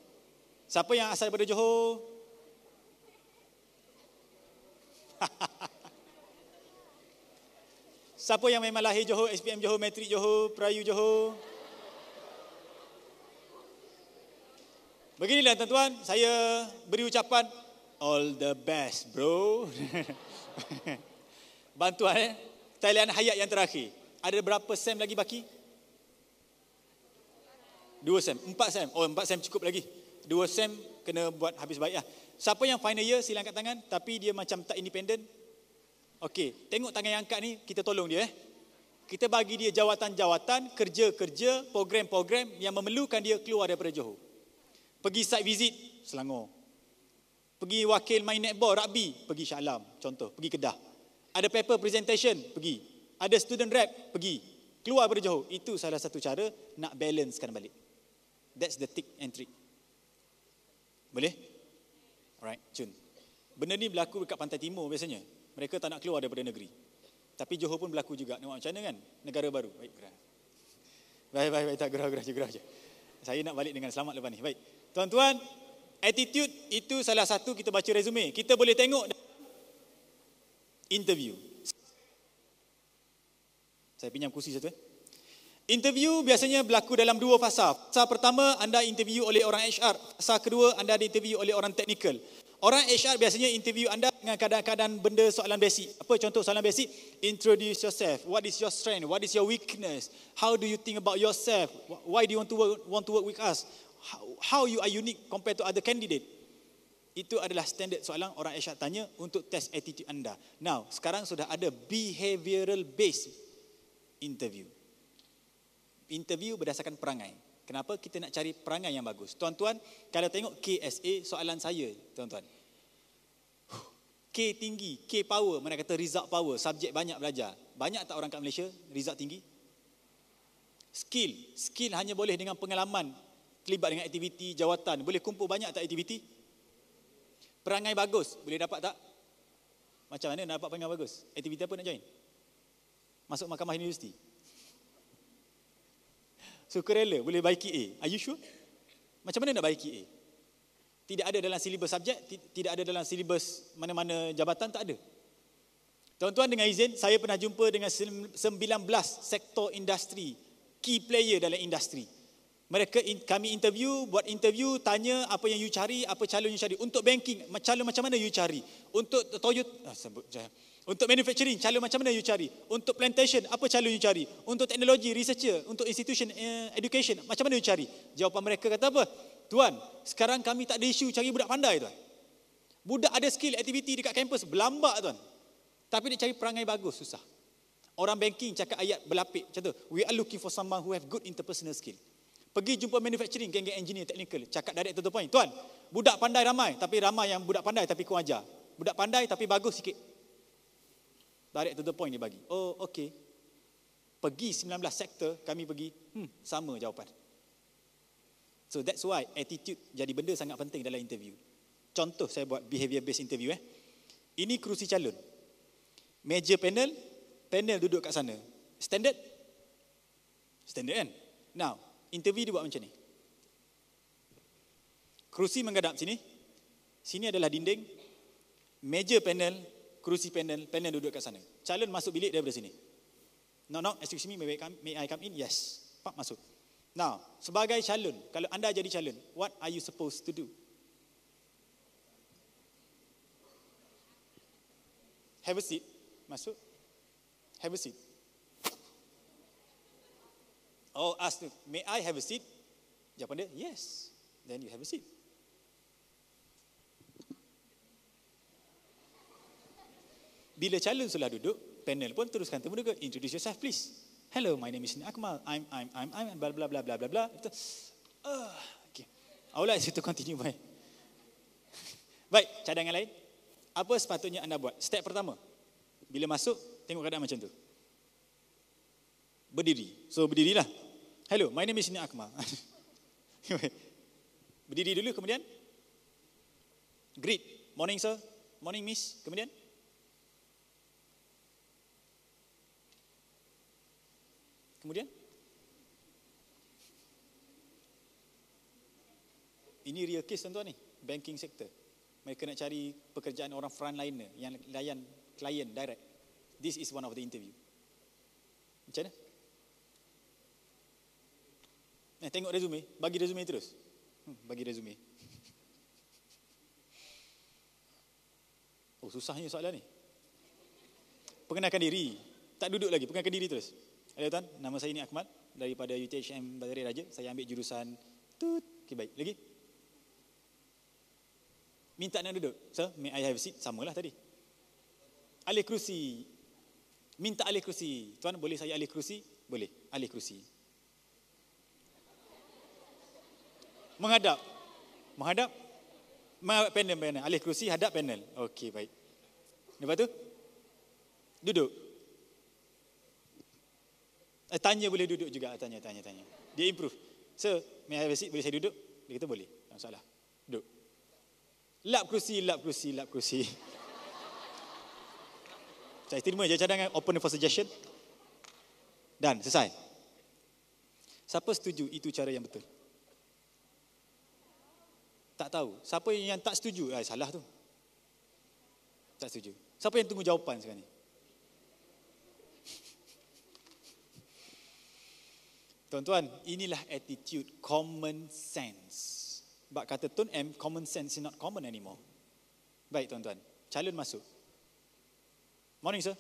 Siapa yang asal daripada Johor? [laughs] Siapa yang memang lahir Johor, SPM Johor, Matrik Johor, Perayu Johor? Beginilah tuan-tuan, saya beri ucapan all the best bro. [laughs] Bantuan eh. Thailand Hayat yang terakhir. Ada berapa sem lagi baki? Dua sem, empat sem. Oh, empat sem cukup lagi dua sem kena buat habis baik lah. Siapa yang final year sila angkat tangan tapi dia macam tak independent. Okey, tengok tangan yang angkat ni kita tolong dia eh. Kita bagi dia jawatan-jawatan, kerja-kerja, program-program yang memerlukan dia keluar daripada Johor. Pergi site visit Selangor. Pergi wakil main netball, rugby, pergi Shah Alam, contoh, pergi Kedah. Ada paper presentation, pergi. Ada student rap, pergi. Keluar daripada Johor. Itu salah satu cara nak balancekan balik. That's the tick and trick. Boleh? Alright, Jun. Benda ni berlaku dekat pantai timur biasanya. Mereka tak nak keluar daripada negeri. Tapi Johor pun berlaku juga. Nampak macam mana kan? Negara baru. Baik, gerah. Baik, baik, baik. Tak gerah, gerah je, gerah je. Saya nak balik dengan selamat lepas ni. Baik. Tuan-tuan, attitude itu salah satu kita baca resume. Kita boleh tengok interview. Saya pinjam kursi satu eh. Interview biasanya berlaku dalam dua fasa. Fasa pertama anda interview oleh orang HR, fasa kedua anda diinterview oleh orang teknikal. Orang HR biasanya interview anda dengan kadang-kadang benda soalan basic. Apa contoh soalan basic? Introduce yourself. What is your strength? What is your weakness? How do you think about yourself? Why do you want to work, want to work with us? How, how you are unique compared to other candidate? Itu adalah standard soalan orang HR tanya untuk test attitude anda. Now, sekarang sudah ada behavioral based interview interview berdasarkan perangai. Kenapa kita nak cari perangai yang bagus? Tuan-tuan, kalau tengok KSA soalan saya, tuan-tuan. K tinggi, K power, mana kata result power, subjek banyak belajar. Banyak tak orang kat Malaysia result tinggi? Skill, skill hanya boleh dengan pengalaman, terlibat dengan aktiviti, jawatan. Boleh kumpul banyak tak aktiviti? Perangai bagus, boleh dapat tak? Macam mana nak dapat perangai bagus? Aktiviti apa nak join? Masuk mahkamah universiti, sukarela boleh baiki A. Are you sure? Macam mana nak baiki A? Tidak ada dalam silibus subjek, tidak ada dalam silibus mana-mana jabatan, tak ada. Tuan-tuan dengan izin, saya pernah jumpa dengan 19 sektor industri, key player dalam industri. Mereka in, kami interview, buat interview, tanya apa yang you cari, apa calon you cari. Untuk banking, calon macam mana you cari? Untuk Toyota, ah, sebut, untuk manufacturing, cara macam mana you cari? Untuk plantation, apa cara you cari? Untuk teknologi, researcher, untuk institution, eh, education, macam mana you cari? Jawapan mereka kata apa? Tuan, sekarang kami tak ada isu cari budak pandai tuan. Budak ada skill, aktiviti dekat kampus, belambak tuan. Tapi nak cari perangai bagus, susah. Orang banking cakap ayat berlapik macam tu. We are looking for someone who have good interpersonal skill. Pergi jumpa manufacturing, geng-geng engineer, technical. Cakap direct to the point. Tuan, budak pandai ramai, tapi ramai yang budak pandai tapi kurang ajar. Budak pandai tapi bagus sikit, Tarik to the point dia bagi. Oh, okey. Pergi 19 sektor, kami pergi. Hmm, sama jawapan. So that's why attitude jadi benda sangat penting dalam interview. Contoh saya buat behavior based interview eh. Ini kerusi calon. Meja panel, panel duduk kat sana. Standard? Standard kan? Now, interview dia buat macam ni. Kerusi menghadap sini. Sini adalah dinding. Meja panel, kerusi panel, panel duduk kat sana. Calon masuk bilik daripada sini. No, no, excuse me, may I come, may I come in? Yes. Pak masuk. Now, sebagai calon, kalau anda jadi calon, what are you supposed to do? Have a seat. Masuk. Have a seat. Oh, ask, may I have a seat? Jawapan dia, yes. Then you have a seat. Bila calon sudah duduk, panel pun teruskan temu juga. Introduce yourself please. Hello, my name is Nick Akmal. I'm I'm I'm I'm bla bla bla bla bla bla. Itu. Ah, okay. Aula is to continue baik. baik, cadangan lain. Apa sepatutnya anda buat? Step pertama. Bila masuk, tengok keadaan macam tu. Berdiri. So berdirilah. Hello, my name is Nick Akmal. [laughs] berdiri dulu kemudian greet. Morning sir. Morning miss. Kemudian Kemudian? Ini real case tuan-tuan ni, banking sector. Mereka nak cari pekerjaan orang frontliner yang layan klien direct. This is one of the interview. Macam mana? Nah, eh, tengok resume, bagi resume terus. Hmm, bagi resume. [laughs] Oh, susahnya soalan ni. Perkenalkan diri. Tak duduk lagi, perkenalkan diri terus. Hello tuan, nama saya ni Ahmad daripada UTHM Bateri Raja. Saya ambil jurusan tut. Okey baik. Lagi. Minta nak duduk. Sir, may I have a seat? Samalah tadi. Alih kerusi. Minta alih kerusi. Tuan boleh saya alih kerusi? Boleh. Alih kerusi. Menghadap. Menghadap. Menghadap panel-panel. Alih kerusi hadap panel. Okey baik. Lepas tu? Duduk. Eh, tanya boleh duduk juga. Tanya, tanya, tanya. Dia improve. So, may I have a seat? Boleh saya duduk? Dia kata boleh. Tak masalah. Duduk. Lap kursi, lap kursi, lap kursi. [laughs] saya terima je cadangan. Open for suggestion. Dan selesai. Siapa setuju itu cara yang betul? Tak tahu. Siapa yang tak setuju? Eh, salah tu. Tak setuju. Siapa yang tunggu jawapan sekarang ni? Tuan-tuan, inilah attitude common sense. Bak kata Tun M, common sense is not common anymore. Baik tuan-tuan, calon masuk. Morning sir.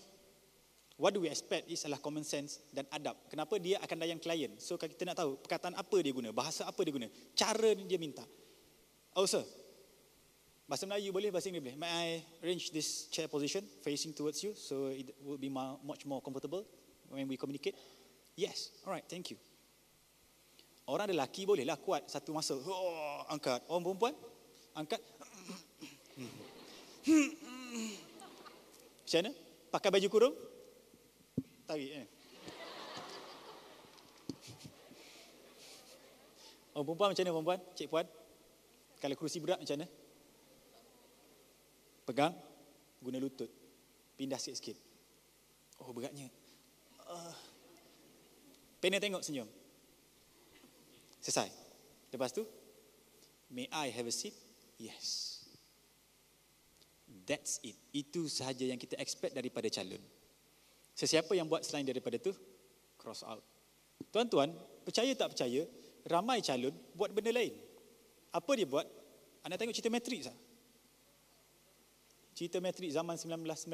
What do we expect is adalah common sense dan adab. Kenapa dia akan layan klien? So kita nak tahu perkataan apa dia guna, bahasa apa dia guna, cara dia minta. Oh sir, bahasa Melayu boleh, bahasa Inggeris boleh. May I arrange this chair position facing towards you so it will be much more comfortable when we communicate? Yes, alright, thank you. Orang lelaki boleh lah kuat satu masa. Oh, angkat. Orang perempuan, angkat. Macam mana? Pakai baju kurung? Tarik. Eh. Orang perempuan macam mana perempuan? Cik puan? Kalau kerusi berat macam mana? Pegang, guna lutut. Pindah sikit-sikit. Oh beratnya. Uh. Pena tengok senyum. Selesai. Lepas tu, may I have a seat? Yes. That's it. Itu sahaja yang kita expect daripada calon. Sesiapa yang buat selain daripada tu, cross out. Tuan-tuan, percaya tak percaya, ramai calon buat benda lain. Apa dia buat? Anda tengok cerita Matrix lah. Cerita Matrix zaman 1999.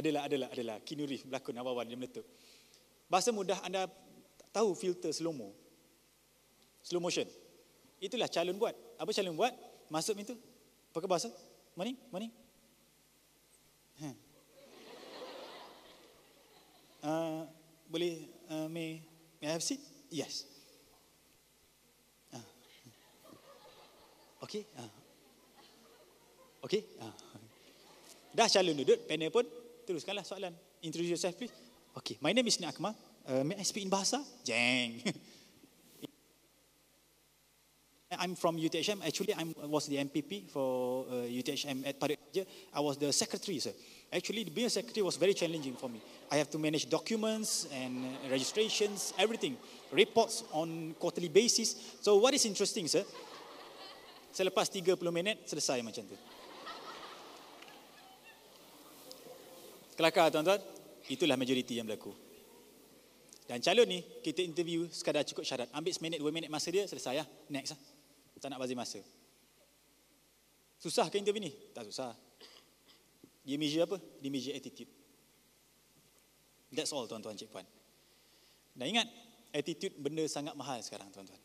adalah, adalah, adalah. Kinurif berlakon awal-awal dia meletup. Bahasa mudah anda tahu filter slow mo. Slow motion. Itulah calon buat. Apa calon buat? Masuk pintu. Pakai bahasa. Mari, mari. Ha. Uh, boleh uh, ah, me may have seat? Yes. Okey. Uh. Okey. Uh. Dah calon duduk, panel pun teruskanlah soalan. Introduce yourself please. Okey, my name is Nak Akmal. Uh, may I speak in bahasa? Jeng. [laughs] I'm from UTHM. Actually, I was the MPP for uh, UTHM at Parit Paris. I was the secretary, sir. Actually, being a secretary was very challenging for me. I have to manage documents and uh, registrations, everything, reports on quarterly basis. So what is interesting, sir? Selepas 30 minit, selesai macam tu. Kelakar, tuan-tuan. Itulah majoriti yang berlaku. Dan calon ni, kita interview sekadar cukup syarat. Ambil seminit, dua minit masa dia, selesai lah. Next lah. Tak nak bazir masa. Susah ke interview ni? Tak susah. Dia measure apa? Dia measure attitude. That's all tuan-tuan cik puan. Dan ingat, attitude benda sangat mahal sekarang tuan-tuan.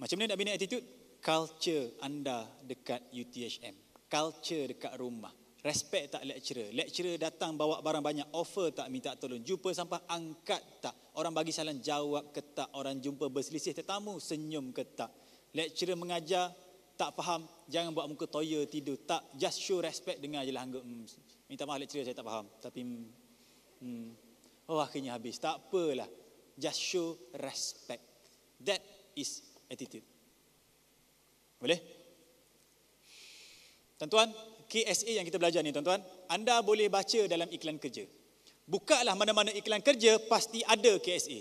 Macam mana nak bina attitude? Culture anda dekat UTHM. Culture dekat rumah. Respect tak lecturer? Lecturer datang bawa barang banyak, offer tak minta tolong? Jumpa sampah angkat tak? Orang bagi salam jawab ke tak? Orang jumpa berselisih tetamu senyum ke tak? Lecturer mengajar tak faham, jangan buat muka toya tidur tak? Just show respect dengar je lah. Hmm, minta maaf lecturer saya tak faham. Tapi hmm, oh akhirnya habis. Tak apalah. Just show respect. That is attitude. Boleh? Tuan-tuan, KSA yang kita belajar ni tuan-tuan, anda boleh baca dalam iklan kerja. Bukalah mana-mana iklan kerja, pasti ada KSA.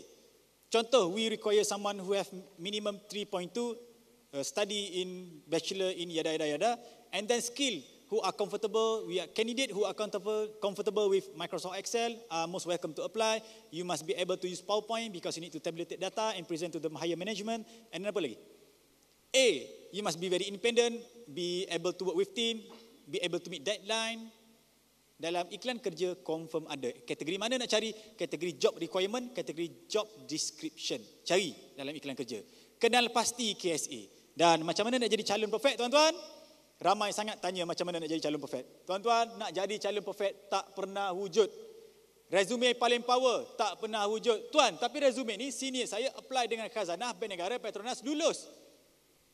Contoh, we require someone who have minimum 3.2, uh, study in bachelor in yada yada yada, and then skill who are comfortable, we are candidate who are comfortable, comfortable with Microsoft Excel, uh, most welcome to apply. You must be able to use PowerPoint because you need to tabulate data and present to the higher management. And then apa lagi? A, you must be very independent, be able to work with team, be able to meet deadline dalam iklan kerja confirm ada kategori mana nak cari kategori job requirement kategori job description cari dalam iklan kerja kenal pasti KSA dan macam mana nak jadi calon perfect tuan-tuan ramai sangat tanya macam mana nak jadi calon perfect tuan-tuan nak jadi calon perfect tak pernah wujud resume paling power tak pernah wujud tuan tapi resume ni senior saya apply dengan khazanah bank negara petronas lulus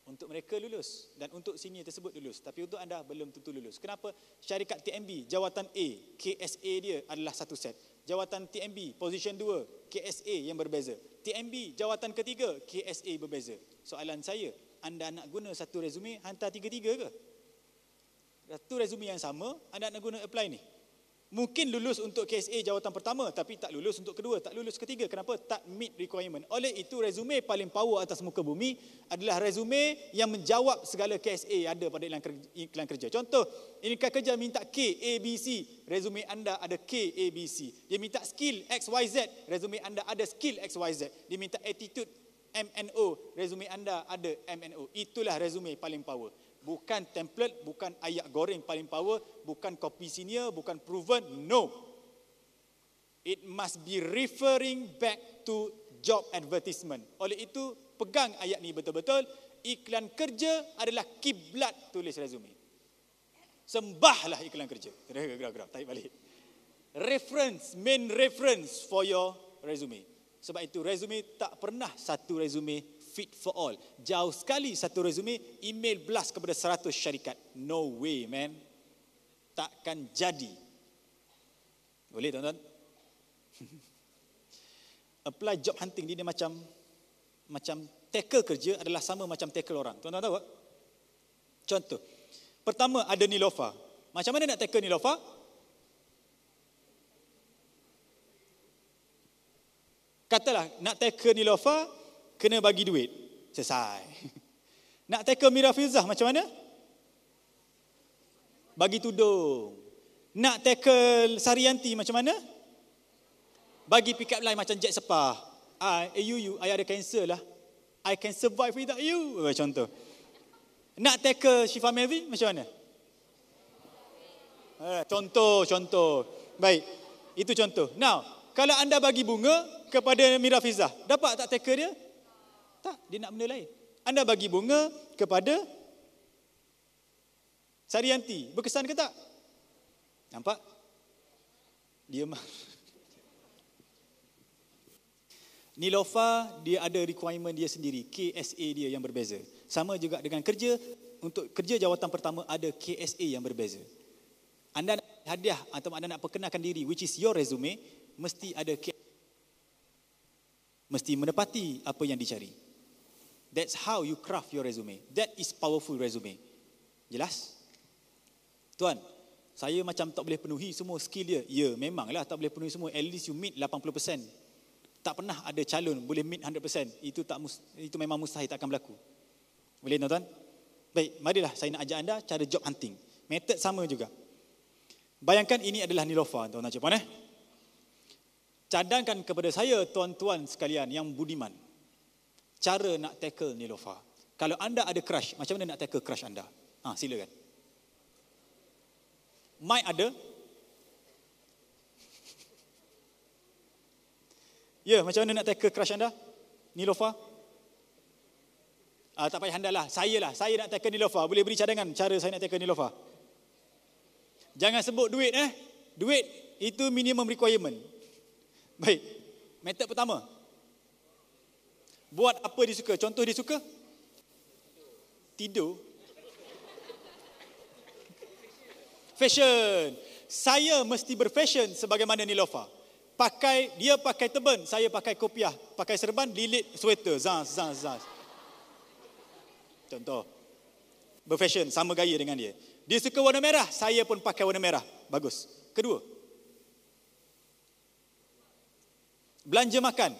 untuk mereka lulus dan untuk sini tersebut lulus tapi untuk anda belum tentu lulus kenapa syarikat TMB jawatan A KSA dia adalah satu set jawatan TMB position 2 KSA yang berbeza TMB jawatan ketiga KSA berbeza soalan saya anda nak guna satu resume hantar tiga-tiga ke satu resume yang sama anda nak guna apply ni Mungkin lulus untuk KSA jawatan pertama tapi tak lulus untuk kedua, tak lulus ketiga. Kenapa? Tak meet requirement. Oleh itu resume paling power atas muka bumi adalah resume yang menjawab segala KSA yang ada pada iklan kerja. Contoh, ini kan kerja minta K, A, B, C. Resume anda ada K, A, B, C. Dia minta skill X, Y, Z. Resume anda ada skill X, Y, Z. Dia minta attitude M N O, Resume anda ada M N O. Itulah resume paling power bukan template, bukan ayak goreng paling power, bukan kopi senior, bukan proven, no. It must be referring back to job advertisement. Oleh itu, pegang ayat ni betul-betul, iklan kerja adalah kiblat tulis resume. Sembahlah iklan kerja. Gerak-gerak, tarik balik. Reference, main reference for your resume. Sebab itu resume tak pernah satu resume fit for all. Jauh sekali satu resume, email blast kepada 100 syarikat. No way, man. Takkan jadi. Boleh, tuan-tuan? [laughs] Apply job hunting ni dia macam macam tackle kerja adalah sama macam tackle orang. Tuan-tuan tahu tak? Contoh. Pertama ada Nilofa. Macam mana nak tackle Nilofa? Katalah nak tackle Nilofa, kena bagi duit. Selesai. [laughs] Nak tackle Mira Filzah macam mana? Bagi tudung. Nak tackle Sarianti macam mana? Bagi pick up line macam Jack sepah. I, ah, eh, you, you, I ada cancer lah. I can survive without you. Oh, contoh. Nak tackle Shifa Melvin macam mana? Ah, contoh, contoh. Baik. Itu contoh. Now, kalau anda bagi bunga kepada Mira Fizah, dapat tak tackle dia? Tak, dia nak benda lain. Anda bagi bunga kepada Sarianti. Berkesan ke tak? Nampak? Dia mah. [laughs] Nilofa, dia ada requirement dia sendiri. KSA dia yang berbeza. Sama juga dengan kerja. Untuk kerja jawatan pertama ada KSA yang berbeza. Anda nak hadiah atau anda nak perkenalkan diri, which is your resume, mesti ada KSA. Mesti menepati apa yang dicari. That's how you craft your resume. That is powerful resume. Jelas? Tuan, saya macam tak boleh penuhi semua skill dia. Ya, memanglah tak boleh penuhi semua. At least you meet 80%. Tak pernah ada calon boleh meet 100%. Itu tak itu memang mustahil tak akan berlaku. Boleh tuan? -tuan? Baik, marilah saya nak ajak anda cara job hunting. Method sama juga. Bayangkan ini adalah Nilofa, tuan-tuan. Eh? Cadangkan kepada saya, tuan-tuan sekalian yang budiman cara nak tackle Nilofa. Kalau anda ada crush, macam mana nak tackle crush anda? Ha, silakan. Mai ada? [laughs] ya, yeah, macam mana nak tackle crush anda? Nilofa? Ah, tak payah anda lah, Saya lah. Saya nak tackle Nilofa. Boleh beri cadangan cara saya nak tackle Nilofa? Jangan sebut duit eh. Duit itu minimum requirement. Baik. Metod pertama, Buat apa dia suka? Contoh dia suka? Tidur. Fashion. Saya mesti berfashion sebagaimana Nilofa. Pakai dia pakai teban, saya pakai kopiah, pakai serban, lilit sweater, zaz zaz zaz. Contoh. Berfashion sama gaya dengan dia. Dia suka warna merah, saya pun pakai warna merah. Bagus. Kedua. Belanja makan.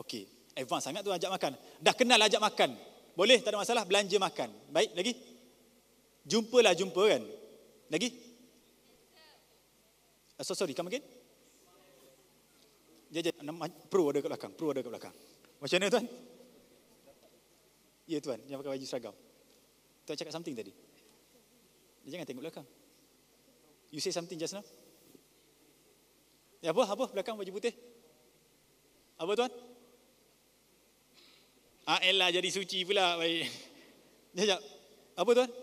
Okey. Advance sangat tu ajak makan. Dah kenal ajak makan. Boleh, tak ada masalah. Belanja makan. Baik, lagi? Jumpalah jumpa kan. Lagi? Uh, so sorry, come again? Jaj, pro ada kat belakang. Pro ada kat belakang. Macam mana tuan? Ya tuan, yang pakai baju seragam. Tuan cakap something tadi. Dia jangan tengok belakang. You say something just now. Ya apa? Apa belakang baju putih? Apa tuan? Ha, ah, Ella jadi suci pula. Baik. Sekejap. Apa tuan? [laughs]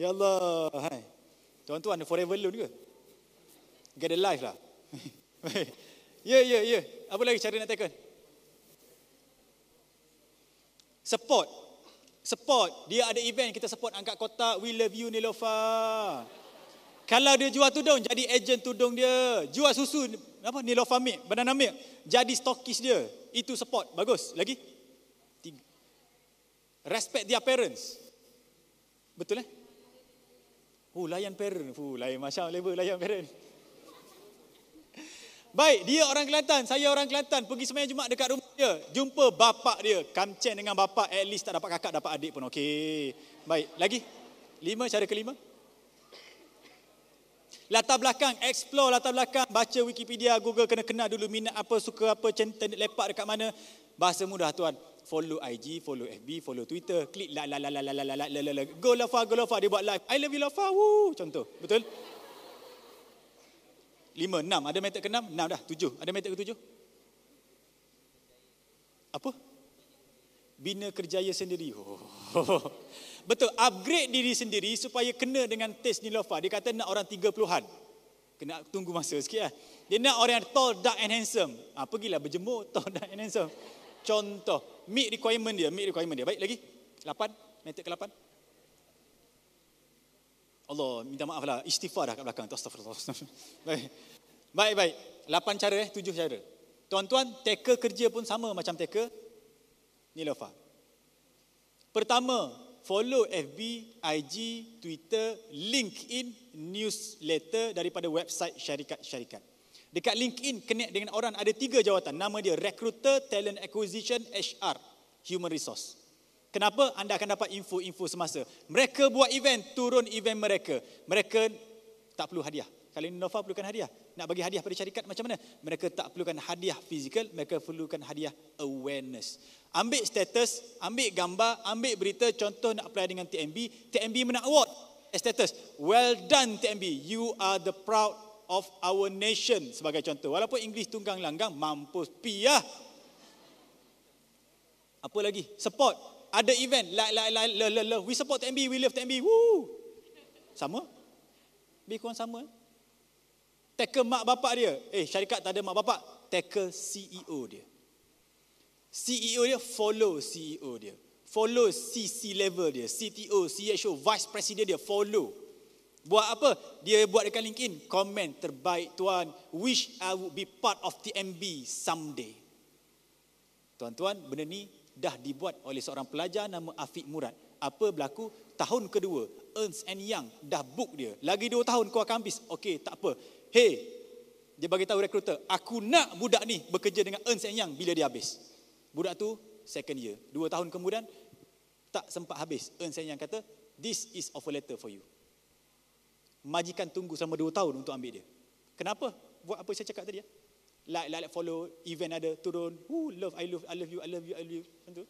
Ya Allah. Hai. Tuan-tuan ada forever loan ke? Get a life lah. [laughs] Ya, ya, ya. Apa lagi cara nak tackle? Support. Support. Dia ada event, kita support. Angkat kotak. We love you, Nilofa. Kalau dia jual tudung, jadi agent tudung dia. Jual susu, apa nilofamid benanamid jadi stokis dia itu support bagus lagi respect dia parents betul eh Oh, layan parent. Oh, uh, layan macam level layan parent. [laughs] Baik, dia orang Kelantan. Saya orang Kelantan. Pergi semayang Jumat dekat rumah dia. Jumpa bapak dia. Kamchen dengan bapak. At least tak dapat kakak, dapat adik pun. Okey. Baik, lagi. Lima, cara kelima. Latar belakang, explore latar belakang, baca Wikipedia, Google, kena kenal dulu minat apa, suka apa, centen, lepak dekat mana. Bahasa mudah tuan, follow IG, follow FB, follow Twitter, klik la la la la la la la la la la la. Go Lofa, go Lofa, dia buat live. I love you Lofa, woo contoh, betul? Lima, enam, ada method ke enam? Enam dah, tujuh. Ada method ke tujuh? Apa? Bina kerjaya sendiri. Oh. [laughs] Betul, upgrade diri sendiri supaya kena dengan taste Nilofa. Dia kata nak orang 30-an. Kena tunggu masa sikit lah. Dia nak orang yang tall, dark and handsome. Ha, pergilah berjemur, [laughs] tall, dark and handsome. Contoh, meet requirement dia, meet requirement dia. Baik lagi, 8, method ke 8. Allah minta maaf lah, istighfar dah kat belakang. Astagfirullah. [laughs] Baik. baik, baik. 8 cara eh, 7 cara. Tuan-tuan, teka kerja pun sama macam teka Nilofa. Pertama, follow FB, IG, Twitter, LinkedIn, newsletter daripada website syarikat-syarikat. Dekat LinkedIn, connect dengan orang ada tiga jawatan. Nama dia Recruiter Talent Acquisition HR, Human Resource. Kenapa? Anda akan dapat info-info semasa. Mereka buat event, turun event mereka. Mereka tak perlu hadiah. Kali ini Nova perlukan hadiah nak bagi hadiah pada syarikat macam mana? Mereka tak perlukan hadiah fizikal, mereka perlukan hadiah awareness. Ambil status, ambil gambar, ambil berita, contoh nak apply dengan TMB, TMB menang award, status. Well done TMB, you are the proud of our nation sebagai contoh. Walaupun Inggeris tunggang langgang, mampus piah. Apa lagi? Support. Ada event, like, like, like, love, love, love. We support TMB, we love TMB, woo. Sama? Lebih kurang sama tackle mak bapak dia. Eh, syarikat tak ada mak bapak, tackle CEO dia. CEO dia follow CEO dia. Follow CC level dia, CTO, CHO, Vice President dia follow. Buat apa? Dia buat dekat LinkedIn, komen terbaik tuan, wish I would be part of TMB someday. Tuan-tuan, benda ni dah dibuat oleh seorang pelajar nama Afiq Murad. Apa berlaku? Tahun kedua, Ernst and Young dah book dia. Lagi dua tahun kau akan habis. Okey, tak apa. Hey, dia bagi tahu rekruter, aku nak budak ni bekerja dengan Ernst Young bila dia habis. Budak tu second year. Dua tahun kemudian, tak sempat habis. Ernst Young kata, this is offer letter for you. Majikan tunggu selama dua tahun untuk ambil dia. Kenapa? Buat apa saya cakap tadi? Ya? Like, like, like follow, event ada, turun. Ooh, love, I love, I love you, I love you, I love you. Macam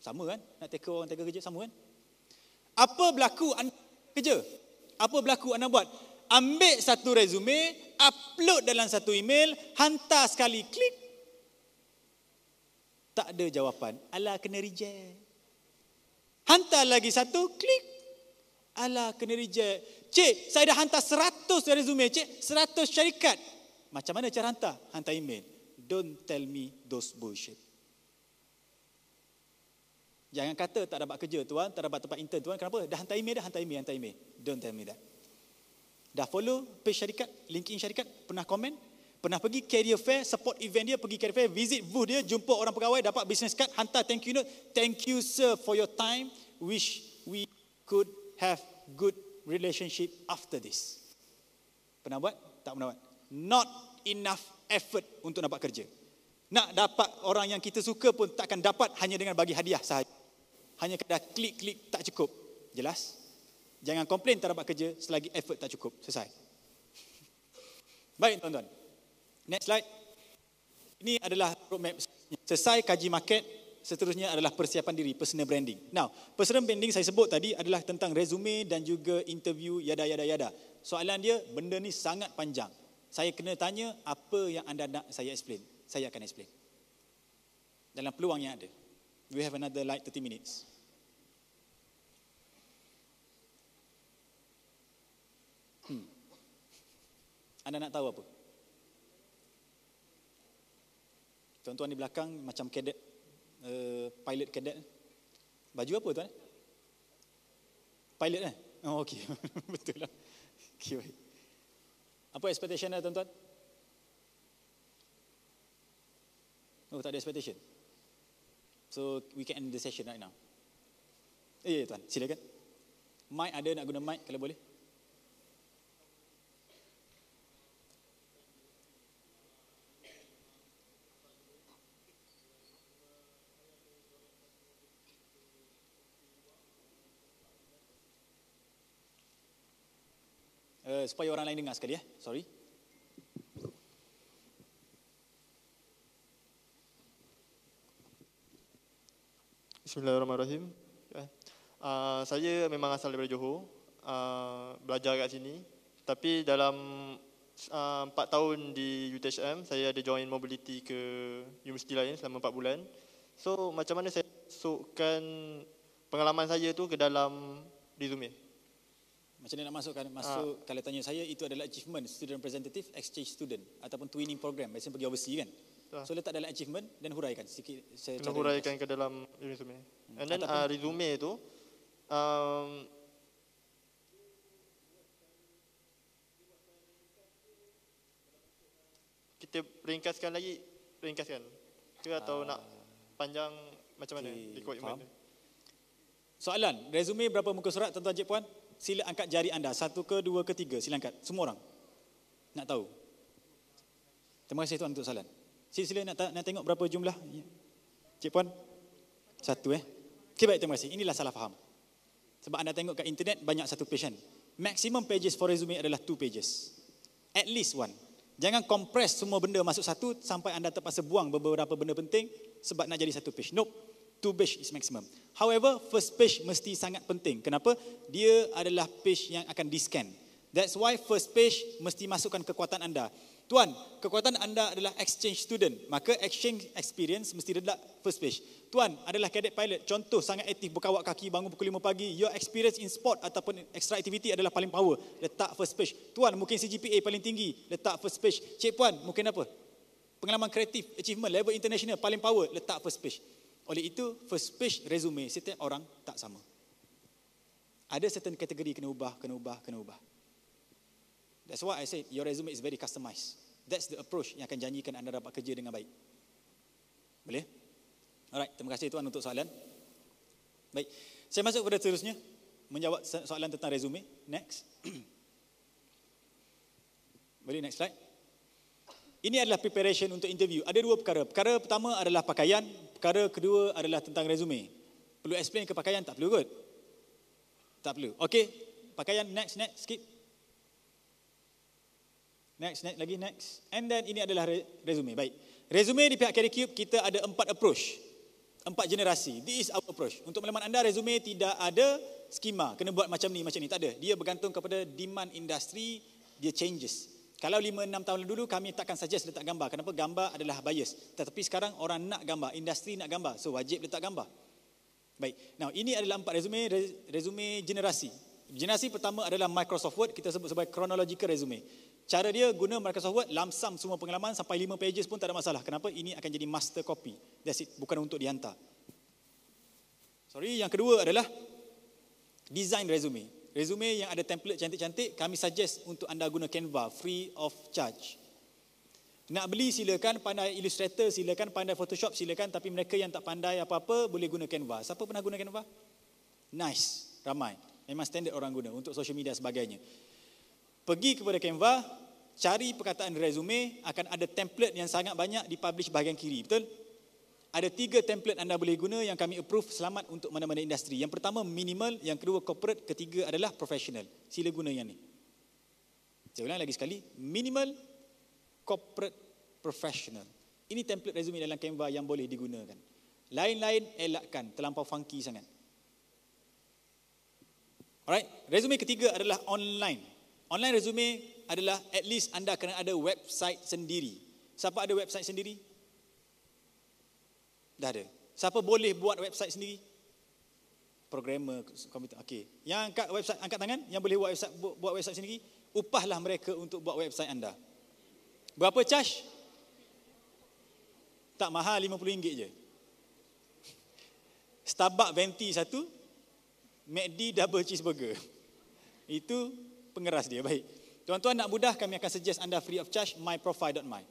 Sama kan? Nak take orang tak kerja, sama kan? Apa berlaku anda? kerja. Apa berlaku anda buat? Ambil satu resume, upload dalam satu email, hantar sekali, klik. Tak ada jawapan. ala kena reject. Hantar lagi satu, klik. ala kena reject. Cik, saya dah hantar seratus resume, cik. Seratus syarikat. Macam mana cara hantar? Hantar email. Don't tell me those bullshit. Jangan kata tak dapat kerja tuan, tak dapat tempat intern tuan. Kenapa? Dah hantar email, dah hantar email, hantar email. Don't tell me that. Dah follow page syarikat, LinkedIn syarikat, pernah komen, pernah pergi career fair, support event dia, pergi career fair, visit booth dia, jumpa orang pegawai, dapat business card, hantar thank you note, thank you sir for your time, wish we could have good relationship after this. Pernah buat? Tak pernah buat. Not enough effort untuk dapat kerja. Nak dapat orang yang kita suka pun takkan dapat hanya dengan bagi hadiah sahaja hanya kena klik-klik tak cukup. Jelas? Jangan komplain tak dapat kerja selagi effort tak cukup. Selesai. Baik tuan-tuan. Next slide. Ini adalah roadmap selesai kaji market seterusnya adalah persiapan diri personal branding. Now, personal branding saya sebut tadi adalah tentang resume dan juga interview yada yada yada. Soalan dia benda ni sangat panjang. Saya kena tanya apa yang anda nak saya explain. Saya akan explain. Dalam peluang yang ada. Do we have another like 30 minutes? Hmm. Anda nak tahu apa? Tuan-tuan di belakang macam cadet, uh, pilot cadet. Baju apa tuan? Pilot eh? Oh, okay [laughs] Betul lah. Okay, baik. Apa expectation dia tuan-tuan? Oh, tak ada expectation? So we can end the session right now. Eh, ya, tuan, silakan. Mic ada nak guna mic kalau boleh. Uh, supaya orang lain dengar sekali ya. Sorry. Bismillahirrahmanirrahim. Uh, saya memang asal dari Johor, uh, belajar kat sini. Tapi dalam uh, ah, 4 tahun di UTHM, saya ada join mobility ke universiti lain selama 4 bulan. So macam mana saya masukkan pengalaman saya tu ke dalam resume? Macam mana nak masukkan? Masuk, ha. kalau tanya saya, itu adalah achievement student representative exchange student ataupun twinning program. Biasanya pergi overseas kan? So letak dalam achievement dan huraikan sikit saya cara huraikan ke dalam resume. Hmm. And then uh, resume tu um, kita ringkaskan lagi ringkaskan ke atau uh, nak panjang macam okay, mana faham. Soalan, resume berapa muka surat tuan-tuan Haji puan? Sila angkat jari anda. Satu ke dua ke tiga. Sila angkat. Semua orang. Nak tahu. Terima kasih tuan untuk soalan. Sila-sila nak, nak tengok berapa jumlah? Cik Puan? Satu eh? Okay, baik, terima kasih. Inilah salah faham. Sebab anda tengok kat internet, banyak satu page kan? Maximum pages for resume adalah two pages. At least one. Jangan compress semua benda masuk satu sampai anda terpaksa buang beberapa benda penting sebab nak jadi satu page. Nope. Two page is maximum. However, first page mesti sangat penting. Kenapa? Dia adalah page yang akan di-scan. That's why first page mesti masukkan kekuatan anda. Tuan, kekuatan anda adalah exchange student. Maka exchange experience mesti redak first page. Tuan, adalah cadet pilot. Contoh, sangat aktif berkawak kaki bangun pukul 5 pagi. Your experience in sport ataupun extra activity adalah paling power. Letak first page. Tuan, mungkin CGPA paling tinggi. Letak first page. Cik Puan, mungkin apa? Pengalaman kreatif, achievement, level international, paling power. Letak first page. Oleh itu, first page resume setiap orang tak sama. Ada certain kategori kena ubah, kena ubah, kena ubah. That's why I said your resume is very customized. That's the approach yang akan janjikan anda dapat kerja dengan baik. Boleh? Alright, terima kasih tuan untuk soalan. Baik. Saya masuk kepada seterusnya menjawab soalan tentang resume. Next. [clears throat] Boleh next slide. Ini adalah preparation untuk interview. Ada dua perkara. Perkara pertama adalah pakaian, perkara kedua adalah tentang resume. Perlu explain ke pakaian tak perlu kot? Tak perlu. Okey. Pakaian next next skip. Next, next, lagi next. And then ini adalah re- resume. Baik. Resume di pihak Carry Cube kita ada empat approach. Empat generasi. This is our approach. Untuk melamar anda, resume tidak ada skema. Kena buat macam ni, macam ni. Tak ada. Dia bergantung kepada demand industri, dia changes. Kalau lima enam tahun dulu kami takkan suggest letak gambar. Kenapa? Gambar adalah bias. Tetapi sekarang orang nak gambar, industri nak gambar. So wajib letak gambar. Baik. Now, ini adalah empat resume resume generasi. Generasi pertama adalah Microsoft Word, kita sebut sebagai chronological resume. Cara dia guna Microsoft Word, lamsam semua pengalaman sampai 5 pages pun tak ada masalah. Kenapa? Ini akan jadi master copy. That's it. Bukan untuk dihantar. Sorry, yang kedua adalah design resume. Resume yang ada template cantik-cantik, kami suggest untuk anda guna Canva, free of charge. Nak beli silakan, pandai Illustrator silakan, pandai Photoshop silakan, tapi mereka yang tak pandai apa-apa boleh guna Canva. Siapa pernah guna Canva? Nice, ramai. Memang standard orang guna untuk social media sebagainya pergi kepada Canva, cari perkataan resume, akan ada template yang sangat banyak dipublish bahagian kiri, betul? Ada tiga template anda boleh guna yang kami approve selamat untuk mana-mana industri. Yang pertama minimal, yang kedua corporate, ketiga adalah professional. Sila guna yang ni. Saya ulang lagi sekali, minimal, corporate, professional. Ini template resume dalam Canva yang boleh digunakan. Lain-lain elakkan, terlampau funky sangat. Alright, resume ketiga adalah online. Online resume adalah at least anda kena ada website sendiri. Siapa ada website sendiri? Dah ada. Siapa boleh buat website sendiri? Programmer, komputer. Okey. Yang angkat website, angkat tangan. Yang boleh buat website, buat website sendiri. Upahlah mereka untuk buat website anda. Berapa cash? Tak mahal, RM50 je. Starbucks venti satu. McD double cheeseburger. Itu pengeras dia baik. Tuan-tuan nak mudah kami akan suggest anda free of charge myprofile.my.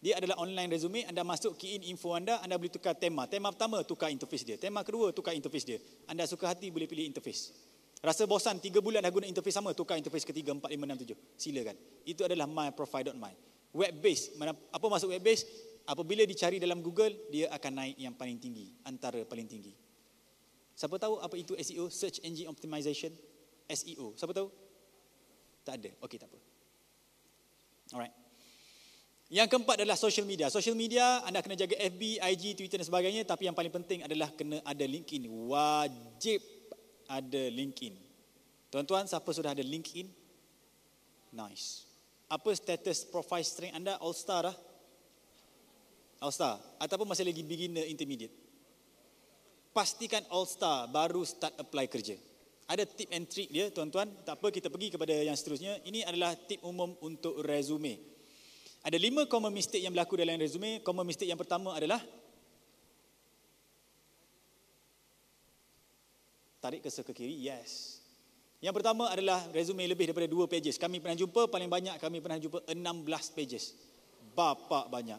Dia adalah online resume, anda masuk key in info anda, anda boleh tukar tema. Tema pertama tukar interface dia, tema kedua tukar interface dia. Anda suka hati boleh pilih interface. Rasa bosan 3 bulan dah guna interface sama, tukar interface ketiga 4 5 6 7. Silakan. Itu adalah myprofile.my. Web based. Mana apa masuk web based? Apabila dicari dalam Google, dia akan naik yang paling tinggi, antara paling tinggi. Siapa tahu apa itu SEO? Search Engine Optimization. SEO. Siapa tahu? Tak ada. Okey, tak apa. Alright. Yang keempat adalah social media. Social media, anda kena jaga FB, IG, Twitter dan sebagainya. Tapi yang paling penting adalah kena ada LinkedIn. Wajib ada LinkedIn. Tuan-tuan, siapa sudah ada LinkedIn? Nice. Apa status profile strength anda? All star lah. All star. Ataupun masih lagi beginner intermediate. Pastikan all star baru start apply kerja. Ada tip and trick dia tuan-tuan. Tak apa kita pergi kepada yang seterusnya. Ini adalah tip umum untuk resume. Ada lima common mistake yang berlaku dalam resume. Common mistake yang pertama adalah tarik ke ke kiri. Yes. Yang pertama adalah resume lebih daripada dua pages. Kami pernah jumpa paling banyak kami pernah jumpa enam belas pages. Bapak banyak.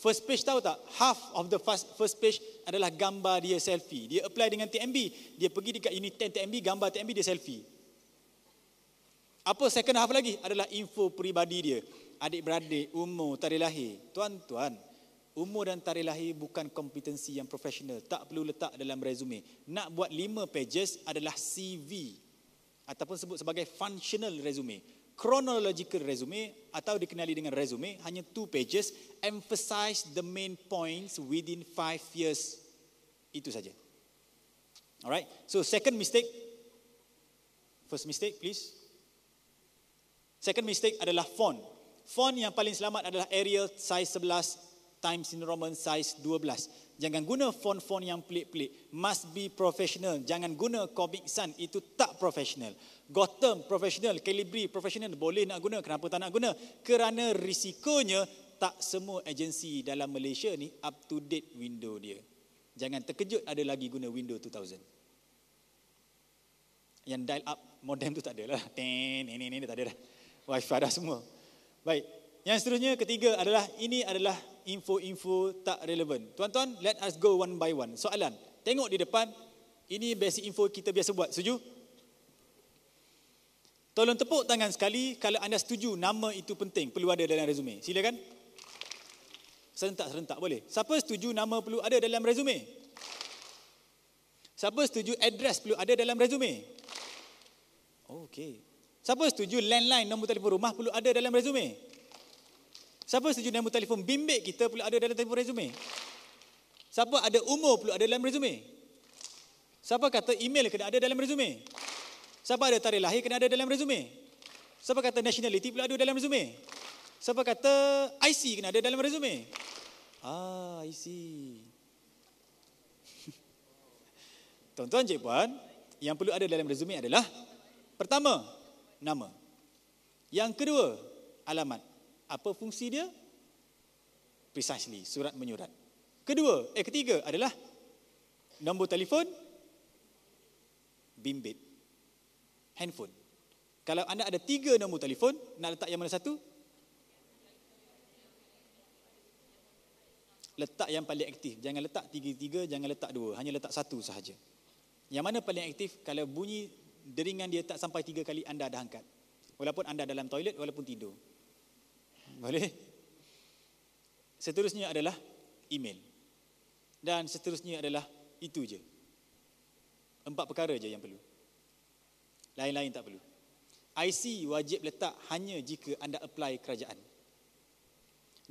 First page tahu tak? Half of the first, first page adalah gambar dia selfie. Dia apply dengan TMB. Dia pergi dekat unit 10 TMB, gambar TMB dia selfie. Apa second half lagi? Adalah info peribadi dia. Adik-beradik, umur, tarikh lahir. Tuan-tuan, umur dan tarikh lahir bukan kompetensi yang profesional. Tak perlu letak dalam resume. Nak buat lima pages adalah CV. Ataupun sebut sebagai functional resume chronological resume atau dikenali dengan resume hanya two pages emphasize the main points within five years itu saja alright so second mistake first mistake please second mistake adalah font font yang paling selamat adalah Arial size 11 Times in Roman size 12. Jangan guna fon-fon yang pelik-pelik. Must be professional. Jangan guna Comic Sun. Itu tak professional. Gotham professional. Calibri professional. Boleh nak guna. Kenapa tak nak guna? Kerana risikonya tak semua agensi dalam Malaysia ni up to date window dia. Jangan terkejut ada lagi guna window 2000. Yang dial up modem tu tak ada lah. Ni ni ni tak ada dah. Wifi dah semua. Baik, yang seterusnya ketiga adalah ini adalah info-info tak relevan. Tuan-tuan, let us go one by one. Soalan, tengok di depan. Ini basic info kita biasa buat. Setuju? Tolong tepuk tangan sekali kalau anda setuju nama itu penting perlu ada dalam resume. Silakan. Serentak-serentak boleh. Siapa setuju nama perlu ada dalam resume? Siapa setuju address perlu ada dalam resume? Oh, okay. Siapa setuju landline nombor telefon rumah perlu ada dalam resume? Siapa setuju dengan telefon bimbit kita pula ada dalam telefon resume? Siapa ada umur pula ada dalam resume? Siapa kata email kena ada dalam resume? Siapa ada tarikh lahir kena ada dalam resume? Siapa kata nationality pula ada dalam resume? Siapa kata IC kena ada dalam resume? Ah, IC. [laughs] Tuan-tuan, cikguan, yang perlu ada dalam resume adalah pertama, nama. Yang kedua, alamat. Apa fungsi dia? Precisely, surat menyurat. Kedua, eh ketiga adalah nombor telefon bimbit handphone. Kalau anda ada tiga nombor telefon, nak letak yang mana satu? Letak yang paling aktif. Jangan letak tiga-tiga, jangan letak dua. Hanya letak satu sahaja. Yang mana paling aktif, kalau bunyi deringan dia tak sampai tiga kali, anda dah angkat. Walaupun anda dalam toilet, walaupun tidur. Boleh? Seterusnya adalah email. Dan seterusnya adalah itu je. Empat perkara je yang perlu. Lain-lain tak perlu. IC wajib letak hanya jika anda apply kerajaan.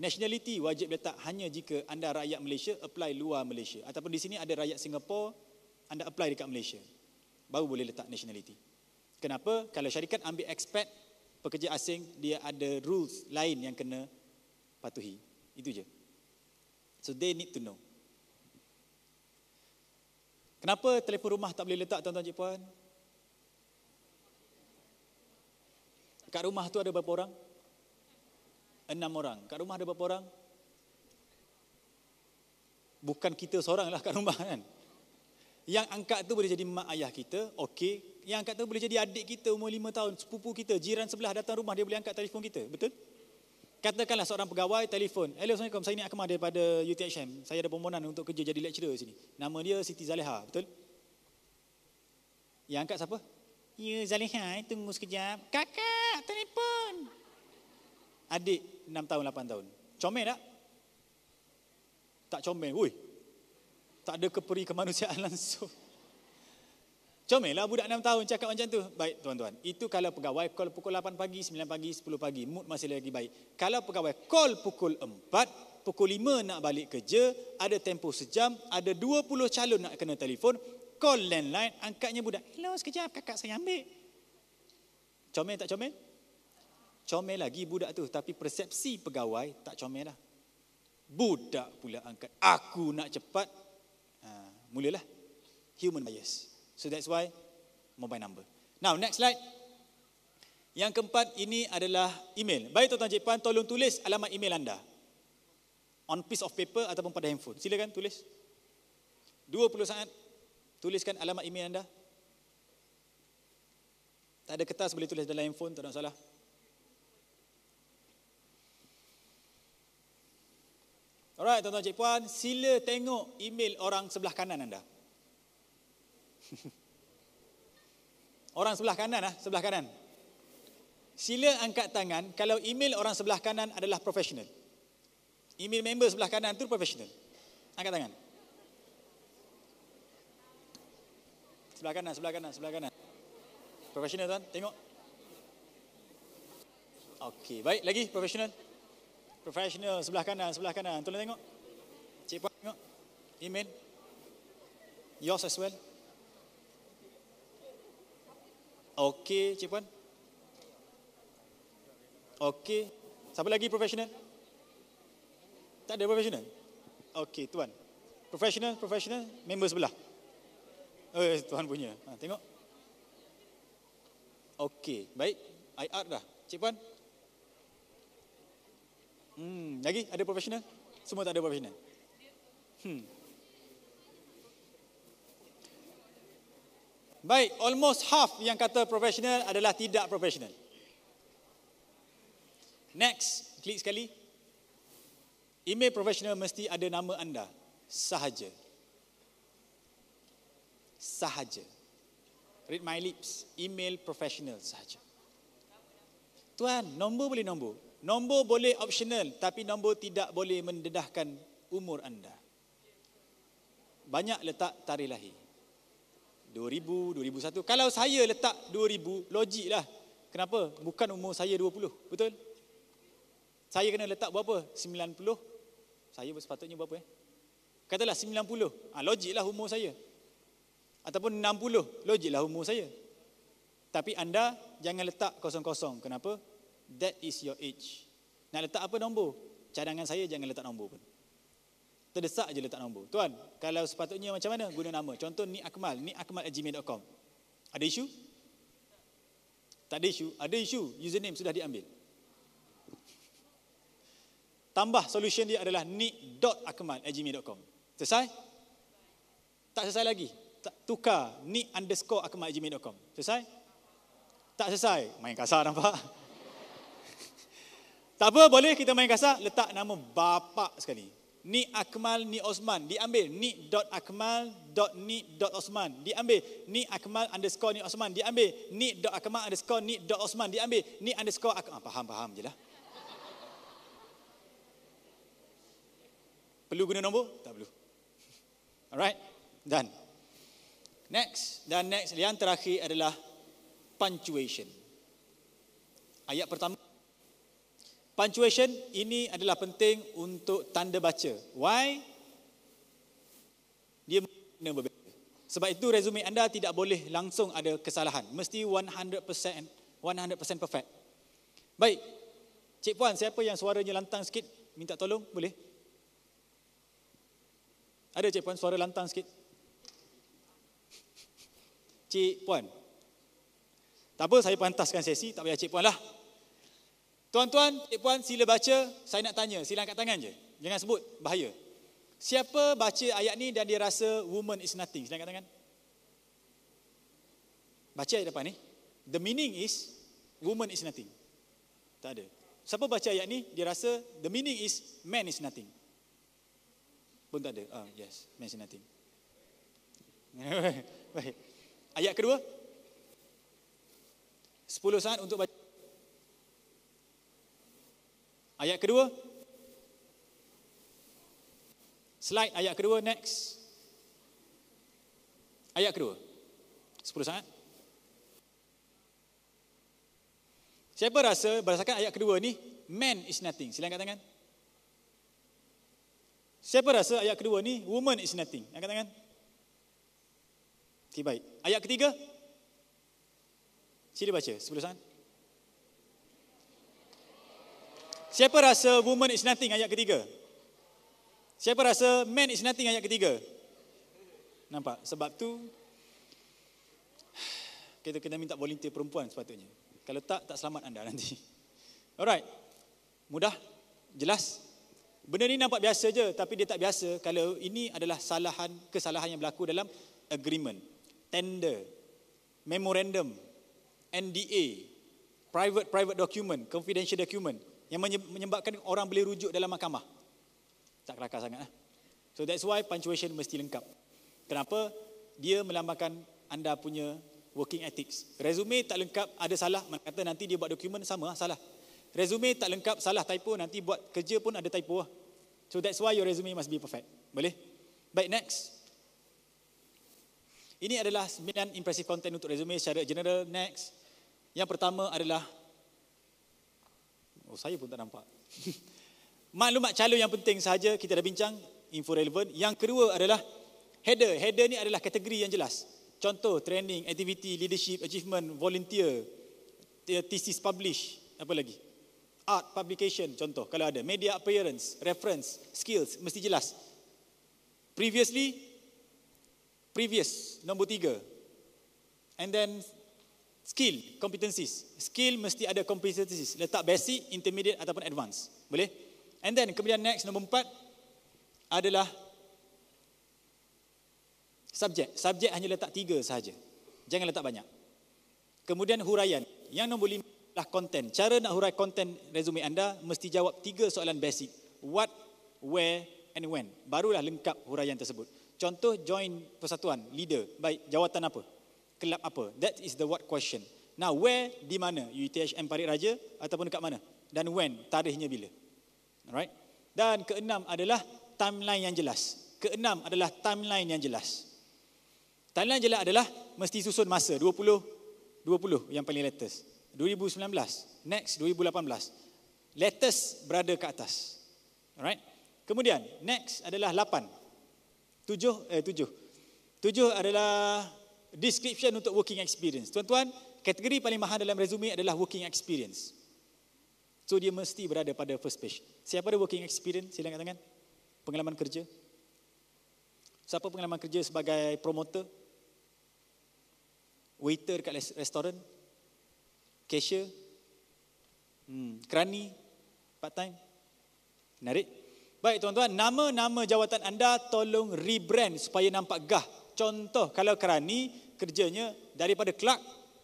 Nationality wajib letak hanya jika anda rakyat Malaysia apply luar Malaysia. Ataupun di sini ada rakyat Singapura, anda apply dekat Malaysia. Baru boleh letak nationality. Kenapa? Kalau syarikat ambil expat, pekerja asing dia ada rules lain yang kena patuhi. Itu je. So they need to know. Kenapa telefon rumah tak boleh letak tuan-tuan cik puan? Kat rumah tu ada berapa orang? Enam orang. Kat rumah ada berapa orang? Bukan kita seorang lah kat rumah kan. Yang angkat tu boleh jadi mak ayah kita, okey. Yang angkat tu boleh jadi adik kita umur lima tahun, sepupu kita, jiran sebelah datang rumah, dia boleh angkat telefon kita, betul? Katakanlah seorang pegawai telefon. Hello, Assalamualaikum. Saya ni Akmal daripada UTHM. Saya ada permohonan untuk kerja jadi lecturer di sini. Nama dia Siti Zaleha, betul? Yang angkat siapa? Ya, Zaleha. Tunggu sekejap. Kakak, telefon. Adik, enam tahun, lapan tahun. Comel tak? Tak comel. Wuih, tak ada keperi kemanusiaan [laughs] langsung. Comel, Comelah budak 6 tahun cakap macam tu. Baik tuan-tuan. Itu kalau pegawai call pukul 8 pagi, 9 pagi, 10 pagi. Mood masih lagi baik. Kalau pegawai call pukul 4, pukul 5 nak balik kerja. Ada tempoh sejam. Ada 20 calon nak kena telefon. Call landline. Angkatnya budak. Hello sekejap kakak saya ambil. Comel tak comel? Comel lagi budak tu. Tapi persepsi pegawai tak comel lah. Budak pula angkat. Aku nak cepat mulalah human bias so that's why mobile number now next slide yang keempat ini adalah email baik tuan-tuan cikpan tolong tulis alamat email anda on piece of paper ataupun pada handphone silakan tulis 20 saat tuliskan alamat email anda tak ada kertas boleh tulis dalam handphone tak ada salah Alright, tuan-tuan cik puan, sila tengok email orang sebelah kanan anda. [laughs] orang sebelah kanan ah, sebelah kanan. Sila angkat tangan kalau email orang sebelah kanan adalah profesional. Email member sebelah kanan tu profesional. Angkat tangan. Sebelah kanan, sebelah kanan, sebelah kanan. Profesional tuan, tengok. Okey, baik. Lagi, profesional. Professional sebelah kanan, sebelah kanan. Tolong tengok. Cik Puan tengok. Amen. Yours as well. Okay, Cik Puan. Okay. Siapa lagi profesional? Tak ada profesional? Okay, Tuan. Profesional, profesional, member sebelah. Eh, oh, Tuan punya. Ha, tengok. Okay, baik. art dah. Cik Puan. Cik Puan. Hmm, lagi ada profesional? Semua tak ada profesional. Hmm. Baik, almost half yang kata profesional adalah tidak profesional. Next, klik sekali. Email profesional mesti ada nama anda. Sahaja. Sahaja. Read my lips. Email profesional sahaja. Tuan, nombor boleh nombor. Nombor boleh optional tapi nombor tidak boleh mendedahkan umur anda. Banyak letak tarikh lahir. 2000, 2001. Kalau saya letak 2000, logiklah. Kenapa? Bukan umur saya 20, betul? Saya kena letak berapa? 90. Saya sepatutnya berapa eh? Katalah 90. Ha, ah, logiklah umur saya. Ataupun 60. Logiklah umur saya. Tapi anda jangan letak kosong-kosong. Kenapa? That is your age. Nak letak apa nombor? Cadangan saya jangan letak nombor pun. Terdesak je letak nombor. Tuan, kalau sepatutnya macam mana guna nama? Contoh ni Akmal, ni akmal@gmail.com. Ada isu? Tak ada isu. Ada isu, username sudah diambil. Tambah solution dia adalah nick.akmal@gmail.com. Selesai? Tak selesai lagi. Tak tukar nick underscore Selesai? Tak selesai. Main kasar nampak. Tak apa, boleh kita main kasar. Letak nama bapa sekali. Ni Akmal, ni Osman. Diambil. Ni dot Akmal, dot ni dot Osman. Diambil. Ni Akmal underscore ni Osman. Diambil. Ni dot Akmal underscore ni dot Osman. Diambil. Ni underscore Akmal. Ah, faham, faham je lah. Perlu guna nombor? Tak perlu. [laughs] Alright. Done. Next. Dan next. Yang terakhir adalah punctuation. Ayat pertama. Punctuation ini adalah penting untuk tanda baca. Why? Dia mungkin mengguna berbeza. Sebab itu resume anda tidak boleh langsung ada kesalahan. Mesti 100% 100% perfect. Baik. Cik Puan, siapa yang suaranya lantang sikit? Minta tolong, boleh? Ada Cik Puan suara lantang sikit? Cik Puan. Tak apa, saya pantaskan sesi. Tak payah Cik Puan lah. Tuan-tuan, puan-puan sila baca, saya nak tanya, sila angkat tangan je. Jangan sebut bahaya. Siapa baca ayat ni dan dia rasa woman is nothing? Sila angkat tangan. Baca ayat depan ni. The meaning is woman is nothing. Tak ada. Siapa baca ayat ni dia rasa the meaning is man is nothing. Pun tak ada. Ah, oh, yes, man is nothing. [laughs] Baik. Ayat kedua. 10 saat untuk baca. Ayat kedua. Slide ayat kedua next. Ayat kedua. 10 saat. Siapa rasa berdasarkan ayat kedua ni man is nothing. Sila angkat tangan. Siapa rasa ayat kedua ni woman is nothing. Angkat tangan. Okay, baik. Ayat ketiga. Sila baca 10 saat. Siapa rasa woman is nothing ayat ketiga? Siapa rasa man is nothing ayat ketiga? Nampak? Sebab tu kita kena minta volunteer perempuan sepatutnya. Kalau tak, tak selamat anda [laughs] nanti. Alright. Mudah? Jelas? Benda ni nampak biasa je, tapi dia tak biasa kalau ini adalah salahan, kesalahan yang berlaku dalam agreement, tender, memorandum, NDA, private-private document, confidential document yang menyebabkan orang boleh rujuk dalam mahkamah. Tak kelakar sangat. Eh? So that's why punctuation mesti lengkap. Kenapa? Dia melambangkan anda punya working ethics. Resume tak lengkap, ada salah. Mana kata nanti dia buat dokumen, sama, ah, salah. Resume tak lengkap, salah typo. Nanti buat kerja pun ada typo. Ah. So that's why your resume must be perfect. Boleh? Baik, next. Ini adalah 9 impressive content untuk resume secara general. Next. Yang pertama adalah Oh, saya pun tak nampak. [laughs] Maklumat calon yang penting sahaja kita dah bincang, info relevant. Yang kedua adalah header. Header ni adalah kategori yang jelas. Contoh training, activity, leadership, achievement, volunteer, eh, thesis publish, apa lagi? Art publication contoh kalau ada, media appearance, reference, skills mesti jelas. Previously previous nombor tiga. And then Skill, competencies. Skill mesti ada competencies. Letak basic, intermediate ataupun advance, Boleh? And then kemudian next nombor empat adalah subjek. Subjek hanya letak tiga sahaja. Jangan letak banyak. Kemudian huraian. Yang nombor lima adalah content. Cara nak hurai content resume anda mesti jawab tiga soalan basic. What, where and when. Barulah lengkap huraian tersebut. Contoh join persatuan, leader. Baik, jawatan apa? kelab apa? That is the what question. Now, where, di mana? UTHM Parit Raja ataupun dekat mana? Dan when, tarikhnya bila? Alright? Dan keenam adalah timeline yang jelas. Keenam adalah timeline yang jelas. Timeline jelas adalah mesti susun masa 20 20 yang paling latest. 2019, next 2018. Latest berada ke atas. Alright? Kemudian, next adalah 8. 7 eh 7. 7 adalah description untuk working experience. Tuan-tuan, kategori paling mahal dalam resume adalah working experience. So dia mesti berada pada first page. Siapa ada working experience? Sila angkat tangan. Pengalaman kerja. Siapa pengalaman kerja sebagai promoter? Waiter dekat restoran? Cashier? Hmm, kerani? Part time? Menarik? Baik tuan-tuan, nama-nama jawatan anda tolong rebrand supaya nampak gah. Contoh, kalau kerani, kerjanya daripada clerk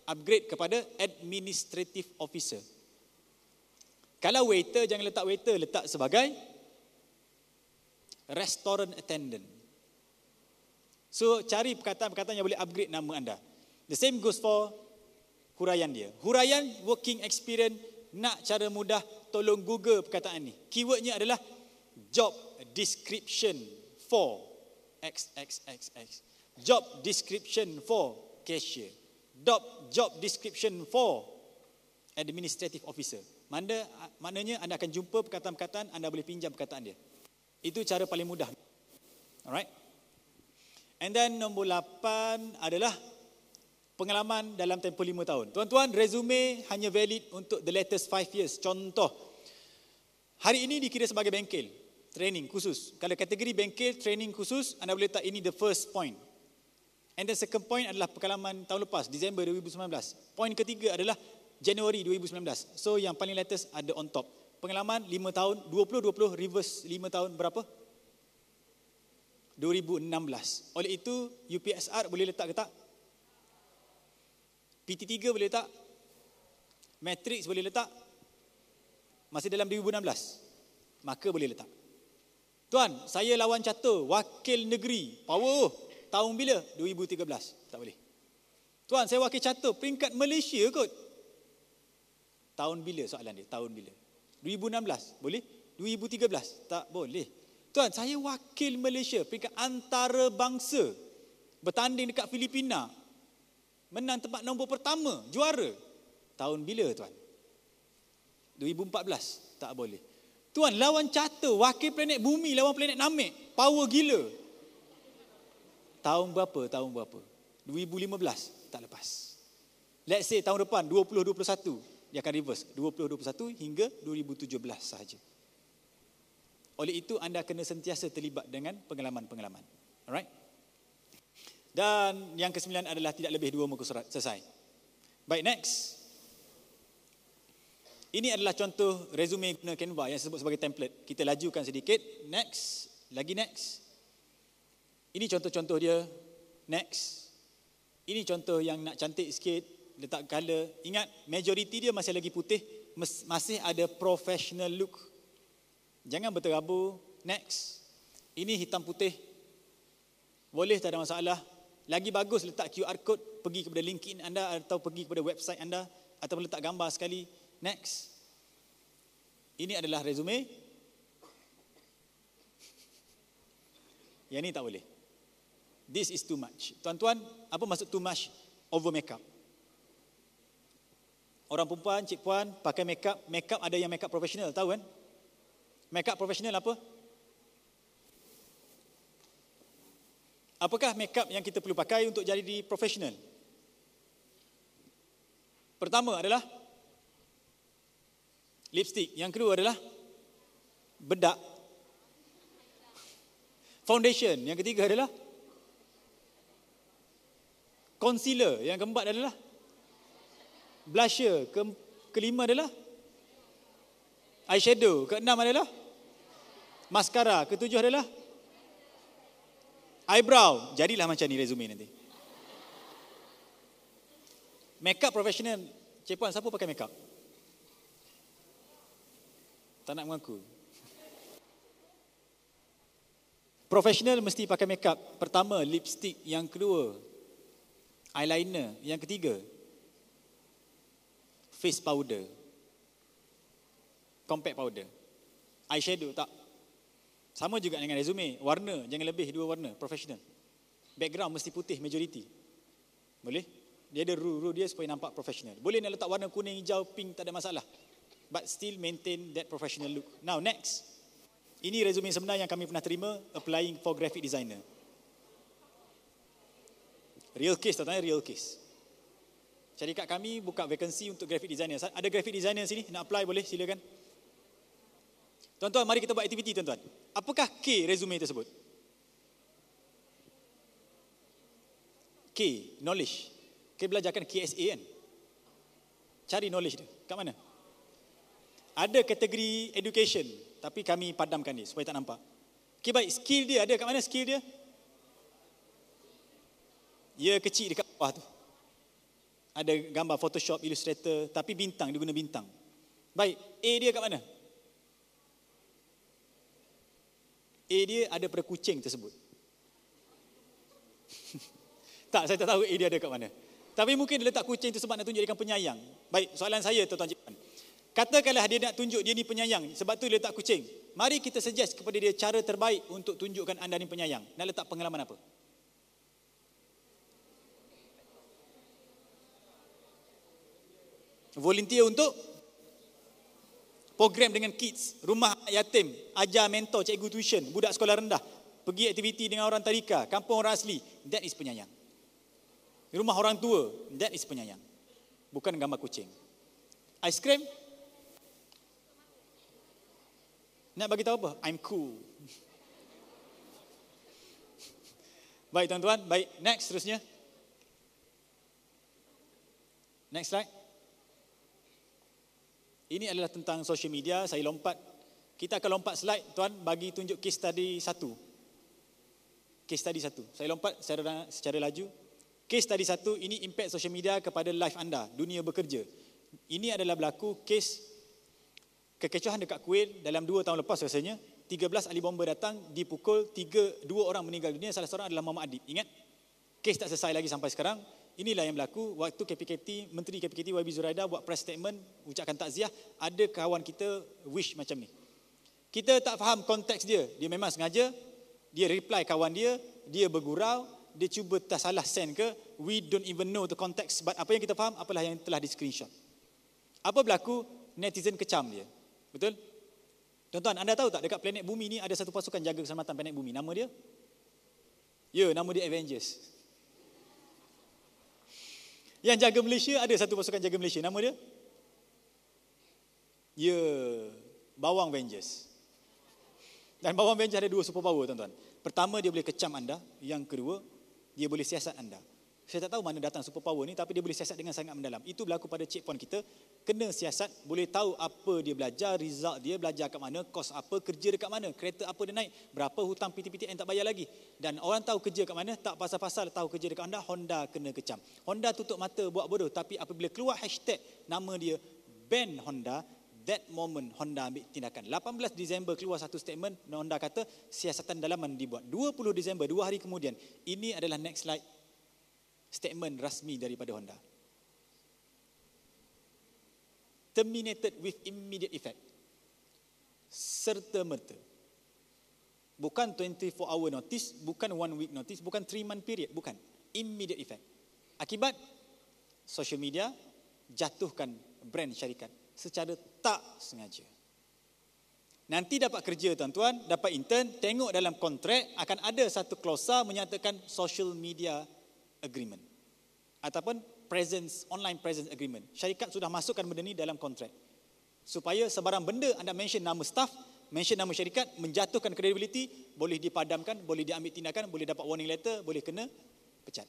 upgrade kepada administrative officer. Kalau waiter jangan letak waiter, letak sebagai restaurant attendant. So cari perkataan-perkataan yang boleh upgrade nama anda. The same goes for huraian dia. Huraian working experience nak cara mudah tolong google perkataan ni. Keywordnya adalah job description for XXXX job description for cashier. Job job description for administrative officer. mana maknanya anda akan jumpa perkataan-perkataan, anda boleh pinjam perkataan dia. Itu cara paling mudah. Alright. And then nombor lapan adalah pengalaman dalam tempoh lima tahun. Tuan-tuan, resume hanya valid untuk the latest five years. Contoh, hari ini dikira sebagai bengkel training khusus. Kalau kategori bengkel training khusus, anda boleh letak ini the first point. And the second point adalah pengalaman tahun lepas, Disember 2019. Point ketiga adalah Januari 2019. So yang paling latest ada on top. Pengalaman 5 tahun, 2020 reverse 5 tahun berapa? 2016. Oleh itu, UPSR boleh letak ke tak? PT3 boleh letak? Matrix boleh letak? Masih dalam 2016. Maka boleh letak. Tuan, saya lawan catur, wakil negeri. Power. Tahun bila? 2013. Tak boleh. Tuan, saya wakil catur peringkat Malaysia kot. Tahun bila soalan dia? Tahun bila? 2016. Boleh? 2013. Tak boleh. Tuan, saya wakil Malaysia peringkat antara bangsa bertanding dekat Filipina. Menang tempat nombor pertama, juara. Tahun bila tuan? 2014. Tak boleh. Tuan, lawan catur wakil planet bumi, lawan planet Namek. Power gila. Tahun berapa, tahun berapa? 2015, tak lepas. Let's say tahun depan, 2021, dia akan reverse. 2021 hingga 2017 sahaja. Oleh itu, anda kena sentiasa terlibat dengan pengalaman-pengalaman. Alright? Dan yang kesembilan adalah tidak lebih dua muka surat. Selesai. Baik, next. Ini adalah contoh resume guna Canva yang disebut sebagai template. Kita lajukan sedikit. Next. Lagi next. Ini contoh-contoh dia. Next. Ini contoh yang nak cantik sikit. Letak color. Ingat, majoriti dia masih lagi putih. Masih ada professional look. Jangan berterabur. Next. Ini hitam putih. Boleh, tak ada masalah. Lagi bagus letak QR code. Pergi kepada LinkedIn anda atau pergi kepada website anda. Atau letak gambar sekali. Next. Ini adalah resume. Yang ni tak boleh. This is too much. Tuan-tuan, apa maksud too much? Over makeup. Orang perempuan, cik puan, pakai makeup. Makeup ada yang makeup profesional, tahu kan? Makeup profesional apa? Apakah makeup yang kita perlu pakai untuk jadi di profesional? Pertama adalah lipstick. Yang kedua adalah bedak. Foundation. Yang ketiga adalah Concealer yang keempat adalah blusher. Ke, kelima adalah eyeshadow. Keenam adalah mascara. Ketujuh adalah eyebrow. Jadilah macam ni resume nanti. Makeup professional. Cik Puan, siapa pakai makeup? Tak nak mengaku. Professional mesti pakai makeup. Pertama, lipstick. Yang kedua, eyeliner. Yang ketiga, face powder. Compact powder. Eyeshadow tak? Sama juga dengan resume. Warna, jangan lebih dua warna, professional. Background mesti putih, majority. Boleh? Dia ada rule-rule dia supaya nampak professional. Boleh nak letak warna kuning, hijau, pink, tak ada masalah. But still maintain that professional look. Now next. Ini resume sebenar yang kami pernah terima applying for graphic designer. Real case tuan-tuan, eh? real case. Cari Syarikat kami buka vacancy untuk graphic designer. Ada graphic designer sini, nak apply boleh silakan. Tuan-tuan, mari kita buat aktiviti tuan-tuan. Apakah K resume tersebut? K, knowledge. K belajarkan KSA kan? Cari knowledge dia, kat mana? Ada kategori education, tapi kami padamkan dia supaya tak nampak. Okay baik, skill dia ada kat mana skill dia? Ya kecil dekat bawah tu. Ada gambar Photoshop, Illustrator, tapi bintang, dia guna bintang. Baik, A dia kat mana? A dia ada pada kucing tersebut. [laughs] tak, saya tak tahu A dia ada kat mana. Tapi mungkin dia letak kucing tersebut nak tunjukkan kan penyayang. Baik, soalan saya tuan-tuan cikgu. Katakanlah dia nak tunjuk dia ni penyayang sebab tu dia letak kucing. Mari kita suggest kepada dia cara terbaik untuk tunjukkan anda ni penyayang. Nak letak pengalaman apa? Volunteer untuk program dengan kids, rumah yatim, ajar mentor, cikgu tuition, budak sekolah rendah, pergi aktiviti dengan orang tarika, kampung orang asli, that is penyayang. Rumah orang tua, that is penyayang. Bukan gambar kucing. Ice cream? Nak bagi tahu apa? I'm cool. [laughs] baik tuan-tuan, baik. Next terusnya. Next slide. Ini adalah tentang social media. Saya lompat. Kita akan lompat slide, tuan, bagi tunjuk kes tadi satu. Kes tadi satu. Saya lompat secara, secara laju. Kes tadi satu, ini impact social media kepada life anda, dunia bekerja. Ini adalah berlaku kes kekecohan dekat kuil dalam dua tahun lepas rasanya. 13 ahli bomba datang, dipukul, tiga, dua orang meninggal dunia, salah seorang adalah Muhammad Adib. Ingat, kes tak selesai lagi sampai sekarang. Inilah yang berlaku waktu KPKT, Menteri KPKT YB Zuraida buat press statement, ucapkan takziah, ada kawan kita wish macam ni. Kita tak faham konteks dia. Dia memang sengaja, dia reply kawan dia, dia bergurau, dia cuba tak salah send ke, we don't even know the context, but apa yang kita faham, apalah yang telah di screenshot. Apa berlaku, netizen kecam dia. Betul? Tuan-tuan, anda tahu tak dekat planet bumi ni ada satu pasukan jaga keselamatan planet bumi. Nama dia? Ya, nama dia Avengers. Yang jaga Malaysia ada satu pasukan jaga Malaysia. Nama dia? Ya, yeah. Bawang Avengers. Dan Bawang Avengers ada dua super power tuan-tuan. Pertama dia boleh kecam anda, yang kedua dia boleh siasat anda saya tak tahu mana datang superpower ni tapi dia boleh siasat dengan sangat mendalam. Itu berlaku pada checkpoint kita. Kena siasat, boleh tahu apa dia belajar, result dia belajar kat mana, kos apa, kerja dekat mana, kereta apa dia naik, berapa hutang PTPTN tak bayar lagi. Dan orang tahu kerja kat mana, tak pasal-pasal tahu kerja dekat anda, Honda kena kecam. Honda tutup mata buat bodoh tapi apabila keluar hashtag nama dia ban Honda, that moment Honda ambil tindakan. 18 Disember keluar satu statement, Honda kata siasatan dalaman dibuat. 20 Disember, dua hari kemudian, ini adalah next slide statement rasmi daripada Honda. Terminated with immediate effect. Serta-merta. Bukan 24 hour notice, bukan one week notice, bukan three month period, bukan. Immediate effect. Akibat social media jatuhkan brand syarikat secara tak sengaja. Nanti dapat kerja tuan-tuan, dapat intern, tengok dalam kontrak akan ada satu klausa menyatakan social media agreement ataupun presence online presence agreement. Syarikat sudah masukkan benda ni dalam kontrak. Supaya sebarang benda anda mention nama staff, mention nama syarikat menjatuhkan credibility, boleh dipadamkan, boleh diambil tindakan, boleh dapat warning letter, boleh kena pecat.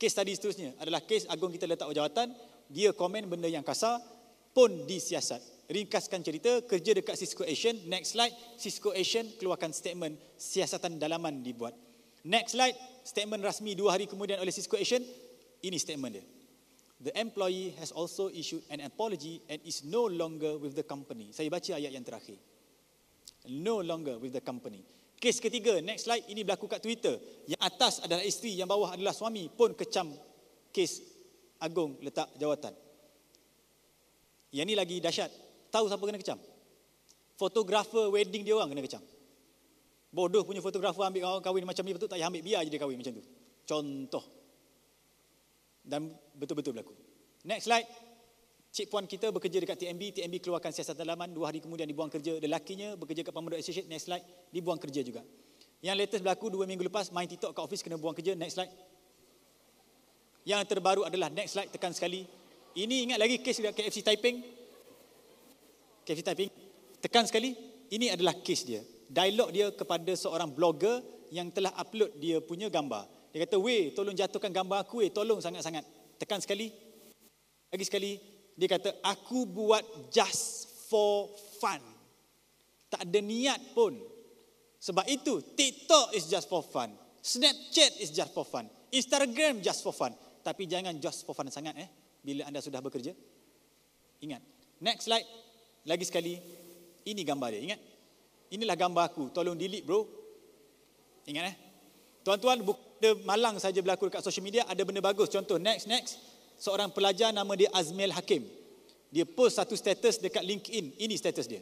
Case tadi seterusnya adalah case agung kita letak jawatan, dia komen benda yang kasar pun disiasat. Ringkaskan cerita, kerja dekat Cisco Asian, next slide, Cisco Asian keluarkan statement siasatan dalaman dibuat. Next slide, statement rasmi dua hari kemudian oleh Cisco Asian, ini statement dia. The employee has also issued an apology and is no longer with the company. Saya baca ayat yang terakhir. No longer with the company. Kes ketiga, next slide, ini berlaku kat Twitter. Yang atas adalah isteri, yang bawah adalah suami pun kecam kes agung letak jawatan. Yang ni lagi dahsyat. Tahu siapa kena kecam? Fotografer wedding dia orang kena kecam. Bodoh punya fotografer ambil kawan kahwin macam ni betul tak payah ambil biar je dia kahwin macam tu. Contoh. Dan betul-betul berlaku. Next slide. Cik puan kita bekerja dekat TMB, TMB keluarkan siasat dalaman, dua hari kemudian dibuang kerja. Lelakinya bekerja kat Pemuda Associate, next slide, dibuang kerja juga. Yang latest berlaku dua minggu lepas, main TikTok kat office kena buang kerja, next slide. Yang terbaru adalah, next slide, tekan sekali. Ini ingat lagi kes dekat KFC Taiping. KFC Taiping, tekan sekali. Ini adalah kes dia dialog dia kepada seorang blogger yang telah upload dia punya gambar. Dia kata, weh, tolong jatuhkan gambar aku, weh, tolong sangat-sangat. Tekan sekali, lagi sekali. Dia kata, aku buat just for fun. Tak ada niat pun. Sebab itu, TikTok is just for fun. Snapchat is just for fun. Instagram just for fun. Tapi jangan just for fun sangat eh. Bila anda sudah bekerja. Ingat. Next slide. Lagi sekali. Ini gambar dia. Ingat. Inilah gambar aku. Tolong delete bro. Ingat eh. Tuan-tuan, benda malang saja berlaku dekat social media, ada benda bagus. Contoh, next, next. Seorang pelajar nama dia Azmil Hakim. Dia post satu status dekat LinkedIn. Ini status dia.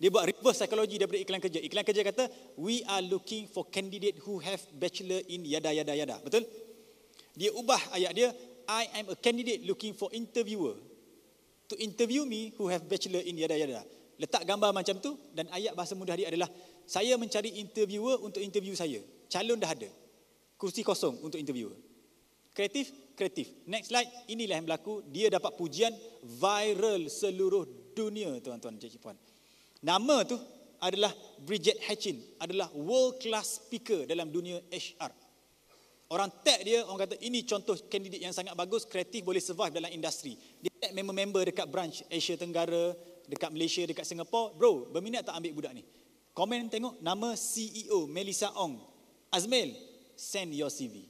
Dia buat reverse psikologi daripada iklan kerja. Iklan kerja kata, we are looking for candidate who have bachelor in yada, yada, yada. Betul? Dia ubah ayat dia, I am a candidate looking for interviewer to interview me who have bachelor in yada, yada. Letak gambar macam tu dan ayat bahasa mudah dia adalah saya mencari interviewer untuk interview saya. Calon dah ada. Kursi kosong untuk interviewer. Kreatif, kreatif. Next slide, inilah yang berlaku. Dia dapat pujian viral seluruh dunia, tuan-tuan, cik cik puan. Nama tu adalah Bridget Hatchin, adalah world class speaker dalam dunia HR. Orang tag dia, orang kata ini contoh kandidat yang sangat bagus, kreatif boleh survive dalam industri. Dia tag member-member dekat branch Asia Tenggara, dekat Malaysia, dekat Singapura, bro, berminat tak ambil budak ni? Komen tengok nama CEO Melissa Ong. Azmil, send your CV.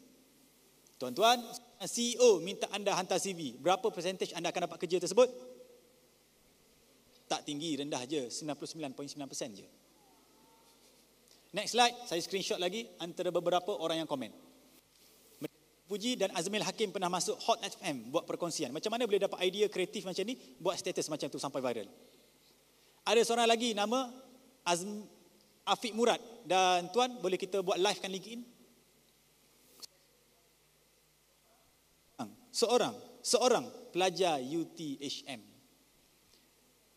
Tuan-tuan, CEO minta anda hantar CV. Berapa percentage anda akan dapat kerja tersebut? Tak tinggi, rendah je. 99.9% je. Next slide, saya screenshot lagi antara beberapa orang yang komen. Puji dan Azmil Hakim pernah masuk Hot FM buat perkongsian. Macam mana boleh dapat idea kreatif macam ni buat status macam tu sampai viral. Ada seorang lagi nama Azm Afiq Murad dan tuan boleh kita buat live kan LinkedIn? Seorang, seorang pelajar UTHM.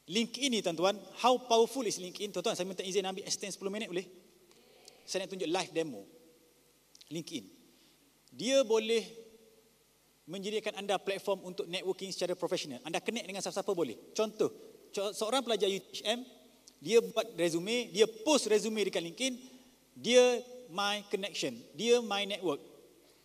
LinkedIn ni tuan-tuan, how powerful is LinkedIn? Tuan-tuan, saya minta izin ambil extend 10 minit boleh? Saya nak tunjuk live demo. LinkedIn dia boleh menjadikan anda platform untuk networking secara profesional. Anda connect dengan siapa-siapa boleh. Contoh, seorang pelajar UTHM, dia buat resume, dia post resume dekat LinkedIn, dia my connection, dia my network.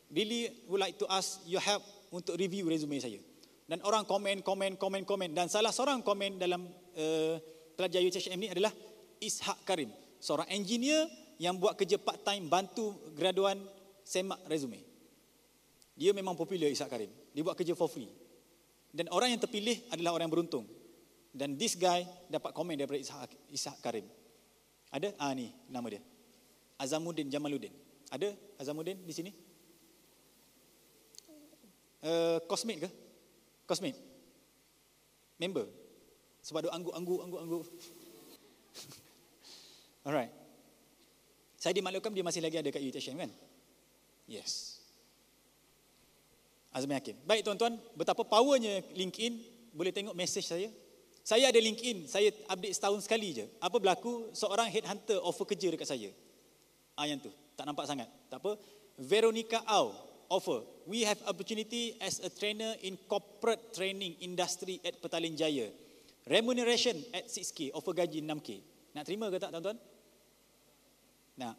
Really would like to ask your help untuk review resume saya. Dan orang komen, komen, komen, komen. Dan salah seorang komen dalam uh, pelajar UTHM ni adalah Ishak Karim. Seorang engineer yang buat kerja part time bantu graduan semak resume. Dia memang popular Isa Karim. Dia buat kerja for free. Dan orang yang terpilih adalah orang yang beruntung. Dan this guy dapat komen daripada Isa Ishak Karim. Ada? Ah ni nama dia. Azamuddin Jamaluddin. Ada Azamuddin di sini? Kosmik eh, uh, ke? Kosmik? Member? Sebab dia angguk, angguk, angguk, angguk. [laughs] Alright. Saya dimaklumkan dia masih lagi ada kat UTSM kan? Yes. Azmi Hakim. Baik tuan-tuan, betapa powernya LinkedIn, boleh tengok message saya. Saya ada LinkedIn, saya update setahun sekali je. Apa berlaku? Seorang headhunter offer kerja dekat saya. Ah yang tu, tak nampak sangat. Tak apa. Veronica Au offer. We have opportunity as a trainer in corporate training industry at Petaling Jaya. Remuneration at 6k, offer gaji 6k. Nak terima ke tak tuan-tuan? Nak.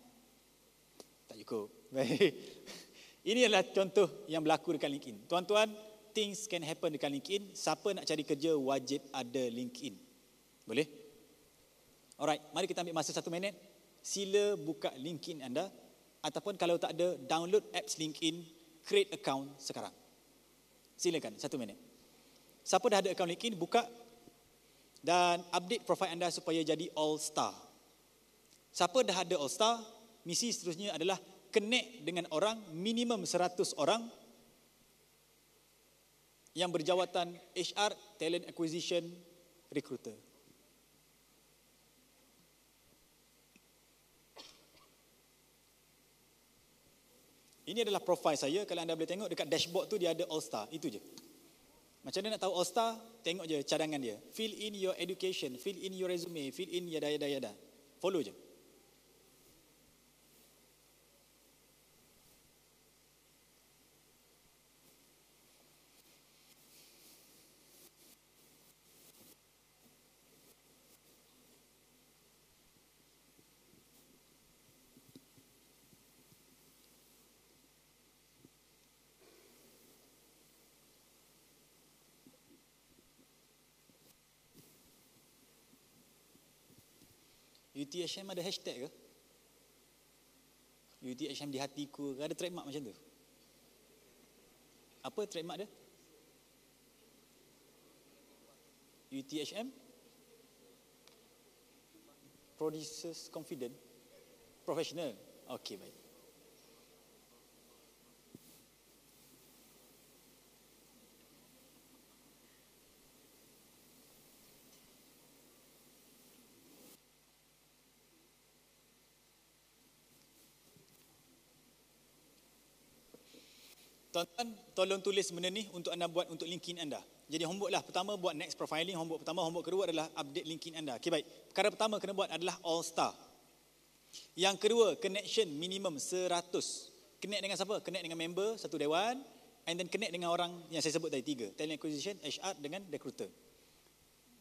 Tak cukup. [laughs] Baik. Ini adalah contoh yang berlaku dekat LinkedIn. Tuan-tuan, things can happen dekat LinkedIn. Siapa nak cari kerja wajib ada LinkedIn. Boleh? Alright, mari kita ambil masa satu minit. Sila buka LinkedIn anda. Ataupun kalau tak ada, download apps LinkedIn. Create account sekarang. Silakan, satu minit. Siapa dah ada account LinkedIn, buka. Dan update profil anda supaya jadi all star. Siapa dah ada all star, misi seterusnya adalah connect dengan orang minimum 100 orang yang berjawatan HR talent acquisition recruiter Ini adalah profil saya kalau anda boleh tengok dekat dashboard tu dia ada all star itu je Macam mana nak tahu all star tengok je cadangan dia fill in your education fill in your resume fill in ya yada yada yada follow je UTHM ada hashtag ke? UTHM di hatiku ke? Ada trademark macam tu? Apa trademark dia? UTHM? Producers Confident? Professional? Okay, baik. Tuan-tuan, tolong tulis benda ni untuk anda buat untuk LinkedIn anda. Jadi homework lah. Pertama buat next profiling, homework pertama, homework kedua adalah update LinkedIn anda. Okay baik. Perkara pertama kena buat adalah all star. Yang kedua, connection minimum 100. Connect dengan siapa? Connect dengan member, satu dewan. And then connect dengan orang yang saya sebut tadi, tiga. Talent acquisition, HR dengan recruiter.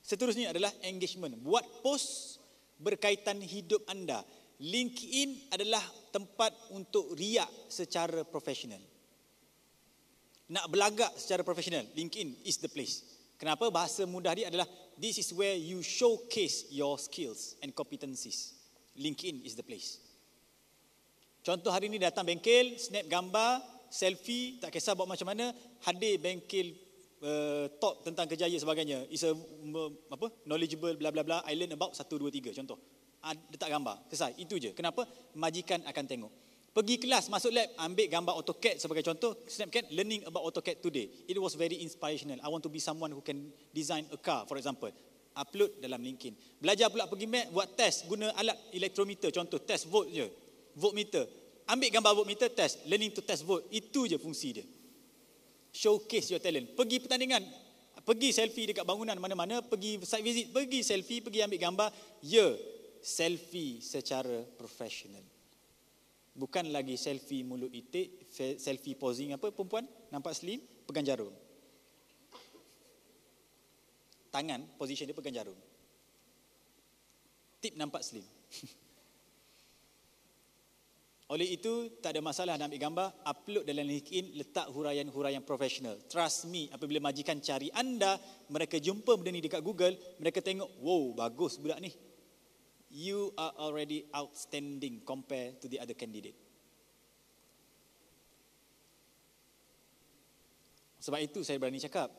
Seterusnya adalah engagement. Buat post berkaitan hidup anda. LinkedIn adalah tempat untuk riak secara profesional nak berlagak secara profesional, LinkedIn is the place. Kenapa? Bahasa mudah dia adalah this is where you showcase your skills and competencies. LinkedIn is the place. Contoh hari ini datang bengkel, snap gambar, selfie, tak kisah buat macam mana, hadir bengkel uh, talk tentang kerjaya sebagainya. Is a apa? knowledgeable bla bla bla, I learn about 1 2 3 contoh. Ah, letak gambar, selesai. Itu je. Kenapa? Majikan akan tengok. Pergi kelas, masuk lab, ambil gambar AutoCAD sebagai contoh, SnapCAD, learning about AutoCAD today. It was very inspirational. I want to be someone who can design a car, for example. Upload dalam LinkedIn. Belajar pula pergi mat, buat test, guna alat elektrometer, contoh, test volt je. Volt meter. Ambil gambar volt meter, test. Learning to test volt. Itu je fungsi dia. Showcase your talent. Pergi pertandingan. Pergi selfie dekat bangunan mana-mana. Pergi site visit. Pergi selfie, pergi ambil gambar. Ya, yeah. selfie secara professional. Bukan lagi selfie mulut itik, selfie posing apa perempuan nampak slim, pegang jarum. Tangan position dia pegang jarum. Tip nampak slim. [laughs] Oleh itu tak ada masalah nak ambil gambar, upload dalam LinkedIn, letak huraian-huraian profesional. Trust me, apabila majikan cari anda, mereka jumpa benda ni dekat Google, mereka tengok, "Wow, bagus budak ni you are already outstanding compared to the other candidate. Sebab itu saya berani cakap,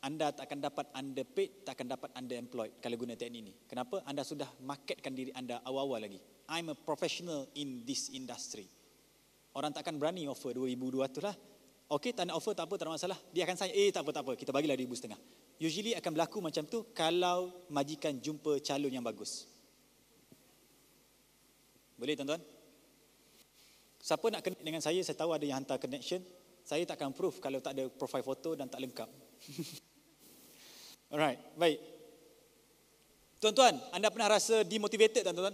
anda tak akan dapat underpaid, tak akan dapat underemployed kalau guna teknik ini. Kenapa? Anda sudah marketkan diri anda awal-awal lagi. I'm a professional in this industry. Orang tak akan berani offer 2,200 lah. Okey, tak nak offer, tak apa, tak ada masalah. Dia akan sanya, eh tak apa, tak apa, kita bagilah 2,500. Usually akan berlaku macam tu kalau majikan jumpa calon yang bagus. Boleh tuan-tuan? Siapa nak connect dengan saya, saya tahu ada yang hantar connection. Saya takkan proof kalau tak ada profile foto dan tak lengkap. [laughs] Alright, baik. Tuan-tuan, anda pernah rasa demotivated tuan-tuan?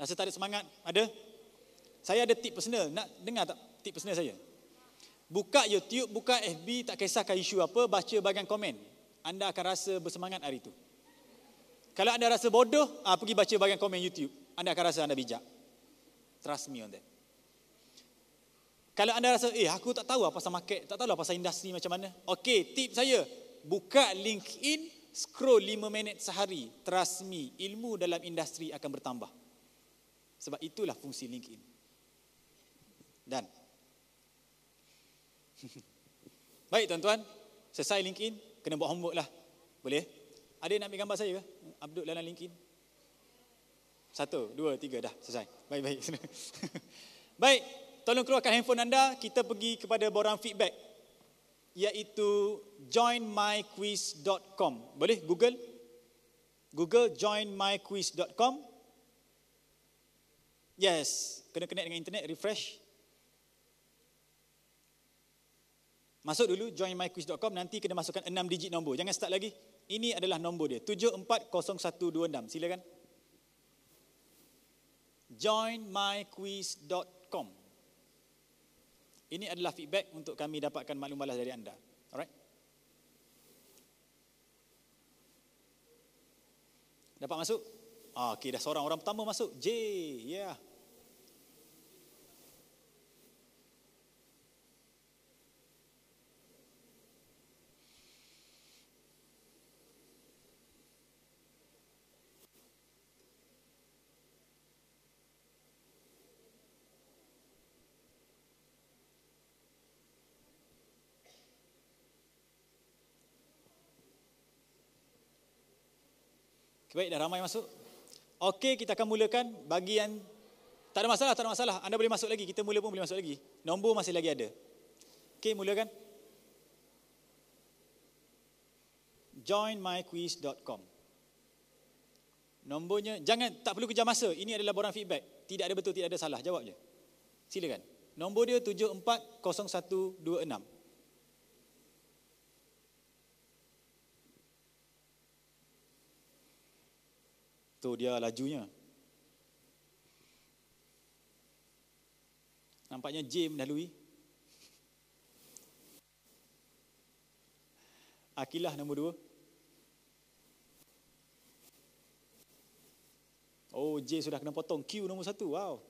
Rasa tak ada semangat? Ada? Saya ada tip personal, nak dengar tak tip personal saya? Buka YouTube, buka FB, tak kisahkan isu apa, baca bagian komen. Anda akan rasa bersemangat hari itu. Kalau anda rasa bodoh, ah, pergi baca bagian komen YouTube anda akan rasa anda bijak. Trust me on that. Kalau anda rasa, eh aku tak tahu apa lah pasal market, tak tahu apa lah pasal industri macam mana. Okay, tip saya. Buka LinkedIn, scroll 5 minit sehari. Trust me, ilmu dalam industri akan bertambah. Sebab itulah fungsi LinkedIn. Dan. [laughs] Baik tuan-tuan, selesai LinkedIn, kena buat homework lah. Boleh? Ada yang nak ambil gambar saya ke? Abdul dalam LinkedIn. Satu, dua, tiga dah selesai. Baik, baik. [laughs] baik, tolong keluarkan handphone anda. Kita pergi kepada borang feedback. Iaitu joinmyquiz.com. Boleh Google? Google joinmyquiz.com. Yes, kena connect dengan internet, refresh. Masuk dulu joinmyquiz.com nanti kena masukkan enam digit nombor. Jangan start lagi. Ini adalah nombor dia. 740126. Silakan. 740126 joinmyquiz.com. Ini adalah feedback untuk kami dapatkan maklum balas dari anda. Alright. Dapat masuk? Ah, okay, dah seorang orang pertama masuk. J, yeah. Baik, dah ramai masuk. Okey, kita akan mulakan bagian. Tak ada masalah, tak ada masalah. Anda boleh masuk lagi. Kita mula pun boleh masuk lagi. Nombor masih lagi ada. Okey, mulakan. Joinmyquiz.com Nombornya, jangan, tak perlu kejar masa. Ini adalah borang feedback. Tidak ada betul, tidak ada salah. Jawab je. Silakan. Nombor dia 740126. tu dia lajunya. Nampaknya J mendalui. Akilah nombor dua. Oh, J sudah kena potong. Q nombor satu. Wow.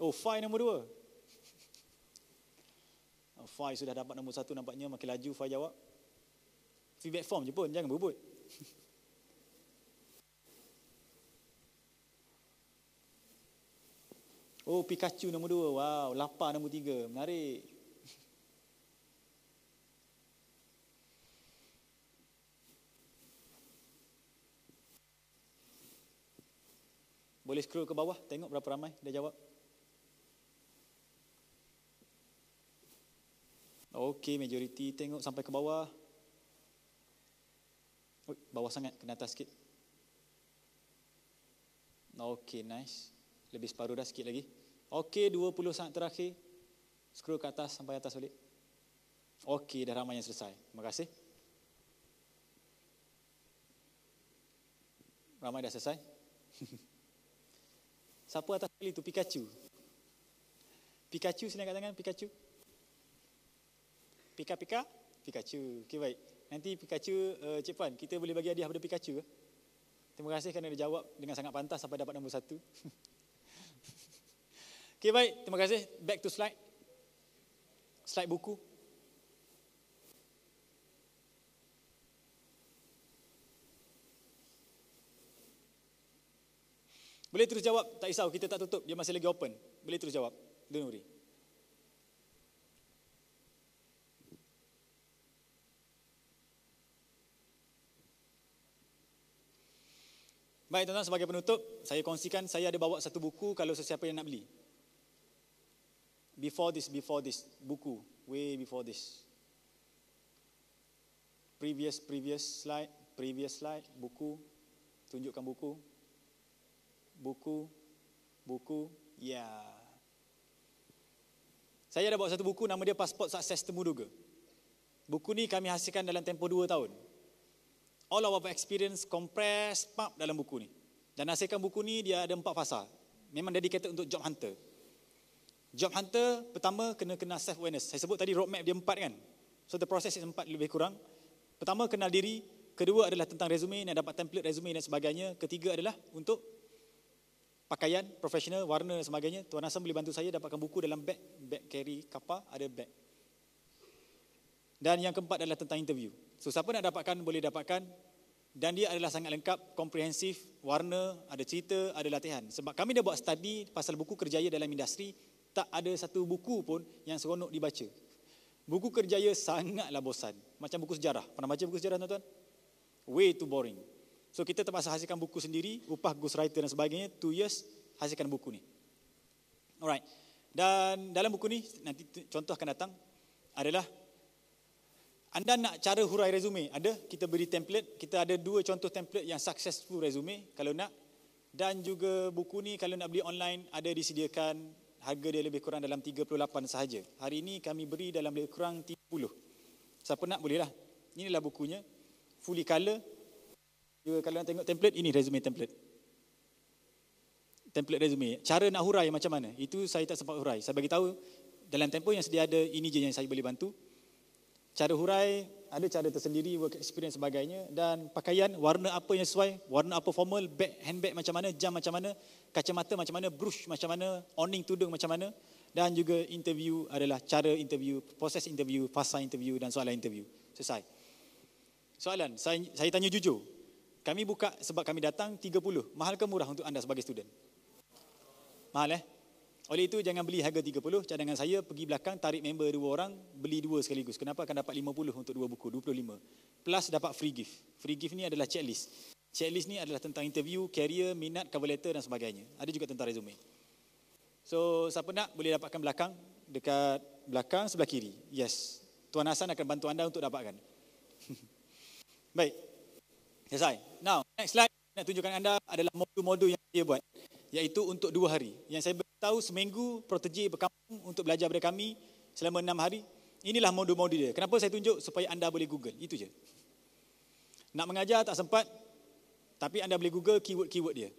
Oh, Fai nombor dua. Oh, Fai sudah dapat nombor satu nampaknya makin laju Fai jawab. Feedback form je pun, jangan berbut. [laughs] Oh Pikachu nombor dua, wow, lapar nombor tiga, menarik. Boleh scroll ke bawah, tengok berapa ramai dah jawab. Okay, majoriti tengok sampai ke bawah. Ui, bawah sangat, kena atas sikit. Okay, nice. Lebih separuh dah sikit lagi. Okey, 20 saat terakhir. Scroll ke atas sampai atas balik. Okey, dah ramai yang selesai. Terima kasih. Ramai dah selesai. [laughs] Siapa atas kali itu? Pikachu. Pikachu, sini kat tangan. Pikachu. Pika-pika. Pikachu. Okey, baik. Nanti Pikachu, uh, Cik Puan, kita boleh bagi hadiah pada Pikachu. Terima kasih kerana dia jawab dengan sangat pantas sampai dapat nombor satu. [laughs] Okay, baik, terima kasih. Back to slide. Slide buku. Boleh terus jawab, tak risau kita tak tutup, dia masih lagi open. Boleh terus jawab. Don't worry. Baik tuan-tuan, sebagai penutup, saya kongsikan saya ada bawa satu buku kalau sesiapa yang nak beli before this, before this, buku, way before this. Previous, previous slide, previous slide, buku, tunjukkan buku. Buku, buku, Yeah. Saya ada bawa satu buku, nama dia Passport Success Temuduga. Buku ni kami hasilkan dalam tempoh dua tahun. All of our experience compressed, dalam buku ni. Dan hasilkan buku ni, dia ada empat fasa. Memang dedicated untuk job hunter. Job hunter pertama kena kenal self awareness. Saya sebut tadi roadmap dia empat kan. So the process is empat lebih kurang. Pertama kenal diri, kedua adalah tentang resume nak dapat template resume dan sebagainya. Ketiga adalah untuk pakaian, profesional, warna dan sebagainya. Tuan Hassan boleh bantu saya dapatkan buku dalam bag, bag carry kapal, ada bag. Dan yang keempat adalah tentang interview. So siapa nak dapatkan boleh dapatkan dan dia adalah sangat lengkap, komprehensif, warna, ada cerita, ada latihan. Sebab kami dah buat study pasal buku kerjaya dalam industri, tak ada satu buku pun yang seronok dibaca. Buku kerjaya sangatlah bosan. Macam buku sejarah. Pernah baca buku sejarah tuan-tuan? Way too boring. So kita terpaksa hasilkan buku sendiri, upah ghost writer dan sebagainya, two years hasilkan buku ni. Alright. Dan dalam buku ni, nanti contoh akan datang, adalah anda nak cara hurai resume? Ada, kita beri template. Kita ada dua contoh template yang successful resume kalau nak. Dan juga buku ni kalau nak beli online ada disediakan harga dia lebih kurang dalam 38 sahaja. Hari ini kami beri dalam lebih kurang 30. Siapa nak bolehlah. Inilah bukunya. Fully color. Dia, kalau nak tengok template, ini resume template. Template resume. Cara nak hurai macam mana? Itu saya tak sempat hurai. Saya bagi tahu dalam tempoh yang sedia ada, ini je yang saya boleh bantu cara hurai, ada cara tersendiri, work experience sebagainya dan pakaian, warna apa yang sesuai, warna apa formal, bag, handbag macam mana, jam macam mana, kacamata macam mana, brush macam mana, awning tudung macam mana dan juga interview adalah cara interview, proses interview, fasa interview dan soalan interview. Selesai. Soalan, saya, saya tanya jujur. Kami buka sebab kami datang 30. Mahal ke murah untuk anda sebagai student? Mahal eh? Oleh itu jangan beli harga 30, cadangan saya pergi belakang tarik member dua orang, beli dua sekaligus. Kenapa akan dapat 50 untuk dua buku, 25. Plus dapat free gift. Free gift ni adalah checklist. Checklist ni adalah tentang interview, career, minat, cover letter dan sebagainya. Ada juga tentang resume. So siapa nak boleh dapatkan belakang, dekat belakang sebelah kiri. Yes, Tuan Hasan akan bantu anda untuk dapatkan. [laughs] Baik, selesai. Now, next slide nak tunjukkan anda adalah modul-modul yang saya buat. Iaitu untuk dua hari. Yang saya tahu seminggu protege berkampung untuk belajar daripada kami selama enam hari. Inilah modul-modul dia. Kenapa saya tunjuk? Supaya anda boleh google. Itu je. Nak mengajar tak sempat, tapi anda boleh google keyword-keyword dia.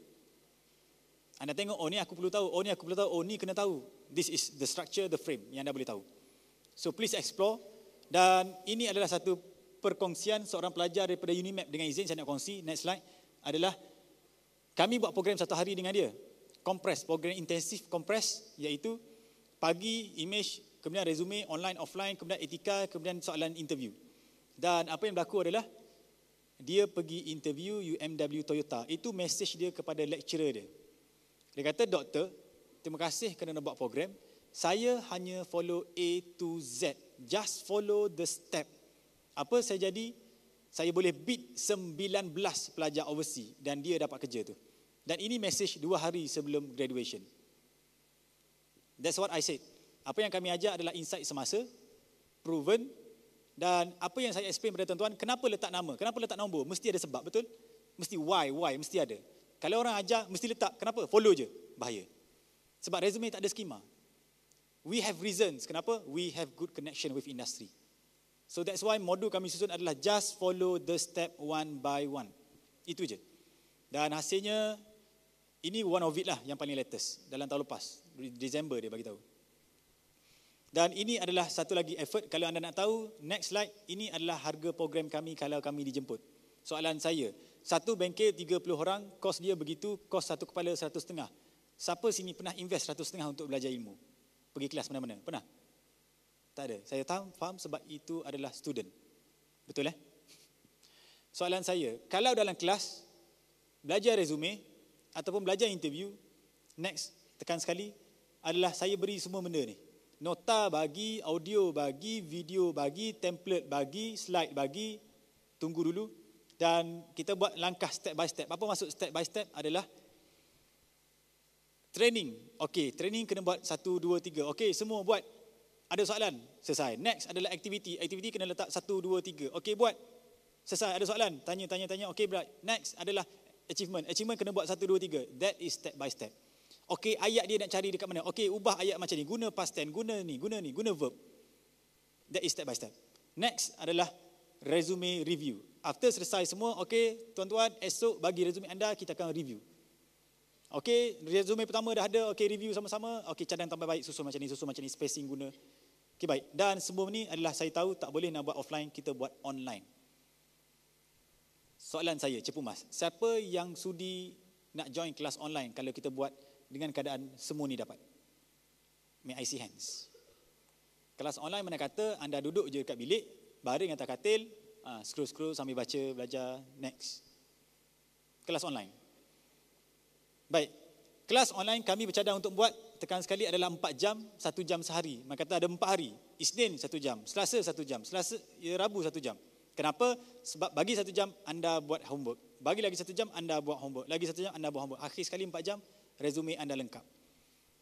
Anda tengok, oh ni aku perlu tahu, oh ni aku perlu tahu, oh ni kena tahu. This is the structure, the frame yang anda boleh tahu. So please explore. Dan ini adalah satu perkongsian seorang pelajar daripada Unimap dengan izin saya nak kongsi. Next slide adalah kami buat program satu hari dengan dia kompres, program intensif kompres iaitu pagi image, kemudian resume online offline, kemudian etika, kemudian soalan interview. Dan apa yang berlaku adalah dia pergi interview UMW Toyota. Itu message dia kepada lecturer dia. Dia kata, "Doktor, terima kasih kerana buat program. Saya hanya follow A to Z. Just follow the step. Apa saya jadi? Saya boleh beat 19 pelajar overseas dan dia dapat kerja tu." Dan ini message dua hari sebelum graduation. That's what I said. Apa yang kami ajar adalah insight semasa, proven, dan apa yang saya explain kepada tuan-tuan, kenapa letak nama, kenapa letak nombor, mesti ada sebab, betul? Mesti why, why, mesti ada. Kalau orang ajar, mesti letak, kenapa? Follow je, bahaya. Sebab resume tak ada skema. We have reasons, kenapa? We have good connection with industry. So that's why modul kami susun adalah just follow the step one by one. Itu je. Dan hasilnya ini one of it lah yang paling latest dalam tahun lepas, Disember dia bagi tahu. Dan ini adalah satu lagi effort kalau anda nak tahu, next slide, ini adalah harga program kami kalau kami dijemput. Soalan saya, satu bengkel 30 orang, kos dia begitu, kos satu kepala seratus setengah. Siapa sini pernah invest seratus setengah untuk belajar ilmu? Pergi kelas mana-mana, pernah? Tak ada, saya tahu, faham sebab itu adalah student. Betul eh? Soalan saya, kalau dalam kelas, belajar resume, ataupun belajar interview, next tekan sekali adalah saya beri semua benda ni. Nota bagi, audio bagi, video bagi, template bagi, slide bagi, tunggu dulu. Dan kita buat langkah step by step. Apa maksud step by step adalah training. Okey, training kena buat satu, dua, tiga. Okey, semua buat. Ada soalan? Selesai. Next adalah aktiviti. Aktiviti kena letak satu, dua, tiga. Okey, buat. Selesai. Ada soalan? Tanya, tanya, tanya. Okey, berat. Next adalah achievement. Achievement kena buat satu, dua, tiga. That is step by step. Okay, ayat dia nak cari dekat mana. Okay, ubah ayat macam ni. Guna past tense, guna ni, guna ni, guna verb. That is step by step. Next adalah resume review. After selesai semua, okay, tuan-tuan, esok bagi resume anda, kita akan review. Okay, resume pertama dah ada, okay, review sama-sama. Okay, cadang tambah baik, susun macam ni, susun macam ni, spacing guna. Okay, baik. Dan semua ni adalah saya tahu tak boleh nak buat offline, kita buat online. Soalan saya, Cepu Mas. Siapa yang sudi nak join kelas online kalau kita buat dengan keadaan semua ni dapat? May I see hands? Kelas online mana kata anda duduk je kat bilik, baring atas katil, uh, scroll-scroll sambil baca, belajar, next. Kelas online. Baik. Kelas online kami bercadang untuk buat tekan sekali adalah 4 jam, 1 jam sehari. Maka kata ada 4 hari. Isnin 1 jam, Selasa 1 jam, Selasa ya, Rabu 1 jam. Kenapa? Sebab bagi satu jam anda buat homework. Bagi lagi satu jam anda buat homework. Lagi satu jam anda buat homework. Akhir sekali empat jam, resume anda lengkap.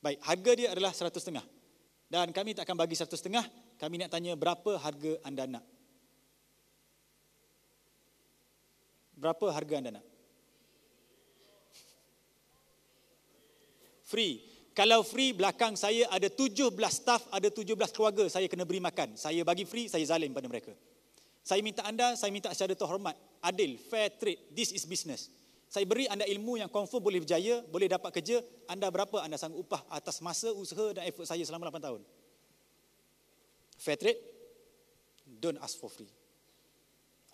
Baik, harga dia adalah seratus setengah. Dan kami tak akan bagi seratus setengah. Kami nak tanya berapa harga anda nak? Berapa harga anda nak? Free. Kalau free, belakang saya ada 17 staff, ada 17 keluarga saya kena beri makan. Saya bagi free, saya zalim pada mereka. Saya minta anda, saya minta secara terhormat, adil, fair trade, this is business. Saya beri anda ilmu yang confirm boleh berjaya, boleh dapat kerja, anda berapa anda sanggup upah atas masa, usaha dan effort saya selama 8 tahun. Fair trade, don't ask for free.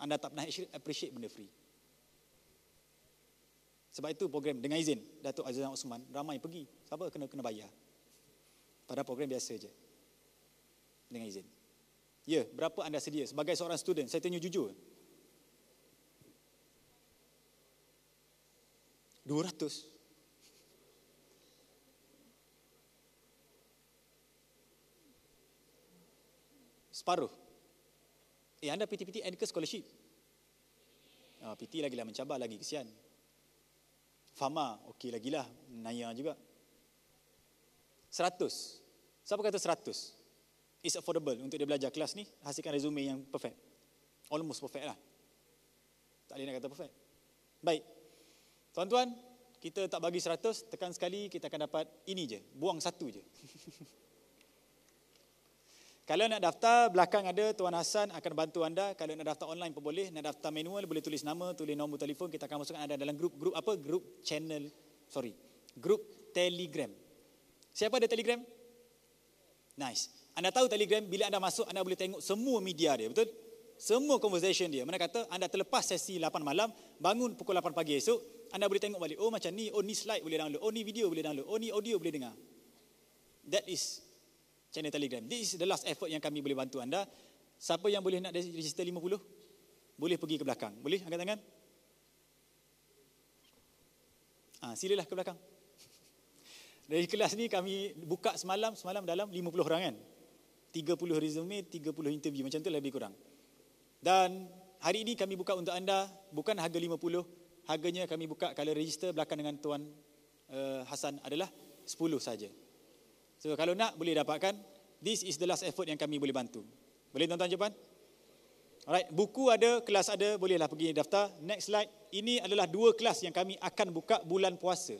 Anda tak pernah appreciate benda free. Sebab itu program dengan izin Datuk Azizan Osman ramai pergi. Siapa kena kena bayar? Pada program biasa saja. Dengan izin. Ya, berapa anda sedia sebagai seorang student? Saya tanya jujur. 200. Separuh. Eh, anda PT-PT and ke scholarship? Oh, ah, PT lagi lah, mencabar lagi, kesian. Fama, okey lagi lah, naya juga. 100. Siapa kata 100? it's affordable untuk dia belajar kelas ni, hasilkan resume yang perfect. Almost perfect lah. Tak boleh nak kata perfect. Baik. Tuan-tuan, kita tak bagi 100, tekan sekali kita akan dapat ini je. Buang satu je. [laughs] Kalau nak daftar, belakang ada Tuan Hasan akan bantu anda. Kalau nak daftar online pun boleh. Nak daftar manual, boleh tulis nama, tulis nombor telefon. Kita akan masukkan anda dalam grup. Grup apa? Grup channel. Sorry. Grup Telegram. Siapa ada Telegram? Nice. Anda tahu Telegram bila anda masuk anda boleh tengok semua media dia, betul? Semua conversation dia. Mana kata anda terlepas sesi 8 malam, bangun pukul 8 pagi esok, anda boleh tengok balik. Oh macam ni, oh ni slide boleh download, oh ni video boleh download, oh ni audio boleh dengar. That is channel Telegram. This is the last effort yang kami boleh bantu anda. Siapa yang boleh nak register 50? Boleh pergi ke belakang. Boleh angkat tangan? Ah, ha, silalah ke belakang. [laughs] Dari kelas ni kami buka semalam, semalam dalam 50 orang kan? 30 resume, 30 interview macam tu lah lebih kurang. Dan hari ini kami buka untuk anda bukan harga 50, harganya kami buka kalau register belakang dengan tuan uh, eh, Hasan adalah 10 saja. So kalau nak boleh dapatkan, this is the last effort yang kami boleh bantu. Boleh tuan-tuan jawapan? Alright, buku ada, kelas ada, bolehlah pergi daftar. Next slide. Ini adalah dua kelas yang kami akan buka bulan puasa.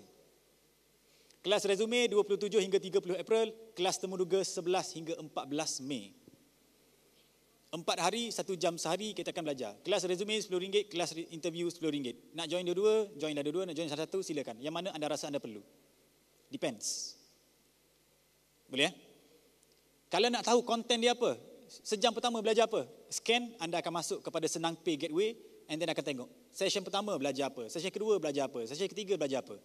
Kelas resume 27 hingga 30 April, kelas temuduga 11 hingga 14 Mei. Empat hari, satu jam sehari kita akan belajar. Kelas resume RM10, kelas interview RM10. Nak join dua-dua, join dah dua-dua, nak join satu-satu, silakan. Yang mana anda rasa anda perlu. Depends. Boleh ya? Kalau nak tahu konten dia apa, sejam pertama belajar apa, scan, anda akan masuk kepada Senang Pay Gateway and then akan tengok. Session pertama belajar apa, session kedua belajar apa, session ketiga belajar apa.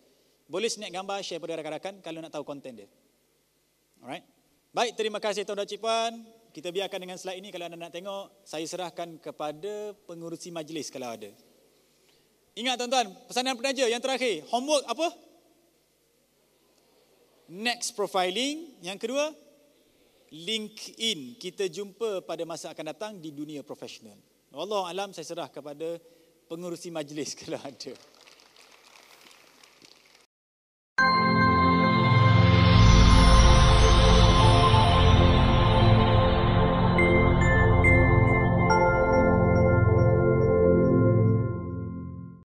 Boleh snap gambar, share pada rakan-rakan kalau nak tahu konten dia. Alright. Baik, terima kasih Tuan Cik Puan. Kita biarkan dengan slide ini kalau anda nak tengok, saya serahkan kepada pengurusi majlis kalau ada. Ingat tuan-tuan, pesanan penaja yang terakhir, homework apa? Next profiling, yang kedua, link in. Kita jumpa pada masa akan datang di dunia profesional. Wallahualam, saya serah kepada pengurusi majlis [laughs] kalau ada.